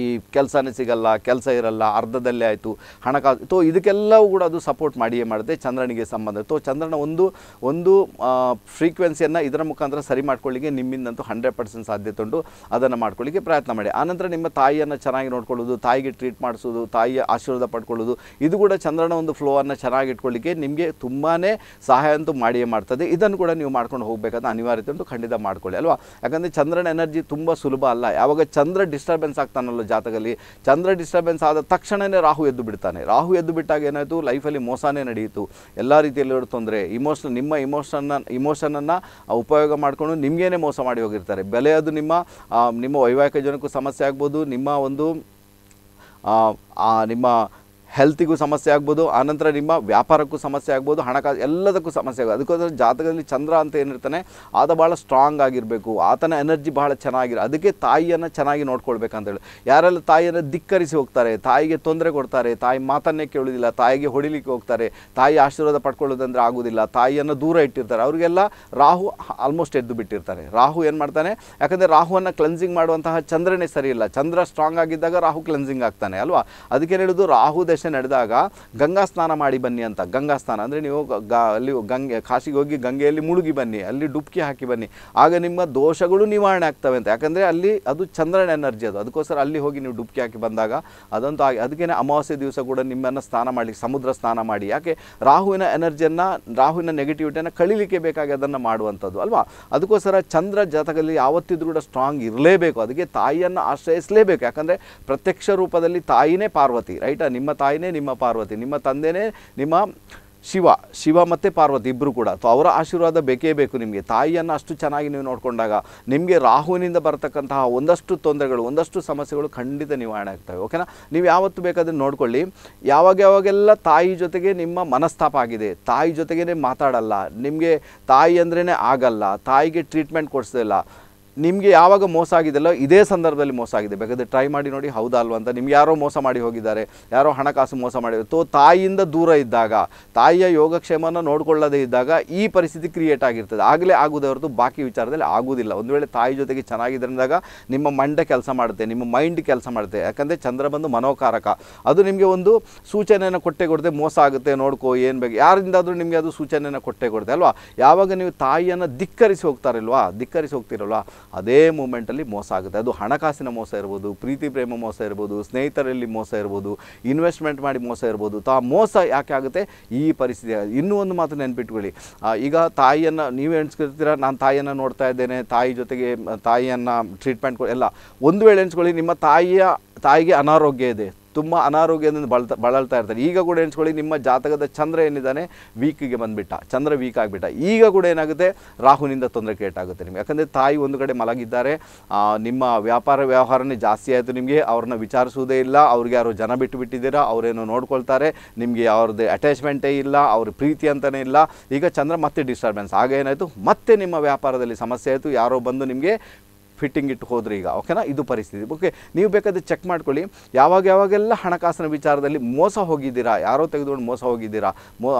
ಈ ಕೆಲಸನೇ ಸಿಗಲ್ಲ ಕೆಲಸ ಇರಲ್ಲ ಅರ್ಧದಲ್ಲೇ ಆಯಿತು ಹಣಕಾಸು ತೋ ಇದಕ್ಕೆಲ್ಲವೂ ಕೂಡ ಅದು ಸಪೋರ್ಟ್ ಮಾಡಿಯೇ ಮಾಡಿದೆ ಚಂದ್ರನಿಗೆ ಸಂಬಂಧ ತೋ ಚಂದ್ರನ ಒಂದು ಒಂದು ಫ್ರೀಕ್ವೆನ್ಸಿಯನ್ನು ಇದರ ಮುಖಾಂತರ ಸರಿ ಮಾಡ್ಕೊಳ್ಳಿಕ್ಕೆ ನಿಮ್ಮಿಂದಂತೂ ಹಂಡ್ರೆಡ್ ಪರ್ಸೆಂಟ್ ಸಾಧ್ಯತೆ ಉಂಟು ಅದನ್ನು ಮಾಡ್ಕೊಳ್ಳಿಕ್ಕೆ ಪ್ರಯತ್ನ ಮಾಡಿ ಆನಂತರ ನಿಮ್ಮ ತಾಯಿಯನ್ನು ಚೆನ್ನಾಗಿ ನೋಡ್ಕೊಳ್ಳೋದು ತಾಯಿಗೆ ಟ್ರೀಟ್ ಮಾಡಿಸೋದು ತಾಯಿಯ ಆಶೀರ್ವಾದ ಪಡ್ಕೊಳ್ಳೋದು ಇದು ಕೂಡ ಚಂದ್ರನ ಒಂದು ಫ್ಲೋವನ್ನು ಚೆನ್ನಾಗಿ ಇಟ್ಕೊಳ್ಳಿಕ್ಕೆ ನಿಮಗೆ ತುಂಬಾ ಸಹಾಯ ಅಂತೂ ಮಾಡಿಯೇ ಮಾಡ್ತದೆ ಇದನ್ನು ಕೂಡ ನೀವು ಮಾಡ್ಕೊಂಡು ಹೋಗಬೇಕಾದ ಅನಿವಾರ್ಯತೆ ಉಂಟು ಖಂಡಿತ ಮಾಡ್ಕೊಳ್ಳಿ ಅಲ್ವಾ ಯಾಕಂದರೆ ಚಂದ್ರನ ಎನರ್ಜಿ ತುಂಬ ಸುಲಭ ಅಲ್ಲ ಯಾವಾಗ ಚಂದ್ರ ಡಿಸ್ಟರ್ಬೆನ್ಸ್ ಆಗ್ತಾನಲ್ಲ ಜಾತಕಲ್ಲಿ ಚಂದ್ರ ಡಿಸ್ಟರ್ಬೆನ್ಸ್ ಆದ ತಕ್ಷಣವೇ ರಾಹು ಎದ್ದು ಬಿಡ್ತಾನೆ ರಾಹು ಎದ್ದು ಬಿಟ್ಟಾಗ ಏನಾಯಿತು ಲೈಫಲ್ಲಿ ಮೋಸನೇ ನಡೆಯಿತು ಎಲ್ಲ ರೀತಿಯಲ್ಲಿ ತೊಂದರೆ ಇಮೋಷನ್ ನಿಮ್ಮ ಇಮೋಷನ್ನ ಇಮೋಷನನ್ನು ಉಪಯೋಗ ಮಾಡಿಕೊಂಡು ನಿಮಗೇನೆ ಮೋಸ ಮಾಡಿ ಹೋಗಿರ್ತಾರೆ ಬೆಲೆ ಅದು ನಿಮ್ಮ ನಿಮ್ಮ ವೈವಾಹಿಕ ಜನಕ್ಕೂ ಸಮಸ್ಯೆ ಆಗ್ಬೋದು ನಿಮ್ಮ ಒಂದು ನಿಮ್ಮ ಹೆಲ್ತಿಗೂ ಸಮಸ್ಯೆ ಆಗ್ಬೋದು ಆನಂತರ ನಿಮ್ಮ ವ್ಯಾಪಾರಕ್ಕೂ ಸಮಸ್ಯೆ ಆಗ್ಬೋದು ಹಣಕಾಸು ಎಲ್ಲದಕ್ಕೂ ಸಮಸ್ಯೆ ಆಗ್ಬೋದು ಅದಕ್ಕೋಸ್ಕರ ಜಾತಕದಲ್ಲಿ ಚಂದ್ರ ಅಂತ ಏನಿರ್ತಾನೆ ಆತ ಭಾಳ ಸ್ಟ್ರಾಂಗ್ ಆಗಿರಬೇಕು ಆತನ ಎನರ್ಜಿ ಭಾಳ ಚೆನ್ನಾಗಿರೋ ಅದಕ್ಕೆ ತಾಯಿಯನ್ನು ಚೆನ್ನಾಗಿ ನೋಡ್ಕೊಳ್ಬೇಕಂತೇಳಿ ಯಾರೆಲ್ಲ ತಾಯಿಯನ್ನು ಧಿಕ್ಕರಿಸಿ ಹೋಗ್ತಾರೆ ತಾಯಿಗೆ ತೊಂದರೆ ಕೊಡ್ತಾರೆ ತಾಯಿ ಮಾತನ್ನೇ ಕೇಳೋದಿಲ್ಲ ತಾಯಿಗೆ ಹೊಡಿಲಿಕ್ಕೆ ಹೋಗ್ತಾರೆ ತಾಯಿ ಆಶೀರ್ವಾದ ಪಡ್ಕೊಳ್ಳೋದಂದ್ರೆ ಆಗೋದಿಲ್ಲ ತಾಯಿಯನ್ನು ದೂರ ಇಟ್ಟಿರ್ತಾರೆ ಅವರಿಗೆಲ್ಲ ರಾಹು ಆಲ್ಮೋಸ್ಟ್ ಎದ್ದು ಬಿಟ್ಟಿರ್ತಾರೆ ರಾಹು ಏನು ಮಾಡ್ತಾನೆ ಯಾಕಂದರೆ ರಾಹುವನ್ನು ಕ್ಲೆನ್ಸಿಂಗ್ ಮಾಡುವಂತಹ ಚಂದ್ರನೇ ಸರಿ ಚಂದ್ರ ಸ್ಟ್ರಾಂಗ್ ಆಗಿದ್ದಾಗ ರಾಹು ಕ್ಲೆನ್ಸಿಂಗ್ ಆಗ್ತಾನೆ ಅಲ್ವಾ ಅದಕ್ಕೆ ಹೇಳೋದು ರಾಹು ದ ನಡೆದಾಗ ಗಂಗಾ ಸ್ನಾನ ಮಾಡಿ ಬನ್ನಿ ಅಂತ ಗಂಗಾ ಸ್ನಾನ ಅಂದರೆ ನೀವು ಅಲ್ಲಿ ಗಂಗೆ ಕಾಶಿಗೆ ಹೋಗಿ ಗಂಗೆಯಲ್ಲಿ ಮುಳುಗಿ ಬನ್ನಿ ಅಲ್ಲಿ ಡುಬ್ಕಿ ಹಾಕಿ ಬನ್ನಿ ಆಗ ನಿಮ್ಮ ದೋಷಗಳು ನಿವಾರಣೆ ಆಗ್ತವೆ ಅಂತ ಯಾಕಂದರೆ ಅಲ್ಲಿ ಅದು ಚಂದ್ರನ ಎನರ್ಜಿ ಅದು ಅದಕ್ಕೋಸ್ಕರ ಅಲ್ಲಿ ಹೋಗಿ ನೀವು ಡುಬ್ಕಿ ಹಾಕಿ ಬಂದಾಗ ಅದಂತೂ ಆಗಿ ಅದಕ್ಕೇ ಅಮಾವಾಸ್ಯೆ ದಿವಸ ಕೂಡ ನಿಮ್ಮನ್ನು ಸ್ನಾನ ಮಾಡಲಿಕ್ಕೆ ಸಮುದ್ರ ಸ್ನಾನ ಮಾಡಿ ಯಾಕೆ ರಾಹುವಿನ ಎನರ್ಜಿಯನ್ನು ರಾಹುವಿನ ನೆಗೆಟಿವಿಟಿಯನ್ನು ಕಳಿಲಿಕ್ಕೆ ಬೇಕಾಗಿ ಅದನ್ನು ಮಾಡುವಂಥದ್ದು ಅಲ್ವಾ ಅದಕ್ಕೋಸ್ಕರ ಚಂದ್ರ ಜಾತಕದಲ್ಲಿ ಯಾವತ್ತಿದ್ರೂ ಕೂಡ ಸ್ಟ್ರಾಂಗ್ ಇರಲೇಬೇಕು ಅದಕ್ಕೆ ತಾಯಿಯನ್ನು ಆಶ್ರಯಿಸಲೇಬೇಕು ಯಾಕಂದರೆ ಪ್ರತ್ಯಕ್ಷ ರೂಪದಲ್ಲಿ ತಾಯಿನೇ ಪಾರ್ವತಿ ರೈಟಾ ನಿಮ್ಮ ತಾಯಿ ತಾಯಿನೇ ನಿಮ್ಮ ಪಾರ್ವತಿ ನಿಮ್ಮ ತಂದೆಯೇ ನಿಮ್ಮ ಶಿವ ಶಿವ ಮತ್ತು ಪಾರ್ವತಿ ಇಬ್ಬರು ಕೂಡ ಸೊ ಅವರ ಆಶೀರ್ವಾದ ಬೇಕೇ ಬೇಕು ನಿಮಗೆ ತಾಯಿಯನ್ನು ಅಷ್ಟು ಚೆನ್ನಾಗಿ ನೀವು ನೋಡಿಕೊಂಡಾಗ ನಿಮಗೆ ರಾಹುವಿನಿಂದ ಬರತಕ್ಕಂತಹ ಒಂದಷ್ಟು ತೊಂದರೆಗಳು ಒಂದಷ್ಟು ಸಮಸ್ಯೆಗಳು ಖಂಡಿತ ನಿವಾರಣೆ ಆಗ್ತವೆ ಓಕೆನಾ ನೀವು ಯಾವತ್ತು ಬೇಕಾದರೆ ನೋಡ್ಕೊಳ್ಳಿ ಯಾವಾಗ ಯಾವಾಗೆಲ್ಲ ತಾಯಿ ಜೊತೆಗೆ ನಿಮ್ಮ ಮನಸ್ತಾಪ ಆಗಿದೆ ತಾಯಿ ಜೊತೆಗೇ ಮಾತಾಡಲ್ಲ ನಿಮಗೆ ತಾಯಿ ಅಂದ್ರೇ ಆಗಲ್ಲ ತಾಯಿಗೆ ಟ್ರೀಟ್ಮೆಂಟ್ ಕೊಡಿಸೋದಿಲ್ಲ ನಿಮಗೆ ಯಾವಾಗ ಮೋಸ ಆಗಿದೆಲ್ಲೋ ಇದೇ ಸಂದರ್ಭದಲ್ಲಿ ಮೋಸ ಆಗಿದೆ ಬೇಕಾದರೆ ಟ್ರೈ ಮಾಡಿ ನೋಡಿ ಹೌದಾ ಅಲ್ವಾ ಅಂತ ನಿಮ್ಗೆ ಯಾರೋ ಮೋಸ ಮಾಡಿ ಹೋಗಿದ್ದಾರೆ ಯಾರೋ ಹಣಕಾಸು ಮೋಸ ಮಾಡಿದ್ದಾರೆ ತೋ ತಾಯಿಯಿಂದ ದೂರ ಇದ್ದಾಗ ತಾಯಿಯ ಯೋಗಕ್ಷೇಮನ ನೋಡಿಕೊಳ್ಳದೇ ಇದ್ದಾಗ ಈ ಪರಿಸ್ಥಿತಿ ಕ್ರಿಯೇಟ್ ಆಗಿರ್ತದೆ ಆಗಲೇ ಆಗುವುದೇ ಹೊರತು ಬಾಕಿ ವಿಚಾರದಲ್ಲಿ ಆಗೋದಿಲ್ಲ ಒಂದು ವೇಳೆ ತಾಯಿ ಜೊತೆಗೆ ಚೆನ್ನಾಗಿದ್ದರಿಂದಾಗ ನಿಮ್ಮ ಮಂಡ ಕೆಲಸ ಮಾಡುತ್ತೆ ನಿಮ್ಮ ಮೈಂಡ್ ಕೆಲಸ ಮಾಡುತ್ತೆ ಯಾಕಂದರೆ ಚಂದ್ರ ಬಂದು ಮನೋಕಾರಕ ಅದು ನಿಮಗೆ ಒಂದು ಸೂಚನೆಯನ್ನು ಕೊಟ್ಟೆ ಕೊಡದೆ ಮೋಸ ಆಗುತ್ತೆ ನೋಡ್ಕೋ ಏನು ಬೇಕು ಯಾರಿಂದಾದರೂ ನಿಮಗೆ ಅದು ಸೂಚನೆಯನ್ನು ಕೊಟ್ಟೆ ಕೊಡುತ್ತೆ ಅಲ್ವಾ ಯಾವಾಗ ನೀವು ತಾಯಿಯನ್ನು ಧಿಕ್ಕರಿಸಿ ಹೋಗ್ತಾರಲ್ವಾ ಧಿಕ್ಕರಿಸಿ ಹೋಗ್ತಿರಲ್ವಾ ಅದೇ ಮೂಮೆಂಟಲ್ಲಿ ಮೋಸ ಆಗುತ್ತೆ ಅದು ಹಣಕಾಸಿನ ಮೋಸ ಇರ್ಬೋದು ಪ್ರೀತಿ ಪ್ರೇಮ ಮೋಸ ಇರ್ಬೋದು ಸ್ನೇಹಿತರಲ್ಲಿ ಮೋಸ ಇರ್ಬೋದು ಇನ್ವೆಸ್ಟ್ಮೆಂಟ್ ಮಾಡಿ ಮೋಸ ಇರ್ಬೋದು ತಾ ಮೋಸ ಯಾಕೆ ಆಗುತ್ತೆ ಈ ಪರಿಸ್ಥಿತಿ ಇನ್ನೂ ಒಂದು ಮಾತು ನೆನ್ಪಿಟ್ಕೊಳ್ಳಿ ಈಗ ತಾಯಿಯನ್ನು ನೀವು ಎಣಿಸ್ಕೊಳ್ತೀರಾ ನಾನು ತಾಯಿಯನ್ನು ನೋಡ್ತಾ ಇದ್ದೇನೆ ತಾಯಿ ಜೊತೆಗೆ ತಾಯಿಯನ್ನು ಟ್ರೀಟ್ಮೆಂಟ್ ಎಲ್ಲ ಒಂದು ವೇಳೆ ಎಣಿಸ್ಕೊಳ್ಳಿ ನಿಮ್ಮ ತಾಯಿಯ ತಾಯಿಗೆ ಅನಾರೋಗ್ಯ ಇದೆ ತುಂಬ ಅನಾರೋಗ್ಯದಿಂದ ಬಳ ಬಳಲ್ತಾ ಇರ್ತಾರೆ ಈಗ ಕೂಡ ಎಣಿಸ್ಕೊಳ್ಳಿ ನಿಮ್ಮ ಜಾತಕದ ಚಂದ್ರ ಏನಿದ್ದಾನೆ ವೀಕಿಗೆ ಬಂದುಬಿಟ್ಟ ಚಂದ್ರ ವೀಕ್ ಆಗಿಬಿಟ್ಟ ಈಗ ಕೂಡ ಏನಾಗುತ್ತೆ ರಾಹುನಿಂದ ತೊಂದರೆ ಆಗುತ್ತೆ ನಿಮಗೆ ಯಾಕಂದರೆ ತಾಯಿ ಒಂದು ಕಡೆ ಮಲಗಿದ್ದಾರೆ ನಿಮ್ಮ ವ್ಯಾಪಾರ ವ್ಯವಹಾರನೇ ಜಾಸ್ತಿ ಆಯಿತು ನಿಮಗೆ ಅವ್ರನ್ನ ವಿಚಾರಿಸುವುದೇ ಇಲ್ಲ ಅವ್ರಿಗೆ ಯಾರೋ ಜನ ಬಿಟ್ಟು ಬಿಟ್ಟಿದ್ದೀರಾ ಅವರೇನೋ ನೋಡ್ಕೊಳ್ತಾರೆ ನಿಮಗೆ ಅವ್ರದ್ದು ಅಟ್ಯಾಚ್ಮೆಂಟೇ ಇಲ್ಲ ಅವ್ರ ಪ್ರೀತಿ ಅಂತಲೇ ಇಲ್ಲ ಈಗ ಚಂದ್ರ ಮತ್ತೆ ಡಿಸ್ಟರ್ಬೆನ್ಸ್ ಆಗ ಏನಾಯಿತು ಮತ್ತೆ ನಿಮ್ಮ ವ್ಯಾಪಾರದಲ್ಲಿ ಸಮಸ್ಯೆ ಆಯಿತು ಯಾರೋ ಬಂದು ನಿಮಗೆ ಫಿಟ್ಟಿಂಗ್ ಇಟ್ಟು ಹೋದ್ರೆ ಈಗ ಓಕೆನಾ ಇದು ಪರಿಸ್ಥಿತಿ ಓಕೆ ನೀವು ಬೇಕಾದರೆ ಚೆಕ್ ಮಾಡ್ಕೊಳ್ಳಿ ಯಾವಾಗ ಯಾವಾಗೆಲ್ಲ ಹಣಕಾಸಿನ ವಿಚಾರದಲ್ಲಿ ಮೋಸ ಹೋಗಿದ್ದೀರಾ ಯಾರೋ ತೆಗೆದುಕೊಂಡು ಮೋಸ ಹೋಗಿದ್ದೀರಾ ಮೋ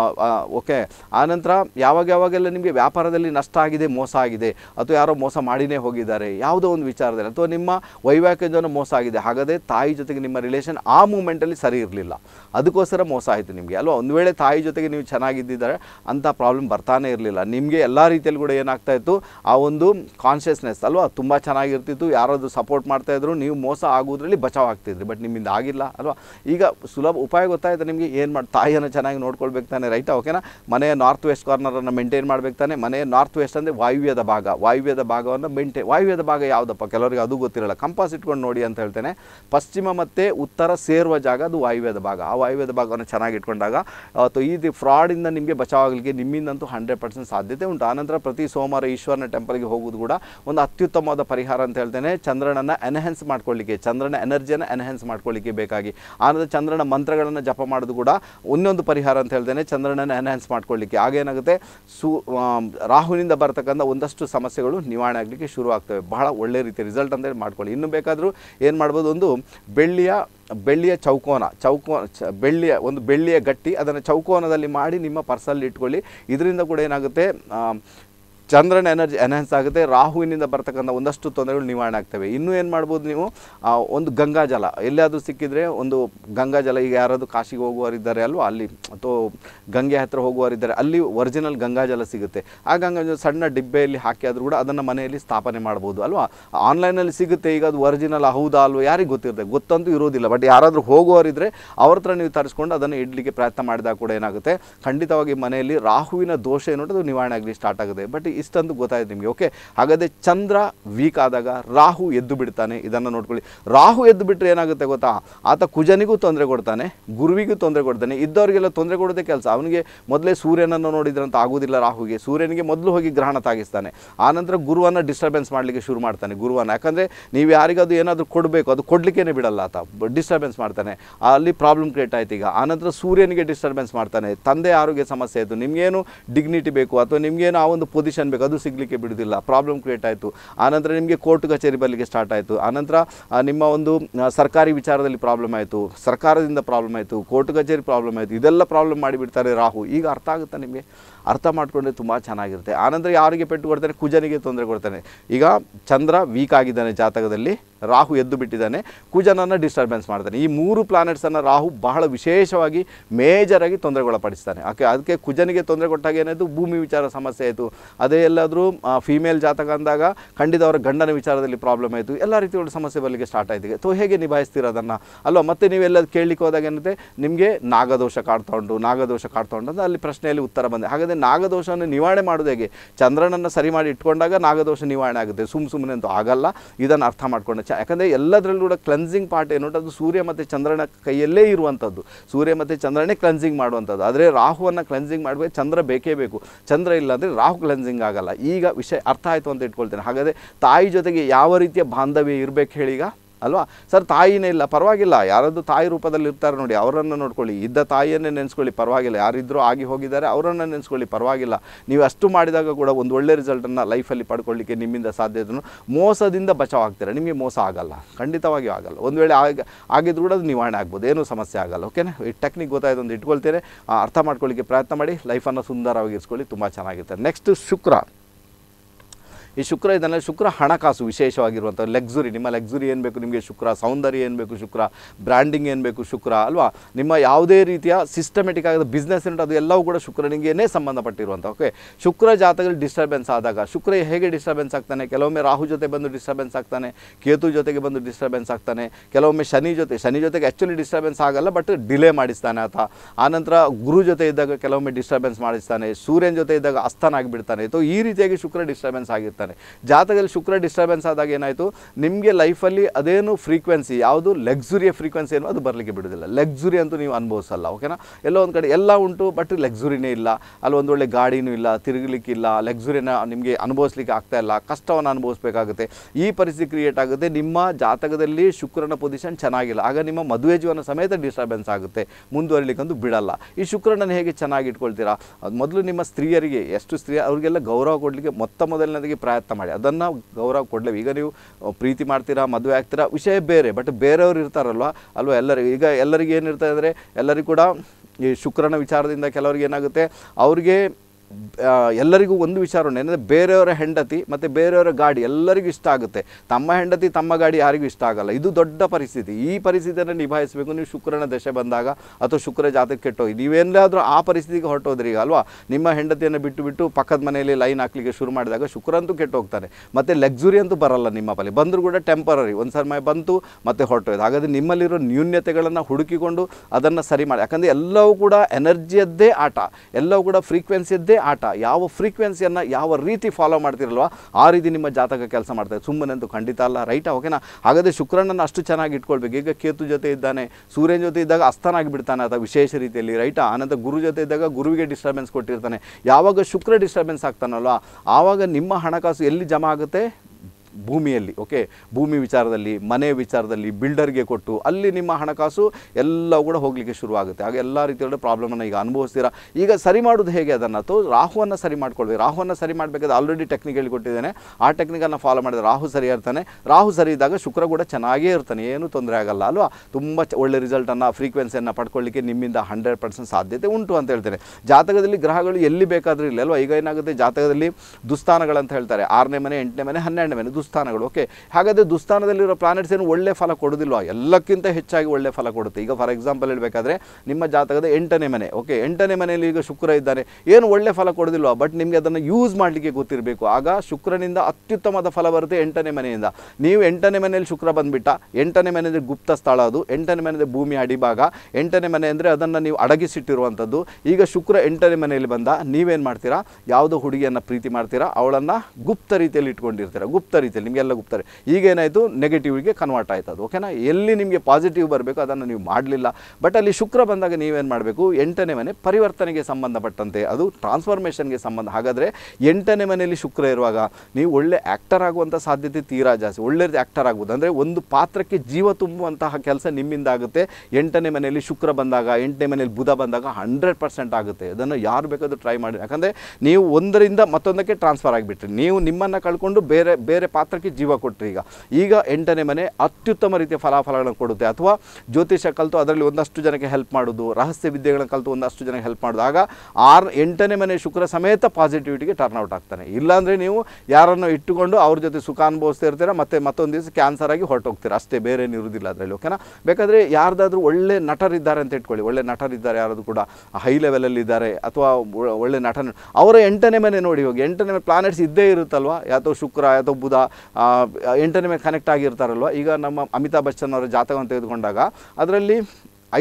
ಓಕೆ ಆನಂತರ ಯಾವಾಗ ಯಾವಾಗೆಲ್ಲ ನಿಮಗೆ ವ್ಯಾಪಾರದಲ್ಲಿ ನಷ್ಟ ಆಗಿದೆ ಮೋಸ ಆಗಿದೆ ಅಥವಾ ಯಾರೋ ಮೋಸ ಮಾಡಿನೇ ಹೋಗಿದ್ದಾರೆ ಯಾವುದೋ ಒಂದು ವಿಚಾರದಲ್ಲಿ ಅಥವಾ ನಿಮ್ಮ ವೈವಾಹಿಕ ಮೋಸ ಆಗಿದೆ ಹಾಗಾದರೆ ತಾಯಿ ಜೊತೆಗೆ ನಿಮ್ಮ ರಿಲೇಷನ್ ಆ ಮೂಮೆಂಟಲ್ಲಿ ಸರಿ ಇರಲಿಲ್ಲ ಅದಕ್ಕೋಸ್ಕರ ಮೋಸ ಆಯಿತು ನಿಮಗೆ ಅಲ್ವಾ ಒಂದು ವೇಳೆ ತಾಯಿ ಜೊತೆಗೆ ನೀವು ಚೆನ್ನಾಗಿದ್ದಿದ್ದಾರೆ ಅಂಥ ಪ್ರಾಬ್ಲಮ್ ಬರ್ತಾನೆ ಇರಲಿಲ್ಲ ನಿಮಗೆ ಎಲ್ಲ ರೀತಿಯಲ್ಲಿ ಕೂಡ ಏನಾಗ್ತಾ ಇತ್ತು ಆ ಒಂದು ಕಾನ್ಷಿಯಸ್ನೆಸ್ ಅಲ್ವಾ ತುಂಬ ಚೆನ್ನಾಗಿರ್ತಿತ್ತು ಯಾರಾದ್ರು ಸಪೋರ್ಟ್ ಮಾಡ್ತಾ ಮಾಡ್ತಾಯಿದ್ರು ನೀವು ಮೋಸ ಆಗೋದ್ರಲ್ಲಿ ಬಚಾವ್ ಆಗ್ತಿದ್ರಿ ಬಟ್ ನಿಮ್ಮಿಂದ ಆಗಿಲ್ಲ ಅಲ್ವಾ ಈಗ ಸುಲಭ ಉಪಾಯ ಗೊತ್ತಾಯಿತು ನಿಮಗೆ ಏನು ಮಾಡಿ ತಾಯಿಯನ್ನು ಚೆನ್ನಾಗಿ ನೋಡ್ಕೊಳ್ಬೇಕು ತಾನೆ ರೈಟಾ ಓಕೆನಾ ಮನೆಯ ನಾರ್ತ್ ವೆಸ್ಟ್ ಕಾರ್ನರನ್ನು ಮೇಂಟೈನ್ ಮಾಡ್ಬೇಕು ತಾನೆ ಮನೆಯ ನಾರ್ತ್ ವೆಸ್ಟ್ ಅಂದರೆ ವಾಯುವ್ಯದ ಭಾಗ ವಾಯುವ್ಯದ ಭಾಗವನ್ನು ಮೇಂಟೈನ್ ವಾಯುವ್ಯದ ಭಾಗ ಯಾವುದಪ್ಪ ಕೆಲವರಿಗೆ ಅದು ಗೊತ್ತಿರಲ್ಲ ಕಂಪಾಸ್ ಇಟ್ಕೊಂಡು ನೋಡಿ ಅಂತ ಹೇಳ್ತೇನೆ ಪಶ್ಚಿಮ ಮತ್ತು ಉತ್ತರ ಸೇರುವ ಜಾಗ ಅದು ವಾಯುವ್ಯದ ಭಾಗ ಆ ವಾಯುವ್ಯದ ಭಾಗವನ್ನು ಚೆನ್ನಾಗಿ ಇಟ್ಕೊಂಡಾಗ ಅಥವಾ ಈ ಫ್ರಾಡಿಂದ ನಿಮಗೆ ಬಚಾವಾಗಲಿಕ್ಕೆ ನಿಮ್ಮಿಂದಂತೂ ಹಂಡ್ರೆಡ್ ಪರ್ಸೆಂಟ್ ಸಾಧ್ಯತೆ ಉಂಟು ಆನಂತರ ಪ್ರತಿ ಸೋಮವಾರ ಈಶ್ವರನ ಟೆಂಪಲ್ಗೆ ಹೋಗುವುದು ಕೂಡ ಒಂದು ಅತ್ಯುತ್ತಮವಾದ ಪರಿಹಾರ ಅಂತ ಹೇಳ್ತೇನೆ ಚಂದ್ರನನ್ನು ಎನ್ಹ್ಯಾನ್ಸ್ ಮಾಡ್ಕೊಳ್ಳಿಕ್ಕೆ ಚಂದ್ರನ ಎನರ್ಜಿಯನ್ನು ಎನ್ಹ್ಯಾನ್ಸ್ ಮಾಡ್ಕೊಳ್ಳಿಕ್ಕೆ ಬೇಕಾಗಿ ಆನಂದ ಚಂದ್ರನ ಮಂತ್ರಗಳನ್ನು ಜಪ ಮಾಡೋದು ಕೂಡ ಇನ್ನೊಂದು ಪರಿಹಾರ ಅಂತ ಹೇಳ್ತೇನೆ ಚಂದ್ರನನ್ನು ಎನ್ಹ್ಯಾನ್ಸ್ ಮಾಡ್ಕೊಳ್ಳಿಕ್ಕೆ ಆಗೇನಾಗುತ್ತೆ ಸು ರಾಹುನಿಂದ ಬರ್ತಕ್ಕಂಥ ಒಂದಷ್ಟು ಸಮಸ್ಯೆಗಳು ನಿವಾರಣೆ ಆಗಲಿಕ್ಕೆ ಶುರು ಆಗ್ತವೆ ಬಹಳ ಒಳ್ಳೆ ರೀತಿಯ ರಿಸಲ್ಟ್ ಹೇಳಿ ಮಾಡ್ಕೊಳ್ಳಿ ಇನ್ನು ಬೇಕಾದರೂ ಏನು ಮಾಡ್ಬೋದು ಒಂದು ಬೆಳ್ಳಿಯ ಬೆಳ್ಳಿಯ ಚೌಕೋನ ಚೌಕೋ ಬೆಳ್ಳಿಯ ಒಂದು ಬೆಳ್ಳಿಯ ಗಟ್ಟಿ ಅದನ್ನು ಚೌಕೋನದಲ್ಲಿ ಮಾಡಿ ನಿಮ್ಮ ಪರ್ಸಲ್ಲಿ ಇಟ್ಕೊಳ್ಳಿ ಇದರಿಂದ ಕೂಡ ಏನಾಗುತ್ತೆ ಚಂದ್ರನ ಎನರ್ಜಿ ಎನ್ಹ್ಯಾನ್ಸ್ ಆಗುತ್ತೆ ರಾಹುವಿನಿಂದ ಬರ್ತಕ್ಕಂಥ ಒಂದಷ್ಟು ತೊಂದರೆಗಳು ನಿವಾರಣೆ ಆಗ್ತವೆ ಇನ್ನೂ ಏನು ಮಾಡ್ಬೋದು ನೀವು ಒಂದು ಗಂಗಾಜಲ ಎಲ್ಲಿಯಾದರೂ ಸಿಕ್ಕಿದರೆ ಒಂದು ಗಂಗಾಜಲ ಈಗ ಯಾರಾದರೂ ಕಾಶಿಗೆ ಹೋಗುವವರಿದ್ದಾರೆ ಅಲ್ವೋ ಅಲ್ಲಿ ಅಥವಾ ಗಂಗೆ ಹತ್ತಿರ ಹೋಗುವವರಿದ್ದಾರೆ ಅಲ್ಲಿ ಒರಿಜಿನಲ್ ಗಂಗಾಜಲ ಸಿಗುತ್ತೆ ಆ ಗಂಗಾಜಲ ಸಣ್ಣ ಡಿಬ್ಬೆಯಲ್ಲಿ ಹಾಕಿಯಾದರೂ ಕೂಡ ಅದನ್ನು ಮನೆಯಲ್ಲಿ ಸ್ಥಾಪನೆ ಮಾಡ್ಬೋದು ಅಲ್ವಾ ಆನ್ಲೈನಲ್ಲಿ ಸಿಗುತ್ತೆ ಈಗ ಅದು ಒರಿಜಿನಲ್ ಹೌದಾ ಅಲ್ವಾ ಯಾರಿಗೆ ಗೊತ್ತಿರುತ್ತೆ ಗೊತ್ತಂತೂ ಇರೋದಿಲ್ಲ ಬಟ್ ಯಾರಾದರೂ ಹೋಗುವವರಿದ್ದರೆ ಅವ್ರ ಹತ್ರ ನೀವು ತರಿಸ್ಕೊಂಡು ಅದನ್ನು ಇಡಲಿಕ್ಕೆ ಪ್ರಯತ್ನ ಮಾಡಿದಾಗ ಕೂಡ ಏನಾಗುತ್ತೆ ಖಂಡಿತವಾಗಿ ಮನೆಯಲ್ಲಿ ರಾಹುವಿನ ದೋಷ ಏನು ಅದು ನಿವಾರಣೆ ಆಗಲಿ ಸ್ಟಾರ್ಟ್ ಆಗುತ್ತೆ ಬಟ್ ಇಷ್ಟಂದು ಗೊತ್ತಾಯಿತು ನಿಮಗೆ ಓಕೆ ಹಾಗಾದರೆ ಚಂದ್ರ ವೀಕ್ ಆದಾಗ ರಾಹು ಎದ್ದು ಬಿಡ್ತಾನೆ ಇದನ್ನು ನೋಡ್ಕೊಳ್ಳಿ ರಾಹು ಎದ್ದು ಬಿಟ್ಟರೆ ಏನಾಗುತ್ತೆ ಗೊತ್ತಾ ಆತ ಕುಜನಿಗೂ ತೊಂದರೆ ಕೊಡ್ತಾನೆ ಗುರುವಿಗೂ ತೊಂದರೆ ಕೊಡ್ತಾನೆ ಇದ್ದವರಿಗೆಲ್ಲ ತೊಂದರೆ ಕೊಡೋದೇ ಕೆಲಸ ಅವನಿಗೆ ಮೊದಲೇ ಸೂರ್ಯನನ್ನು ನೋಡಿದ್ರಂತ ಆಗೋದಿಲ್ಲ ರಾಹುಗೆ ಸೂರ್ಯನಿಗೆ ಮೊದಲು ಹೋಗಿ ಗ್ರಹಣ ತಾಗಿಸ್ತಾನೆ ಆನಂತರ ಗುರುವನ್ನು ಡಿಸ್ಟರ್ಬೆನ್ಸ್ ಮಾಡಲಿಕ್ಕೆ ಶುರು ಮಾಡ್ತಾನೆ ಗುರುವನ್ನು ಯಾಕಂದರೆ ನೀವು ಅದು ಏನಾದರೂ ಕೊಡಬೇಕು ಅದು ಕೊಡಲಿಕ್ಕೇ ಬಿಡಲ್ಲ ಆತ ಡಿಸ್ಟರ್ಬೆನ್ಸ್ ಮಾಡ್ತಾನೆ ಅಲ್ಲಿ ಪ್ರಾಬ್ಲಮ್ ಕ್ರಿಯೇಟ್ ಆಯ್ತು ಈಗ ಆನಂತರ ಸೂರ್ಯನಿಗೆ ಡಿಸ್ಟರ್ಬೆನ್ಸ್ ಮಾಡ್ತಾನೆ ತಂದೆ ಆರೋಗ್ಯ ಸಮಸ್ಯೆ ಆಯಿತು ನಿಮಗೇನು ಡಿಗ್ನಿಟಿ ಬೇಕು ಅಥವಾ ನಿಮಗೇನು ಆ ಒಂದು ಪೊಸಿಷನ್ ಏನು ಬೇಕು ಅದು ಸಿಗಲಿಕ್ಕೆ ಬಿಡೋದಿಲ್ಲ ಪ್ರಾಬ್ಲಮ್ ಕ್ರಿಯೇಟ್ ಆಯಿತು ಆನಂತರ ನಿಮಗೆ ಕೋರ್ಟ್ ಕಚೇರಿ ಬರಲಿಕ್ಕೆ ಸ್ಟಾರ್ಟ್ ಆಯಿತು ಆನಂತರ ನಿಮ್ಮ ಒಂದು ಸರ್ಕಾರಿ ವಿಚಾರದಲ್ಲಿ ಪ್ರಾಬ್ಲಮ್ ಆಯಿತು ಸರ್ಕಾರದಿಂದ ಪ್ರಾಬ್ಲಮ್ ಆಯಿತು ಕೋರ್ಟ್ ಕಚೇರಿ ಪ್ರಾಬ್ಲಮ್ ಆಯಿತು ಇದೆಲ್ಲ ಪ್ರಾಬ್ಲಮ್ ಮಾಡಿಬಿಡ್ತಾರೆ ರಾಹು ಈಗ ಅರ್ಥ ಆಗುತ್ತಾ ನಿಮಗೆ ಅರ್ಥ ಮಾಡಿಕೊಂಡ್ರೆ ತುಂಬ ಚೆನ್ನಾಗಿರುತ್ತೆ ಆನಂತರ ಯಾರಿಗೆ ಪೆಟ್ಟು ಕೊಡ್ತಾನೆ ಕುಜನಿಗೆ ತೊಂದರೆ ಕೊಡ್ತಾನೆ ಈಗ ಚಂದ್ರ ವೀಕ್ ಆಗಿದ್ದಾನೆ ಜಾತಕದಲ್ಲಿ ರಾಹು ಎದ್ದು ಬಿಟ್ಟಿದ್ದಾನೆ ಕುಜನನ್ನು ಡಿಸ್ಟರ್ಬೆನ್ಸ್ ಮಾಡ್ತಾನೆ ಈ ಮೂರು ಪ್ಲಾನೆಟ್ಸನ್ನು ರಾಹು ಬಹಳ ವಿಶೇಷವಾಗಿ ಮೇಜರಾಗಿ ತೊಂದರೆಗೊಳಪಡಿಸ್ತಾನೆ ಆಕೆ ಅದಕ್ಕೆ ಕುಜನಿಗೆ ತೊಂದರೆ ಕೊಟ್ಟಾಗ ಏನಾಯಿತು ಭೂಮಿ ವಿಚಾರ ಸಮಸ್ಯೆ ಆಯಿತು ಅದೇ ಎಲ್ಲಾದರೂ ಫೀಮೇಲ್ ಜಾತಕ ಅಂದಾಗ ಖಂಡಿತ ಅವರ ಗಂಡನ ವಿಚಾರದಲ್ಲಿ ಪ್ರಾಬ್ಲಮ್ ಆಯಿತು ಎಲ್ಲ ರೀತಿಗಳ ಸಮಸ್ಯೆ ಬರಲಿಕ್ಕೆ ಸ್ಟಾರ್ಟ್ ಆಯ್ತು ಸೊ ಹೇಗೆ ನಿಭಾಯಿಸ್ತೀರೋದನ್ನು ಅಲ್ವಾ ಮತ್ತೆ ನೀವೆಲ್ಲ ಕೇಳಲಿಕ್ಕೆ ಹೋದಾಗ ಏನಿದೆ ನಿಮಗೆ ನಾಗದೋಷ ಕಾಡ್ತಾ ಉಂಟು ನಾಗದೋಷ ಕಾಡ್ತಾ ಉಂಟು ಅಂತ ಅಲ್ಲಿ ಪ್ರಶ್ನೆಯಲ್ಲಿ ಉತ್ತರ ಬಂದೆ ಹಾಗಾದರೆ ನಾಗದೋಷನ ನಿವಾರಣೆ ಮಾಡೋದು ಹೇಗೆ ಚಂದ್ರನನ್ನು ಸರಿ ಮಾಡಿ ಇಟ್ಕೊಂಡಾಗ ನಾಗದೋಷ ನಿವಾರಣೆ ಆಗುತ್ತೆ ಸುಮ್ ಸುಮ್ಮನೆ ಅಂತೂ ಆಗಲ್ಲ ಇದನ್ನು ಅರ್ಥ ಮಾಡ್ಕೊಂಡೆ ಚ ಯಾಕಂದರೆ ಎಲ್ಲದರಲ್ಲೂ ಕೂಡ ಕ್ಲೆನ್ಸಿಂಗ್ ಪಾರ್ಟ್ ಏನು ಅದು ಸೂರ್ಯ ಮತ್ತು ಚಂದ್ರನ ಕೈಯಲ್ಲೇ ಇರುವಂಥದ್ದು ಸೂರ್ಯ ಮತ್ತು ಚಂದ್ರನೇ ಕ್ಲೆನ್ಸಿಂಗ್ ಮಾಡುವಂಥದ್ದು ಆದರೆ ರಾಹುವನ್ನು ಕ್ಲೆನ್ಸಿಂಗ್ ಮಾಡಬೇಕು ಚಂದ್ರ ಬೇಕೇ ಬೇಕು ಚಂದ್ರ ಇಲ್ಲಾಂದರೆ ರಾಹು ಕ್ಲೆನ್ಸಿಂಗ್ ಆಗಲ್ಲ ಈಗ ವಿಷಯ ಅರ್ಥ ಆಯಿತು ಅಂತ ಇಟ್ಕೊಳ್ತೇನೆ ಹಾಗಾದರೆ ತಾಯಿ ಜೊತೆಗೆ ಯಾವ ರೀತಿಯ ಬಾಂಧವ್ಯ ಇರಬೇಕು ಈಗ ಅಲ್ವಾ ಸರ್ ತಾಯಿನೇ ಇಲ್ಲ ಪರವಾಗಿಲ್ಲ ಯಾರದ್ದು ತಾಯಿ ರೂಪದಲ್ಲಿ ಇರ್ತಾರೆ ನೋಡಿ ಅವರನ್ನು ನೋಡ್ಕೊಳ್ಳಿ ಇದ್ದ ತಾಯಿಯನ್ನೇ ನೆನೆಸ್ಕೊಳ್ಳಿ ಪರವಾಗಿಲ್ಲ ಯಾರಿದ್ದರೂ ಆಗಿ ಹೋಗಿದ್ದಾರೆ ಅವರನ್ನು ನೆನೆಸ್ಕೊಳ್ಳಿ ಪರವಾಗಿಲ್ಲ ನೀವು ಅಷ್ಟು ಮಾಡಿದಾಗ ಕೂಡ ಒಂದು ಒಳ್ಳೆ ರಿಸಲ್ಟನ್ನು ಲೈಫಲ್ಲಿ ಪಡ್ಕೊಳ್ಳಿಕ್ಕೆ ನಿಮ್ಮಿಂದ ಇದ್ರು ಮೋಸದಿಂದ ಬಚಾವ್ ನಿಮಗೆ ಮೋಸ ಆಗಲ್ಲ ಖಂಡಿತವಾಗಿಯೂ ಆಗಲ್ಲ ಒಂದು ವೇಳೆ ಆಗ ಆಗಿದ್ರು ಕೂಡ ಅದು ನಿವಾರಣೆ ಆಗ್ಬೋದು ಏನೂ ಸಮಸ್ಯೆ ಆಗಲ್ಲ ಓಕೆನಾ ಈ ಟೆಕ್ನಿಕ್ ಗೊತ್ತಾಯ್ತು ಒಂದು ಇಟ್ಕೊಳ್ತೇನೆ ಅರ್ಥ ಮಾಡ್ಕೊಳ್ಳಿಕ್ಕೆ ಪ್ರಯತ್ನ ಮಾಡಿ ಲೈಫನ್ನು ಸುಂದರವಾಗಿ ಇರಿಸ್ಕೊಳ್ಳಿ ತುಂಬ ಚೆನ್ನಾಗಿರ್ತಾರೆ ನೆಕ್ಸ್ಟ್ ಶುಕ್ರ ಈ ಶುಕ್ರ ಇದನ್ನೇ ಶುಕ್ರ ಹಣಕಾಸು ವಿಶೇಷವಾಗಿರುವಂಥ ಲಕ್ಸುರಿ ನಿಮ್ಮ ಲಕ್ಸುರಿ ಏನು ಬೇಕು ನಿಮಗೆ ಶುಕ್ರ ಸೌಂದರ್ಯ ಏನು ಬೇಕು ಶುಕ್ರ ಬ್ರ್ಯಾಂಡಿಂಗ್ ಏನು ಬೇಕು ಶುಕ್ರ ಅಲ್ವಾ ನಿಮ್ಮ ಯಾವುದೇ ರೀತಿಯ ಸಿಸ್ಟಮೆಟಿಕ್ ಆಗಿರೋ ಬಿಸ್ನೆಸ್ ಅದು ಎಲ್ಲವೂ ಕೂಡ ಶುಕ್ರನಿಗೆನೇ ಸಂಬಂಧಪಟ್ಟಿರುವಂಥ ಓಕೆ ಶುಕ್ರ ಜಾತಕದಲ್ಲಿ ಡಿಸ್ಟರ್ಬೆನ್ಸ್ ಆದಾಗ ಶುಕ್ರ ಹೇಗೆ ಡಿಸ್ಟರ್ಬೆನ್ಸ್ ಆಗ್ತಾನೆ ಕೆಲವೊಮ್ಮೆ ರಾಹು ಜೊತೆ ಬಂದು ಡಿಸ್ಟರ್ಬೆನ್ಸ್ ಆಗ್ತಾನೆ ಕೇತು ಜೊತೆಗೆ ಬಂದು ಡಿಸ್ಟರ್ಬೆನ್ಸ್ ಆಗ್ತಾನೆ ಕೆಲವೊಮ್ಮೆ ಶನಿ ಜೊತೆ ಶನಿ ಜೊತೆಗೆ ಆ್ಯಕ್ಚುಲಿ ಡಿಸ್ಟರ್ಬೆನ್ಸ್ ಆಗಲ್ಲ ಬಟ್ ಡಿಲೇ ಮಾಡಿಸ್ತಾನೆ ಆತ ಆನಂತರ ಗುರು ಜೊತೆ ಇದ್ದಾಗ ಕೆಲವೊಮ್ಮೆ ಡಿಸ್ಟರ್ಬೆನ್ಸ್ ಮಾಡಿಸ್ತಾನೆ ಸೂರ್ಯನ ಜೊತೆ ಇದ್ದಾಗ ಅಸ್ಥಾನ ಆಗಿಬಿಡ್ತಾನೆ ಅಥವಾ ಈ ರೀತಿಯಾಗಿ ಶುಕ್ರ ಡಿಸ್ಟರ್ಬೆನ್ಸ್ ಆಗಿರ್ತಾನೆ ಜಾತಕದಲ್ಲಿ ಶುಕ್ರ ಡಿಸ್ಟರ್ಬೆನ್ಸ್ ಆದಾಗ ಏನಾಯಿತು ನಿಮಗೆ ಲೈಫಲ್ಲಿ ಅದೇನು ಫ್ರೀಕ್ವೆನ್ಸಿ ಯಾವುದು ಲಕ್ಸುರಿಯ ಫ್ರೀಕ್ವೆನ್ಸಿ ಏನೋ ಅದು ಬರಲಿಕ್ಕೆ ಬಿಡೋದಿಲ್ಲ ಲಕ್ಸುರಿ ಅಂತೂ ನೀವು ಅನುಭವಿಸಲ್ಲ ಓಕೆನಾ ಎಲ್ಲೋ ಒಂದು ಕಡೆ ಎಲ್ಲ ಉಂಟು ಬಟ್ ಲಕ್ಸುರಿನೇ ಇಲ್ಲ ಅಲ್ಲಿ ಒಂದೊಳ್ಳೆ ಗಾಡಿನೂ ಇಲ್ಲ ತಿರುಗಲಿಕ್ಕಿಲ್ಲ ಲಕ್ಸುರಿನ ನಿಮಗೆ ಅನುಭವಿಸ್ಲಿಕ್ಕೆ ಆಗ್ತಾ ಇಲ್ಲ ಕಷ್ಟವನ್ನು ಅನುಭವಿಸಬೇಕಾಗುತ್ತೆ ಈ ಪರಿಸ್ಥಿತಿ ಕ್ರಿಯೇಟ್ ಆಗುತ್ತೆ ನಿಮ್ಮ ಜಾತಕದಲ್ಲಿ ಶುಕ್ರನ ಪೊಸಿಷನ್ ಚೆನ್ನಾಗಿಲ್ಲ ಆಗ ನಿಮ್ಮ ಮದುವೆ ಜೀವನ ಸಮೇತ ಡಿಸ್ಟರ್ಬೆನ್ಸ್ ಆಗುತ್ತೆ ಮುಂದುವರಿಲಿಕ್ಕಂತೂ ಬಿಡಲ್ಲ ಈ ಶುಕ್ರನನ್ನು ಹೇಗೆ ಚೆನ್ನಾಗಿ ಇಟ್ಕೊಳ್ತೀರಾ ಮೊದಲು ನಿಮ್ಮ ಸ್ತ್ರೀಯರಿಗೆ ಎಷ್ಟು ಸ್ತ್ರೀ ಅವರಿಗೆಲ್ಲ ಗೌರವ ಕೊಡಲಿಕ್ಕೆ ಮೊತ್ತ ಮೊದಲನೇದಾಗಿ ಪ್ರಾಯ ಸ್ವಾಯತ್ತ ಮಾಡಿ ಅದನ್ನು ಗೌರವ ಕೊಡಲೇವು ಈಗ ನೀವು ಪ್ರೀತಿ ಮಾಡ್ತೀರಾ ಮದುವೆ ಆಗ್ತೀರಾ ವಿಷಯ ಬೇರೆ ಬಟ್ ಬೇರೆಯವ್ರು ಇರ್ತಾರಲ್ವ ಅಲ್ವಾ ಎಲ್ಲರಿಗೂ ಈಗ ಎಲ್ಲರಿಗೂ ಏನಿರ್ತದೆ ಎಲ್ಲರಿಗೂ ಕೂಡ ಈ ಶುಕ್ರನ ವಿಚಾರದಿಂದ ಕೆಲವ್ರಿಗೆ ಏನಾಗುತ್ತೆ ಅವ್ರಿಗೆ ಎಲ್ಲರಿಗೂ ಒಂದು ಉಂಟು ಏನಂದರೆ ಬೇರೆಯವರ ಹೆಂಡತಿ ಮತ್ತು ಬೇರೆಯವರ ಗಾಡಿ ಎಲ್ಲರಿಗೂ ಇಷ್ಟ ಆಗುತ್ತೆ ತಮ್ಮ ಹೆಂಡತಿ ತಮ್ಮ ಗಾಡಿ ಯಾರಿಗೂ ಇಷ್ಟ ಆಗಲ್ಲ ಇದು ದೊಡ್ಡ ಪರಿಸ್ಥಿತಿ ಈ ಪರಿಸ್ಥಿತಿಯನ್ನು ನಿಭಾಯಿಸಬೇಕು ನೀವು ಶುಕ್ರನ ದಶೆ ಬಂದಾಗ ಅಥವಾ ಶುಕ್ರ ಜಾತಕ್ಕೆ ಕೆಟ್ಟೋಗಿ ನೀವೇನಾದರೂ ಆ ಪರಿಸ್ಥಿತಿಗೆ ಹೊರಟೋದ್ರಿ ಅಲ್ವಾ ನಿಮ್ಮ ಹೆಂಡತಿಯನ್ನು ಬಿಟ್ಟು ಬಿಟ್ಟು ಪಕ್ಕದ ಮನೆಯಲ್ಲಿ ಲೈನ್ ಹಾಕ್ಲಿಕ್ಕೆ ಶುರು ಮಾಡಿದಾಗ ಶುಕ್ರ ಶುಕ್ರಂತೂ ಕೆಟ್ಟೋಗ್ತಾನೆ ಮತ್ತು ಲಕ್ಸುರಿ ಅಂತೂ ಬರಲ್ಲ ನಿಮ್ಮ ಬಳಿ ಬಂದರೂ ಕೂಡ ಟೆಂಪರರಿ ಒಂದು ಸಮಯ ಬಂತು ಮತ್ತೆ ಹೊರಟೋಯ್ತು ಹಾಗಾದರೆ ನಿಮ್ಮಲ್ಲಿರೋ ನ್ಯೂನ್ಯತೆಗಳನ್ನು ಹುಡುಕಿಕೊಂಡು ಅದನ್ನು ಸರಿ ಮಾಡಿ ಯಾಕಂದರೆ ಎಲ್ಲವೂ ಕೂಡ ಎನರ್ಜಿಯದ್ದೇ ಆಟ ಎಲ್ಲವೂ ಕೂಡ ಫ್ರೀಕ್ವೆನ್ಸಿಯದ್ದೇ ಆಟ ಯಾವ ಫ್ರೀಕ್ವೆನ್ಸಿಯನ್ನು ಯಾವ ರೀತಿ ಫಾಲೋ ಮಾಡ್ತಿರಲ್ವ ಆ ರೀತಿ ನಿಮ್ಮ ಜಾತಕ ಕೆಲಸ ಮಾಡ್ತಾರೆ ಸುಮ್ಮನೆ ಅಂತೂ ಖಂಡಿತ ಅಲ್ಲ ರೈಟಾ ಓಕೆನಾ ಹಾಗಾದರೆ ಶುಕ್ರನನ್ನು ಅಷ್ಟು ಚೆನ್ನಾಗಿ ಇಟ್ಕೊಳ್ಬೇಕು ಈಗ ಕೇತು ಜೊತೆ ಇದ್ದಾನೆ ಸೂರ್ಯನ ಜೊತೆ ಇದ್ದಾಗ ಅಸ್ತನಾಗಿ ಬಿಡ್ತಾನೆ ಅಥವಾ ವಿಶೇಷ ರೀತಿಯಲ್ಲಿ ರೈಟಾ ಆನಂತರ ಗುರು ಜೊತೆ ಇದ್ದಾಗ ಗುರುವಿಗೆ ಡಿಸ್ಟರ್ಬೆನ್ಸ್ ಕೊಟ್ಟಿರ್ತಾನೆ ಯಾವಾಗ ಶುಕ್ರ ಡಿಸ್ಟರ್ಬೆನ್ಸ್ ಆಗ್ತಾನಲ್ವ ಆವಾಗ ನಿಮ್ಮ ಹಣಕಾಸು ಎಲ್ಲಿ ಜಮಾ ಆಗುತ್ತೆ ಭೂಮಿಯಲ್ಲಿ ಓಕೆ ಭೂಮಿ ವಿಚಾರದಲ್ಲಿ ಮನೆ ವಿಚಾರದಲ್ಲಿ ಬಿಲ್ಡರ್ಗೆ ಕೊಟ್ಟು ಅಲ್ಲಿ ನಿಮ್ಮ ಹಣಕಾಸು ಎಲ್ಲ ಕೂಡ ಹೋಗಲಿಕ್ಕೆ ಶುರುವಾಗುತ್ತೆ ಹಾಗೆ ಎಲ್ಲ ರೀತಿಯಲ್ಲೂ ಪ್ರಾಬ್ಲಮನ್ನು ಈಗ ಅನುಭವಿಸ್ತೀರಾ ಈಗ ಸರಿ ಮಾಡೋದು ಹೇಗೆ ಅದನ್ನು ಅಥವಾ ರಾಹುವನ್ನು ಸರಿ ಮಾಡ್ಕೊಳ್ಬೇಕು ರಾಹುವನ್ನು ಸರಿ ಮಾಡಬೇಕಾದ್ರೆ ಆಲ್ರೆಡಿ ಟೆಕ್ನಿಕ್ ಹೇಳಿಕೊಟ್ಟಿದ್ದೇನೆ ಆ ಟೆಕ್ನಿಕನ್ನು ಫಾಲೋ ಮಾಡಿದ್ರೆ ರಾಹು ಸರಿ ಇರ್ತಾನೆ ರಾಹು ಸರಿ ಇದ್ದಾಗ ಶುಕ್ರ ಕೂಡ ಚೆನ್ನಾಗೇ ಇರ್ತಾನೆ ಏನೂ ತೊಂದರೆ ಆಗಲ್ಲ ಅಲ್ವಾ ತುಂಬ ಒಳ್ಳೆ ರಿಸಲ್ಟನ್ನು ಫ್ರೀಕ್ವೆನ್ಸಿಯನ್ನು ಪಡ್ಕೊಳ್ಳಿಕ್ಕೆ ನಿಮ್ಮಿಂದ ಹಂಡ್ರೆಡ್ ಪರ್ಸೆಂಟ್ ಸಾಧ್ಯತೆ ಉಂಟು ಅಂತ ಹೇಳ್ತಾರೆ ಜಾತಕದಲ್ಲಿ ಗ್ರಹಗಳು ಎಲ್ಲಿ ಬೇಕಾದರೂ ಇಲ್ಲ ಅಲ್ವಾ ಈಗ ಏನಾಗುತ್ತೆ ಜಾತಕದಲ್ಲಿ ದುಸ್ಥಾನಗಳಂತ ಹೇಳ್ತಾರೆ ಆರನೇ ಮನೆ ಎಂಟನೇ ಮನೆ ಹನ್ನೆರಡನೇ ಮನೆ ದುಸ್ ದುಸ್ಥಾನಗಳು ಓಕೆ ಹಾಗಾದರೆ ದುಸ್ಥಾನದಲ್ಲಿರೋ ಪ್ಲಾನೆಟ್ಸ್ ಏನು ಒಳ್ಳೆ ಫಲ ಕೊಡೋದಿಲ್ವಾ ಎಲ್ಲಕ್ಕಿಂತ ಹೆಚ್ಚಾಗಿ ಒಳ್ಳೆ ಫಲ ಕೊಡುತ್ತೆ ಈಗ ಫಾರ್ ಎಕ್ಸಾಂಪಲ್ ಹೇಳಬೇಕಾದ್ರೆ ನಿಮ್ಮ ಜಾತಕದ ಎಂಟನೇ ಮನೆ ಓಕೆ ಎಂಟನೇ ಮನೆಯಲ್ಲಿ ಈಗ ಶುಕ್ರ ಇದ್ದಾನೆ ಏನು ಒಳ್ಳೆ ಫಲ ಕೊಡೋದಿಲ್ವಾ ಬಟ್ ನಿಮಗೆ ಅದನ್ನು ಯೂಸ್ ಮಾಡಲಿಕ್ಕೆ ಗೊತ್ತಿರಬೇಕು ಆಗ ಶುಕ್ರನಿಂದ ಅತ್ಯುತ್ತಮವಾದ ಫಲ ಬರುತ್ತೆ ಎಂಟನೇ ಮನೆಯಿಂದ ನೀವು ಎಂಟನೇ ಮನೆಯಲ್ಲಿ ಶುಕ್ರ ಬಂದುಬಿಟ್ಟ ಎಂಟನೇ ಮನೆ ಅಂದರೆ ಗುಪ್ತ ಸ್ಥಳ ಅದು ಎಂಟನೇ ಮನೆ ಅಂದರೆ ಭೂಮಿ ಅಡಿಭಾಗ ಎಂಟನೇ ಮನೆ ಅಂದರೆ ಅದನ್ನು ನೀವು ಅಡಗಿಸಿಟ್ಟಿರುವಂಥದ್ದು ಈಗ ಶುಕ್ರ ಎಂಟನೇ ಮನೆಯಲ್ಲಿ ಬಂದ ನೀವೇನು ಮಾಡ್ತೀರಾ ಯಾವುದೋ ಹುಡುಗಿಯನ್ನು ಪ್ರೀತಿ ಮಾಡ್ತೀರಾ ಅವಳನ್ನು ಗುಪ್ತ ರೀತಿಯಲ್ಲಿ ಇಟ್ಕೊಂಡಿರ್ತೀರ ಗುಪ್ತ ರೀತಿ ರೀತಿಯಲ್ಲಿ ನಿಮಗೆಲ್ಲ ಗುಪ್ತಾರೆ ಈಗ ಏನಾಯಿತು ನೆಗೆಟಿವ್ಗೆ ಕನ್ವರ್ಟ್ ಅದು ಓಕೆನಾ ಎಲ್ಲಿ ನಿಮಗೆ ಪಾಸಿಟಿವ್ ಬರಬೇಕು ಅದನ್ನು ನೀವು ಮಾಡಲಿಲ್ಲ ಬಟ್ ಅಲ್ಲಿ ಶುಕ್ರ ಬಂದಾಗ ನೀವೇನು ಮಾಡಬೇಕು ಎಂಟನೇ ಮನೆ ಪರಿವರ್ತನೆಗೆ ಸಂಬಂಧಪಟ್ಟಂತೆ ಅದು ಟ್ರಾನ್ಸ್ಫಾರ್ಮೇಷನ್ಗೆ ಸಂಬಂಧ ಹಾಗಾದರೆ ಎಂಟನೇ ಮನೆಯಲ್ಲಿ ಶುಕ್ರ ಇರುವಾಗ ನೀವು ಒಳ್ಳೆ ಆ್ಯಕ್ಟರ್ ಆಗುವಂಥ ಸಾಧ್ಯತೆ ತೀರಾ ಜಾಸ್ತಿ ಒಳ್ಳೇದು ಆ್ಯಕ್ಟರ್ ಆಗ್ಬೋದು ಅಂದರೆ ಒಂದು ಪಾತ್ರಕ್ಕೆ ಜೀವ ತುಂಬುವಂತಹ ಕೆಲಸ ನಿಮ್ಮಿಂದ ಆಗುತ್ತೆ ಎಂಟನೇ ಮನೆಯಲ್ಲಿ ಶುಕ್ರ ಬಂದಾಗ ಎಂಟನೇ ಮನೆಯಲ್ಲಿ ಬುಧ ಬಂದಾಗ ಹಂಡ್ರೆಡ್ ಪರ್ಸೆಂಟ್ ಆಗುತ್ತೆ ಅದನ್ನು ಯಾರು ಬೇಕಾದರೂ ಟ್ರೈ ಮಾಡಿ ಯಾಕಂದರೆ ನೀವು ಒಂದರಿಂದ ಮತ್ತೊಂದಕ್ಕೆ ಟ್ರಾನ್ಸ್ಫರ್ ಆಗಿಬಿಟ್ರಿ ನೀವು ನಿಮ್ಮನ್ನು ಕಳ್ಕೊಂಡು ಬೇರೆ ಬೇರೆ ಪಾತ್ರಕ್ಕೆ ಜೀವ ಕೊಟ್ಟರೆ ಈಗ ಈಗ ಎಂಟನೇ ಮನೆ ಅತ್ಯುತ್ತಮ ರೀತಿಯ ಫಲಾಫಲಗಳನ್ನು ಕೊಡುತ್ತೆ ಅಥವಾ ಜ್ಯೋತಿಷ ಕಲಿತು ಅದರಲ್ಲಿ ಒಂದಷ್ಟು ಜನಕ್ಕೆ ಹೆಲ್ಪ್ ಮಾಡೋದು ರಹಸ್ಯ ವಿದ್ಯೆಗಳನ್ನು ಕಲಿತು ಒಂದಷ್ಟು ಜನಕ್ಕೆ ಹೆಲ್ಪ್ ಮಾಡೋದು ಆಗ ಆರು ಎಂಟನೇ ಮನೆ ಶುಕ್ರ ಸಮೇತ ಪಾಸಿಟಿವಿಟಿಗೆ ಟರ್ನ್ಔಟ್ ಆಗ್ತಾನೆ ಇಲ್ಲಾಂದರೆ ನೀವು ಯಾರನ್ನು ಇಟ್ಟುಕೊಂಡು ಅವ್ರ ಜೊತೆ ಸುಖ ಅನುಭವಿಸ್ತಾ ಇರ್ತೀರ ಮತ್ತು ಮತ್ತೊಂದು ದಿವಸ ಕ್ಯಾನ್ಸರ್ ಆಗಿ ಹೊರಟೋಗ್ತೀರ ಅಷ್ಟೇ ಬೇರೆ ಇರುವುದಿಲ್ಲ ಅದರಲ್ಲಿ ಓಕೆನಾ ಬೇಕಾದರೆ ಯಾರ್ದಾದ್ರೂ ಒಳ್ಳೆ ನಟರಿದ್ದಾರೆ ಅಂತ ಇಟ್ಕೊಳ್ಳಿ ಒಳ್ಳೆ ನಟರಿದ್ದಾರೆ ಯಾರಾದರೂ ಕೂಡ ಹೈ ಲೆವೆಲಲ್ಲಿದ್ದಾರೆ ಇದ್ದಾರೆ ಅಥವಾ ಒಳ್ಳೆ ನಟನ ಅವರ ಎಂಟನೇ ಮನೆ ನೋಡಿ ಹೋಗಿ ಎಂಟನೇ ಮನೆ ಪ್ಲಾನೆಟ್ಸ್ ಇದ್ದೇ ಇರುತ್ತಲ್ವಾ ಯಾತೋ ಶುಕ್ರ ಯಾತೋ ಬುಧ ಎಂಟನೇ ಮೇಲೆ ಕನೆಕ್ಟ್ ಆಗಿರ್ತಾರಲ್ವ ಈಗ ನಮ್ಮ ಅಮಿತಾಬ್ ಬಚ್ಚನ್ ಅವರ ಜಾತಕವನ್ನು ತೆಗೆದುಕೊಂಡಾಗ ಅದರಲ್ಲಿ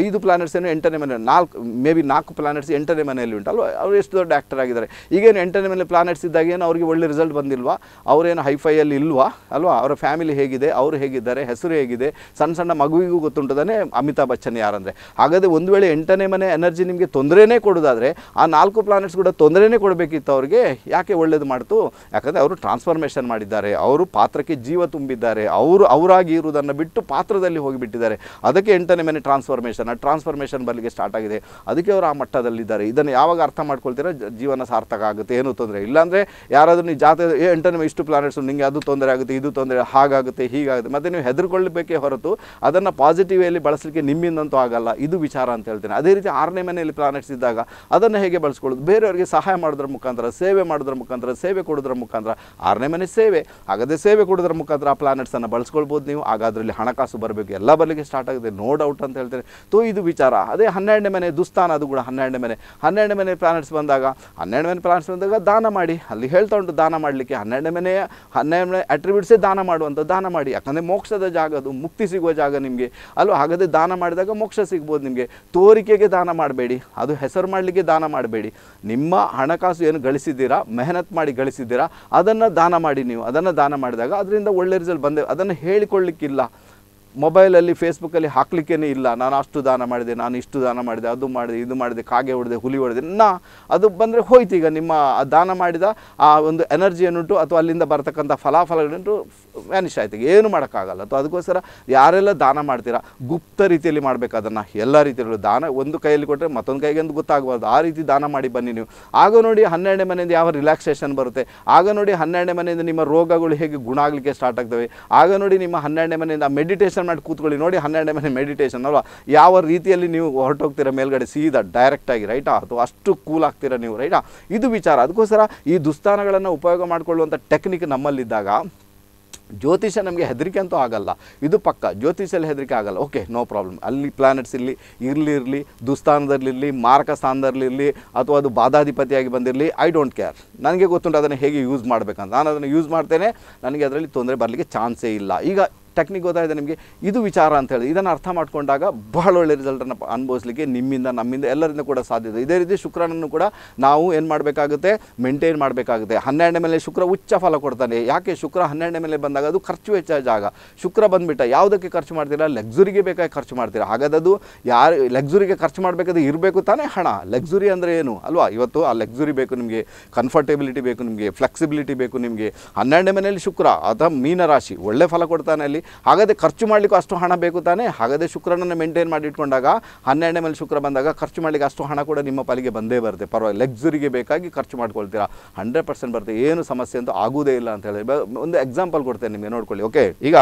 ಐದು ಪ್ಲಾನೆಟ್ಸ್ ಏನು ಎಂಟನೇ ಮನೆ ನಾಲ್ಕು ಮೇ ಬಿ ನಾಲ್ಕು ಪ್ಲಾನೆಟ್ಸ್ ಎಂಟನೇ ಮನೆಯಲ್ಲಿ ಉಂಟಲ್ವ ಅವರು ಎಷ್ಟು ದೊಡ್ಡ ಆ್ಯಕ್ಟರ್ ಆಗಿದ್ದಾರೆ ಈಗೇನು ಎಂಟನೇ ಮನೆ ಪ್ಲಾನೆಟ್ಸ್ ಇದ್ದಾಗ ಏನು ಅವರಿಗೆ ಒಳ್ಳೆ ರಿಸಲ್ಟ್ ಬಂದಿಲ್ವಾ ಅವರೇನು ಹೈಫೈಯಲ್ಲಿ ಇಲ್ವಾ ಅಲ್ವಾ ಅವರ ಫ್ಯಾಮಿಲಿ ಹೇಗಿದೆ ಅವರು ಹೇಗಿದ್ದಾರೆ ಹೆಸರು ಹೇಗಿದೆ ಸಣ್ಣ ಸಣ್ಣ ಮಗುವಿಗೂ ಗೊತ್ತುಂಟದಾನೆ ಅಮಿತಾಬ್ ಬಚ್ಚನ್ ಯಾರಂದರೆ ಹಾಗಾದರೆ ಒಂದು ವೇಳೆ ಎಂಟನೇ ಮನೆ ಎನರ್ಜಿ ನಿಮಗೆ ತೊಂದರೆನೇ ಕೊಡೋದಾದರೆ ಆ ನಾಲ್ಕು ಪ್ಲಾನೆಟ್ಸ್ ಕೂಡ ತೊಂದರೆನೇ ಕೊಡಬೇಕಿತ್ತು ಅವರಿಗೆ ಯಾಕೆ ಒಳ್ಳೇದು ಮಾಡ್ತು ಯಾಕಂದರೆ ಅವರು ಟ್ರಾನ್ಸ್ಫಾರ್ಮೇಷನ್ ಮಾಡಿದ್ದಾರೆ ಅವರು ಪಾತ್ರಕ್ಕೆ ಜೀವ ತುಂಬಿದ್ದಾರೆ ಅವರು ಅವರಾಗಿ ಇರುವುದನ್ನು ಬಿಟ್ಟು ಪಾತ್ರದಲ್ಲಿ ಹೋಗಿಬಿಟ್ಟಿದ್ದಾರೆ ಅದಕ್ಕೆ ಎಂಟನೇ ಮನೆ ಟ್ರಾನ್ಸ್ಫಾರ್ಮೇಷನ್ ಟ್ರಾನ್ಸ್ಫಾರ್ಮೇಷನ್ ಆ ಟ್ರಾನ್ಸ್ಫಾರ್ಮೇಷನ್ ಬರಲಿಕ್ಕೆ ಸ್ಟಾರ್ಟ್ ಆಗಿದೆ ಅದಕ್ಕೆ ಅವರು ಆ ಮಟ್ಟದಲ್ಲಿದ್ದಾರೆ ಇದನ್ನು ಯಾವಾಗ ಅರ್ಥ ಮಾಡ್ಕೊಳ್ತೀರಾ ಜೀವನ ಸಾರ್ಥಕ ಆಗುತ್ತೆ ಏನೂ ತೊಂದರೆ ಇಲ್ಲಾಂದರೆ ಯಾರಾದರೂ ನೀವು ಜಾತೆ ಏ ಎಂಟನೇ ಇಷ್ಟು ಪ್ಲಾನೆಟ್ಸು ನಿಮಗೆ ಅದು ತೊಂದರೆ ಆಗುತ್ತೆ ಇದು ತೊಂದರೆ ಹಾಗಾಗುತ್ತೆ ಹೀಗಾಗುತ್ತೆ ಮತ್ತು ನೀವು ಹೆದರ್ಕೊಳ್ಬೇಕೇ ಹೊರತು ಅದನ್ನು ಅಲ್ಲಿ ಬಳಸಲಿಕ್ಕೆ ನಿಮ್ಮಿಂದಂತೂ ಆಗಲ್ಲ ಇದು ವಿಚಾರ ಅಂತ ಹೇಳ್ತೇನೆ ಅದೇ ರೀತಿ ಆರನೇ ಮನೆಯಲ್ಲಿ ಪ್ಲಾನೆಟ್ಸ್ ಇದ್ದಾಗ ಅದನ್ನು ಹೇಗೆ ಬಳಸ್ಕೊಳ್ಳೋದು ಬೇರೆಯವರಿಗೆ ಸಹಾಯ ಮಾಡೋದ್ರ ಮುಖಾಂತರ ಸೇವೆ ಮಾಡೋದ್ರ ಮುಖಾಂತರ ಸೇವೆ ಕೊಡೋದ್ರ ಮುಖಾಂತರ ಆರನೇ ಮನೆ ಸೇವೆ ಆಗದೆ ಸೇವೆ ಕೊಡೋದ್ರ ಮುಖಾಂತರ ಆ ಪ್ಲಾನೆಟ್ಸನ್ನು ಬಳಸ್ಕೊಳ್ಬೋದು ನೀವು ಆಗ ಅದರಲ್ಲಿ ಹಣಕಾಸು ಬರಬೇಕು ಎಲ್ಲ ಬರಲಿಕ್ಕೆ ಸ್ಟಾರ್ಟ್ ಆಗಿದೆ ನೋ ಡೌಟ್ ಅಂತ ಹೇಳ್ತೇನೆ ತೋ ಇದು ವಿಚಾರ ಅದೇ ಹನ್ನೆರಡನೇ ಮನೆ ದುಸ್ತಾನ ಅದು ಕೂಡ ಹನ್ನೆರಡನೇ ಮನೆ ಹನ್ನೆರಡನೇ ಮನೆ ಪ್ಲಾನೆಟ್ಸ್ ಬಂದಾಗ ಹನ್ನೆರಡು ಮನೆ ಪ್ಲಾನೆಟ್ಸ್ ಬಂದಾಗ ದಾನ ಮಾಡಿ ಅಲ್ಲಿ ಹೇಳ್ತಾ ಉಂಟು ದಾನ ಮಾಡಲಿಕ್ಕೆ ಹನ್ನೆರಡನೇ ಮನೆಯ ಹನ್ನೆರಡನೇ ಮನೆ ಅಟ್ರಿಬ್ಯೂಟ್ಸೇ ದಾನ ಮಾಡುವಂಥ ದಾನ ಮಾಡಿ ಯಾಕಂದರೆ ಮೋಕ್ಷದ ಜಾಗ ಅದು ಮುಕ್ತಿ ಸಿಗುವ ಜಾಗ ನಿಮಗೆ ಅಲ್ಲೂ ಹಾಗಾದರೆ ದಾನ ಮಾಡಿದಾಗ ಮೋಕ್ಷ ಸಿಗ್ಬೋದು ನಿಮಗೆ ತೋರಿಕೆಗೆ ದಾನ ಮಾಡಬೇಡಿ ಅದು ಹೆಸರು ಮಾಡಲಿಕ್ಕೆ ದಾನ ಮಾಡಬೇಡಿ ನಿಮ್ಮ ಹಣಕಾಸು ಏನು ಗಳಿಸಿದ್ದೀರಾ ಮೆಹನತ್ ಮಾಡಿ ಗಳಿಸಿದ್ದೀರಾ ಅದನ್ನು ದಾನ ಮಾಡಿ ನೀವು ಅದನ್ನು ದಾನ ಮಾಡಿದಾಗ ಅದರಿಂದ ಒಳ್ಳೆ ರಿಸಲ್ಟ್ ಬಂದೆ ಅದನ್ನು ಹೇಳಿಕೊಳ್ಳಿಕ್ಕಿಲ್ಲ ಮೊಬೈಲಲ್ಲಿ ಫೇಸ್ಬುಕ್ಕಲ್ಲಿ ಹಾಕ್ಲಿಕ್ಕೇ ಇಲ್ಲ ನಾನು ಅಷ್ಟು ದಾನ ಮಾಡಿದೆ ನಾನು ಇಷ್ಟು ದಾನ ಮಾಡಿದೆ ಅದು ಮಾಡಿದೆ ಇದು ಮಾಡಿದೆ ಕಾಗೆ ಹೊಡೆದೆ ಹುಲಿ ಹೊಡೆದೆ ನಾ ಅದು ಬಂದರೆ ಹೋಯ್ತು ಈಗ ನಿಮ್ಮ ದಾನ ಮಾಡಿದ ಆ ಒಂದು ಎನರ್ಜಿ ಏನುಂಟು ಅಥವಾ ಅಲ್ಲಿಂದ ಬರ್ತಕ್ಕಂಥ ಫಲಾಫಲಗಳಂಟು ಮ್ಯಾನಿಶ್ ಆಯ್ತು ಏನು ಮಾಡೋಕ್ಕಾಗಲ್ಲ ಅಥವಾ ಅದಕ್ಕೋಸ್ಕರ ಯಾರೆಲ್ಲ ದಾನ ಮಾಡ್ತೀರಾ ಗುಪ್ತ ರೀತಿಯಲ್ಲಿ ಮಾಡಬೇಕು ಅದನ್ನು ಎಲ್ಲ ರೀತಿಯಲ್ಲೂ ದಾನ ಒಂದು ಕೈಯಲ್ಲಿ ಕೊಟ್ಟರೆ ಮತ್ತೊಂದು ಕೈಗೆ ಅಂತ ಗೊತ್ತಾಗಬಾರ್ದು ಆ ರೀತಿ ದಾನ ಮಾಡಿ ಬನ್ನಿ ನೀವು ಆಗ ನೋಡಿ ಹನ್ನೆರಡನೇ ಮನೆಯಿಂದ ಯಾವ ರಿಲ್ಯಾಕ್ಸೇಷನ್ ಬರುತ್ತೆ ಆಗ ನೋಡಿ ಹನ್ನೆರಡನೇ ಮನೆಯಿಂದ ನಿಮ್ಮ ರೋಗಗಳು ಹೇಗೆ ಗುಣ ಆಗಲಿಕ್ಕೆ ಸ್ಟಾರ್ಟ್ ಆಗ್ತವೆ ಆಗ ನೋಡಿ ನಿಮ್ಮ ಹನ್ನೆರಡನೇ ಮನೆಯಿಂದ ಮೆಡಿಟೇಷನ್ ಮಾಡಿ ಕೂತ್ಕೊಳ್ಳಿ ನೋಡಿ ಹನ್ನೆರಡನೇ ಮನೆ ಮೆಡಿಟೇಷನ್ ಅಲ್ವಾ ಯಾವ ರೀತಿಯಲ್ಲಿ ನೀವು ಹೊರಟೋಗ್ತೀರಾ ಮೇಲ್ಗಡೆ ಸೀದಾ ಡೈರೆಕ್ಟಾಗಿ ರೈಟಾ ಅಥವಾ ಅಷ್ಟು ಕೂಲ್ ಆಗ್ತೀರಾ ನೀವು ರೈಟಾ ಇದು ವಿಚಾರ ಅದಕ್ಕೋಸ್ಕರ ಈ ದುಸ್ಥಾನಗಳನ್ನು ಉಪಯೋಗ ಮಾಡಿಕೊಳ್ಳುವಂಥ ಟೆಕ್ನಿಕ್ ನಮ್ಮಲ್ಲಿದ್ದಾಗ ಜ್ಯೋತಿಷ ನಮಗೆ ಹೆದರಿಕೆ ಅಂತೂ ಆಗಲ್ಲ ಇದು ಪಕ್ಕ ಜ್ಯೋತಿಷಲ್ಲಿ ಹೆದರಿಕೆ ಆಗಲ್ಲ ಓಕೆ ನೋ ಪ್ರಾಬ್ಲಮ್ ಅಲ್ಲಿ ಪ್ಲಾನೆಟ್ಸ್ ಇಲ್ಲಿ ಇರಲಿ ಇರಲಿ ದುಸ್ಥಾನದಲ್ಲಿರಲಿ ಮಾರಕ ಸ್ಥಾನದಲ್ಲಿರಲಿ ಅಥವಾ ಅದು ಬಾಧಾಧಿಪತಿಯಾಗಿ ಬಂದಿರಲಿ ಐ ಡೋಂಟ್ ಕೇರ್ ನನಗೆ ಗೊತ್ತುಂಟು ಅದನ್ನು ಹೇಗೆ ಯೂಸ್ ಮಾಡಬೇಕಂತ ನಾನು ಅದನ್ನು ಯೂಸ್ ಮಾಡ್ತೇನೆ ನನಗೆ ಅದರಲ್ಲಿ ತೊಂದರೆ ಬರಲಿಕ್ಕೆ ಚಾನ್ಸೇ ಇಲ್ಲ ಈಗ ಟೆಕ್ನಿಕ್ ಇದೆ ನಿಮಗೆ ಇದು ವಿಚಾರ ಅಂತ ಹೇಳಿ ಇದನ್ನು ಅರ್ಥ ಮಾಡಿಕೊಂಡಾಗ ಬಹಳ ಒಳ್ಳೆ ರಿಸಲ್ಟನ್ನು ಅನುಭವಿಸಲಿಕ್ಕೆ ನಿಮ್ಮಿಂದ ನಮ್ಮಿಂದ ಎಲ್ಲರಿಂದ ಕೂಡ ಸಾಧ್ಯ ಇದೆ ಇದೇ ರೀತಿ ಶುಕ್ರನನ್ನು ಕೂಡ ನಾವು ಏನು ಮಾಡಬೇಕಾಗುತ್ತೆ ಮೇಂಟೈನ್ ಮಾಡಬೇಕಾಗುತ್ತೆ ಹನ್ನೆರಡನೇ ಮೇಲೆ ಶುಕ್ರ ಉಚ್ಚ ಫಲ ಕೊಡ್ತಾನೆ ಯಾಕೆ ಶುಕ್ರ ಹನ್ನೆರಡನೇ ಮೇಲೆ ಬಂದಾಗ ಅದು ಖರ್ಚು ಹೆಚ್ಚ ಜಾಗ ಶುಕ್ರ ಬಂದುಬಿಟ್ಟ ಯಾವುದಕ್ಕೆ ಖರ್ಚು ಮಾಡ್ತೀರಾ ಲಗ್ಸುರಿಗೆ ಬೇಕಾಗಿ ಖರ್ಚು ಮಾಡ್ತೀರಾ ಹಾಗಾದದು ಯಾರು ಲಗ್ಸುರಿಗೆ ಖರ್ಚು ಮಾಡಬೇಕಾದ್ರೆ ಇರಬೇಕು ತಾನೇ ಹಣ ಲಗ್ಸುರಿ ಅಂದರೆ ಏನು ಅಲ್ವಾ ಇವತ್ತು ಆ ಲಕ್ಸುರಿ ಬೇಕು ನಿಮಗೆ ಕಂಫರ್ಟೇಬಿಲಿಟಿ ಬೇಕು ನಿಮಗೆ ಫ್ಲೆಕ್ಸಿಬಿಲಿಟಿ ಬೇಕು ನಿಮಗೆ ಹನ್ನೆರಡನೇ ಮನೆಯಲ್ಲಿ ಶುಕ್ರ ಅಥವಾ ಮೀನರಾಶಿ ಒಳ್ಳೆ ಫಲ ಕೊಡ್ತಾನೆ ಅಲ್ಲಿ ಹಾಗಾದರೆ ಖರ್ಚು ಮಾಡಲಿಕ್ಕೂ ಅಷ್ಟು ಹಣ ಬೇಕು ತಾನೇ ಹಾಗಾದರೆ ಶುಕ್ರನನ್ನು ಮೇಂಟೈನ್ ಮಾಡಿ ಇಟ್ಕೊಂಡಾಗ ಹನ್ನೆರಡನೇ ಮೇಲೆ ಶುಕ್ರ ಬಂದಾಗ ಖರ್ಚು ಮಾಡಲಿಕ್ಕೆ ಅಷ್ಟು ಹಣ ಕೂಡ ನಿಮ್ಮ ಪಾಲಿಗೆ ಬಂದೇ ಬರುತ್ತೆ ಪರವಾಗಿ ಲಗ್ಸುರಿಗೆ ಬೇಕಾಗಿ ಖರ್ಚು ಮಾಡ್ಕೊಳ್ತೀರಾ ಹಂಡ್ರೆಡ್ ಪರ್ಸೆಂಟ್ ಬರುತ್ತೆ ಏನು ಸಮಸ್ಯೆ ಅಂತೂ ಆಗೋದೇ ಇಲ್ಲ ಅಂತ ಹೇಳಿ ಒಂದು ಎಕ್ಸಾಂಪಲ್ ಕೊಡ್ತೇನೆ ನಿಮಗೆ ನೋಡ್ಕೊಳ್ಳಿ ಓಕೆ ಈಗ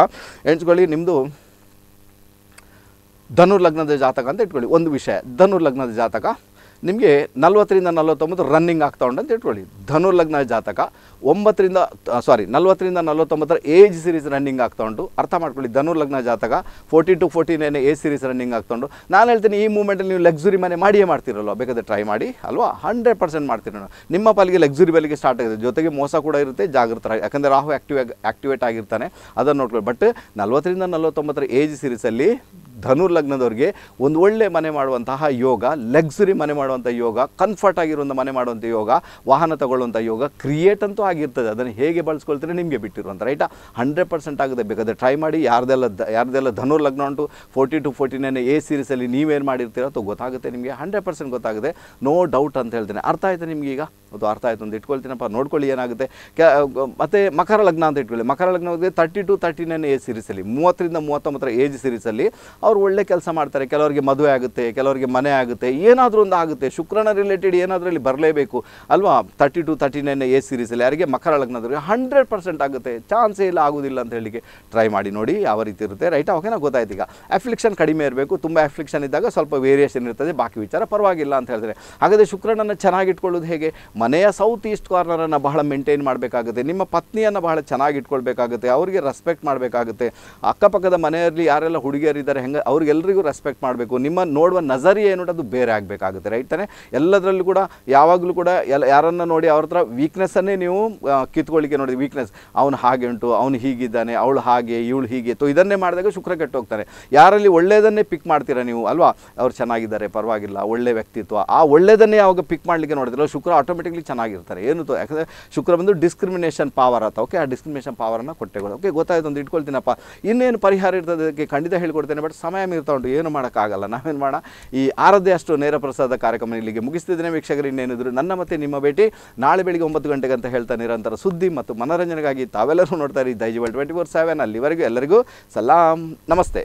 ಎಣ್ಸ್ಕೊಳ್ಳಿ ನಿಮ್ಮದು ಧನುರ್ ಲಗ್ನದ ಜಾತಕ ಅಂತ ಇಟ್ಕೊಳ್ಳಿ ಒಂದು ವಿಷಯ ಧನುರ್ ಲಗ್ನದ ಜಾತಕ ನಿಮಗೆ ನಲ್ವತ್ತರಿಂದ ನಲ್ವತ್ತೊಂಬತ್ತು ರನ್ನಿಂಗ್ ಆಗ್ತಾ ಉಂಟು ಅಂತ ಇಟ್ಕೊಳ್ಳಿ ಧನುರ್ಲಗ್ನ ಜಾತಕ ಒಂಬತ್ತರಿಂದ ಸಾರಿ ನಲ್ವತ್ತರಿಂದ ನಲ್ವತ್ತೊಂಬತ್ತರ ಏಜ್ ಸೀರೀಸ್ ರನ್ನಿಂಗ್ ಆಗ್ತಾ ಉಂಟು ಅರ್ಥ ಮಾಡ್ಕೊಳ್ಳಿ ಧನುರ್ಲಗ್ನ ಜಾತಕ forty to forty nine age series running ಆಗ್ತಾ ಉಂಟು ನಾನು ಹೇಳ್ತೀನಿ ಈ ಮೂಮೆಂಟಲ್ಲಿ ನೀವು ಲಕ್ಸುರಿ ಮನೆ ಮಾಡಿಯೇ ಮಾಡ್ತಿರಲ್ವ ಬೇಕಾದ್ರೆ ಟ್ರೈ ಮಾಡಿ ಅಲ್ವಾ ಹಂಡ್ರೆಡ್ ಪರ್ಸೆಂಟ್ ಮಾಡ್ತೀರಿ ನಿಮ್ಮ ಪಾಲಿಗೆ ಲಕ್ಸುರಿ ಬೆಲೆಗೆ ಸ್ಟಾರ್ಟ್ ಆಗಿದೆ ಜೊತೆಗೆ ಮೋಸ ಕೂಡ ಇರುತ್ತೆ ಜಾಗೃತರಾಗಿ ಯಾಕಂದರೆ ರಾಹು ಆ್ಯಕ್ಟಿವ್ ಆ್ಯಕ್ಟಿವೇಟ್ ಆಗಿರ್ತಾನೆ ಅದನ್ನು ನೋಡ್ಕೊಳ್ಳಿ ಬಟ್ ನಲ್ವತ್ತರಿಂದ ನಲವತ್ತೊಂಬತ್ತರ ಏಜ್ ಸೀರೀಸಲ್ಲಿ ಧನುರ್ಲಗ್ನದವ್ರಿಗೆ ಒಂದು ಒಳ್ಳೆ ಮನೆ ಮಾಡುವಂತಹ ಯೋಗ ಲಕ್ಸುರಿ ಮನೆ ಮಾಡುವಂಥ ಯೋಗ ಕಂಫರ್ಟ್ ಆಗಿರುವಂಥ ಮನೆ ಮಾಡುವಂಥ ಯೋಗ ವಾಹನ ತಗೊಳ್ಳುವಂಥ ಯೋಗ ಕ್ರಿಯೇಟ್ ಅಂತೂ ಆಗಿರ್ತದೆ ಅದನ್ನು ಹೇಗೆ ಬಳಸ್ಕೊಳ್ತಾರೆ ನಿಮಗೆ ಬಿಟ್ಟಿರುವಂಥ ರೈಟಾ ಹಂಡ್ರೆಡ್ ಪರ್ಸೆಂಟ್ ಆಗದೆ ಬೇಕಾದರೆ ಟ್ರೈ ಮಾಡಿ ಯಾರ್ದೆಲ್ಲ ಯಾರದೆಲ್ಲ ಯಾರ್ದೆಲ್ಲ ಲಗ್ನ ಉಂಟು forty to forty nine a ಸೀರೀಸಲ್ಲಿ ನೀವೇನು ಮಾಡಿರ್ತೀರ ಅಥವಾ ಗೊತ್ತಾಗುತ್ತೆ ನಿಮಗೆ ಹಂಡ್ರೆಡ್ ಪರ್ಸೆಂಟ್ ಗೊತ್ತಾಗುತ್ತೆ ನೋ ಡೌಟ್ ಅಂತ ಹೇಳ್ತೇನೆ ಅರ್ಥ ಆಯಿತು ನಿಮಗೆ ಈಗ ಅದು ಅರ್ಥ ಆಯಿತು ಅಂತ ಇಟ್ಕೊಳ್ತೀನಪ್ಪ ನೋಡ್ಕೊಳ್ಳಿ ಏನಾಗುತ್ತೆ ಮತ್ತು ಮಕರ ಲಗ್ನ ಅಂತ ಇಟ್ಕೊಳ್ಳಿ ಮಕರ ಲಗ್ನ ಹೋಗಿದೆ thirty to thirty nine a ಸೀರೀಸಲ್ಲಿ ಮೂವತ್ತರಿಂದ ಮೂವತ್ತೊಂಬತ್ತರ ಏಜ್ ಸೀರೀಸಲ್ಲಿ ಅವ್ರು ಒಳ್ಳೆ ಕೆಲಸ ಮಾಡ್ತಾರೆ ಕೆಲವರಿಗೆ ಮದುವೆ ಆಗುತ್ತೆ ಕೆಲವರಿಗೆ ಮನೆ ಆಗುತ್ತೆ ಏನಾದರೂ ಒಂದು ಆಗುತ್ತೆ ಆಗುತ್ತೆ ಶುಕ್ರನ ರಿಲೇಟೆಡ್ ಏನಾದರಲ್ಲಿ ಬರಲೇಬೇಕು ಅಲ್ವಾ thirty to thirty nine a ಸೀರೀಸಲ್ಲಿ ಯಾರಿಗೆ ಮಕರ ಲಗ್ನದವರಿಗೆ ಹಂಡ್ರೆಡ್ ಪರ್ಸೆಂಟ್ ಆಗುತ್ತೆ ಚಾನ್ಸೇ ಇಲ್ಲ ಆಗೋದಿಲ್ಲ ಅಂತ ಹೇಳಿ ಟ್ರೈ ಮಾಡಿ ನೋಡಿ ಯಾವ ರೀತಿ ಇರುತ್ತೆ ರೈಟ್ ಓಕೆನಾ ಗೊತ್ತಾಯ್ತು ಈಗ ಅಫ್ಲಿಕ್ಷನ್ ಕಡಿಮೆ ಇರಬೇಕು ತುಂಬ ಅಫ್ಲಿಕ್ಷನ್ ಇದ್ದಾಗ ಸ್ವಲ್ಪ ವೇರಿಯೇಷನ್ ಇರ್ತದೆ ಬಾಕಿ ವಿಚಾರ ಪರವಾಗಿಲ್ಲ ಅಂತ ಹೇಳಿದ್ರೆ ಹಾಗಾದರೆ ಶುಕ್ರನನ್ನು ಚೆನ್ನಾಗಿಟ್ಕೊಳ್ಳೋದು ಹೇಗೆ ಮನೆಯ ಸೌತ್ ಈಸ್ಟ್ ಕಾರ್ನರನ್ನು ಬಹಳ ಮೇಂಟೈನ್ ಮಾಡಬೇಕಾಗುತ್ತೆ ನಿಮ್ಮ ಪತ್ನಿಯನ್ನು ಬಹಳ ಚೆನ್ನಾಗಿ ಇಟ್ಕೊಳ್ಬೇಕಾಗುತ್ತೆ ಅವರಿಗೆ ರೆಸ್ಪೆಕ್ಟ್ ಮಾಡಬೇಕಾಗುತ್ತೆ ಅಕ್ಕಪಕ್ಕದ ಮನೆಯಲ್ಲಿ ಯಾರೆಲ್ಲ ಹುಡುಗಿಯರಿದ್ದಾರೆ ಹೆಂಗೆ ಅವ್ರಿಗೆಲ್ಲರಿಗೂ ರೆಸ್ಪೆಕ್ಟ್ ಮಾಡಬೇಕು ನಿಮ್ಮ ನೋಡುವ ನಜರಿ ಏನು ಅದು ಬೇರೆ ಆಗಬೇಕಾಗುತ್ತೆ ರೈಟ್ ಇರ್ತಾನೆ ಎಲ್ಲದರಲ್ಲೂ ಕೂಡ ಯಾವಾಗಲೂ ಕೂಡ ಎಲ್ಲ ಯಾರನ್ನು ನೋಡಿ ಅವ್ರ ಹತ್ರ ವೀಕ್ನೆಸ್ಸನ್ನೇ ನೀವು ಕಿತ್ಕೊಳ್ಳಿಕ್ಕೆ ನೋಡಿ ವೀಕ್ನೆಸ್ ಅವನು ಹಾಗೆ ಉಂಟು ಅವನು ಹೀಗಿದ್ದಾನೆ ಅವಳು ಹಾಗೆ ಇವಳು ಹೀಗೆ ತೋ ಇದನ್ನೇ ಮಾಡಿದಾಗ ಶುಕ್ರ ಕೆಟ್ಟು ಹೋಗ್ತಾರೆ ಯಾರಲ್ಲಿ ಒಳ್ಳೆಯದನ್ನೇ ಪಿಕ್ ಮಾಡ್ತೀರಾ ನೀವು ಅಲ್ವಾ ಅವ್ರು ಚೆನ್ನಾಗಿದ್ದಾರೆ ಪರವಾಗಿಲ್ಲ ಒಳ್ಳೆ ವ್ಯಕ್ತಿತ್ವ ಆ ಒಳ್ಳೆಯದನ್ನೇ ಯಾವಾಗ ಪಿಕ್ ಮಾಡಲಿಕ್ಕೆ ನೋಡಿದ್ರೆ ಶುಕ್ರ ಆಟೋಮೆಟಿಕ್ಲಿ ಚೆನ್ನಾಗಿರ್ತಾರೆ ಏನು ತೋ ಯಾಕಂದರೆ ಶುಕ್ರ ಬಂದು ಡಿಸ್ಕ್ರಿಮಿನೇಷನ್ ಪವರ್ ಆತ ಓಕೆ ಆ ಡಿಸ್ಕ್ರಿಮಿನೇಷನ್ ಪವರನ್ನು ಕೊಟ್ಟೆಗಳು ಓಕೆ ಗೊತ್ತಾಯ್ತು ಒಂದು ಇಟ್ಕೊಳ್ತೀನಪ್ಪ ಇನ್ನೇನು ಪರಿಹಾರ ಇರ್ತದೆ ಅದಕ್ಕೆ ಖಂಡಿತ ಹೇಳ್ಕೊಡ್ತೇನೆ ಬಟ್ ಸಮಯ ಮೀರ್ತಾ ಉಂಟು ಏನು ಮಾಡೋಕ್ಕಾಗಲ್ಲ ನಾವೇನು ಮಾಡೋಣ ಈ ಆರಾಧ್ಯ ಅಷ್ಟು ನೇರ ಪ್ರಸಾದ ಕಾರ್ಯಕ್ರಮ ಕಾರ್ಯಕ್ರಮ ಇಲ್ಲಿಗೆ ಮುಗಿಸ್ತಿದ್ದೇನೆ ವೀಕ್ಷಕರು ಇನ್ನೇನಿದ್ರು ನನ್ನ ಮತ್ತೆ ನಿಮ್ಮ ಭೇಟಿ ನಾಳೆ ಬೆಳಿಗ್ಗೆ ಒಂಬತ್ತು ಗಂಟೆಗೆ ಅಂತ ಹೇಳ್ತಾ ನಿರಂತರ ಸುದ್ದಿ ಮತ್ತು ಮನೋರಂಜನೆಗಾಗಿ ತಾವೆಲ್ಲರೂ ನೋಡ್ತಾ ಇದ್ದೀವಿ ದೈಜಿವಲ್ ಟ್ವೆಂಟಿ ಫೋರ್ ಸೆವೆನ್ ಅಲ್ಲಿವರೆಗೂ ಎಲ್ಲರಿಗೂ ಸಲಾಂ ನಮಸ್ತೆ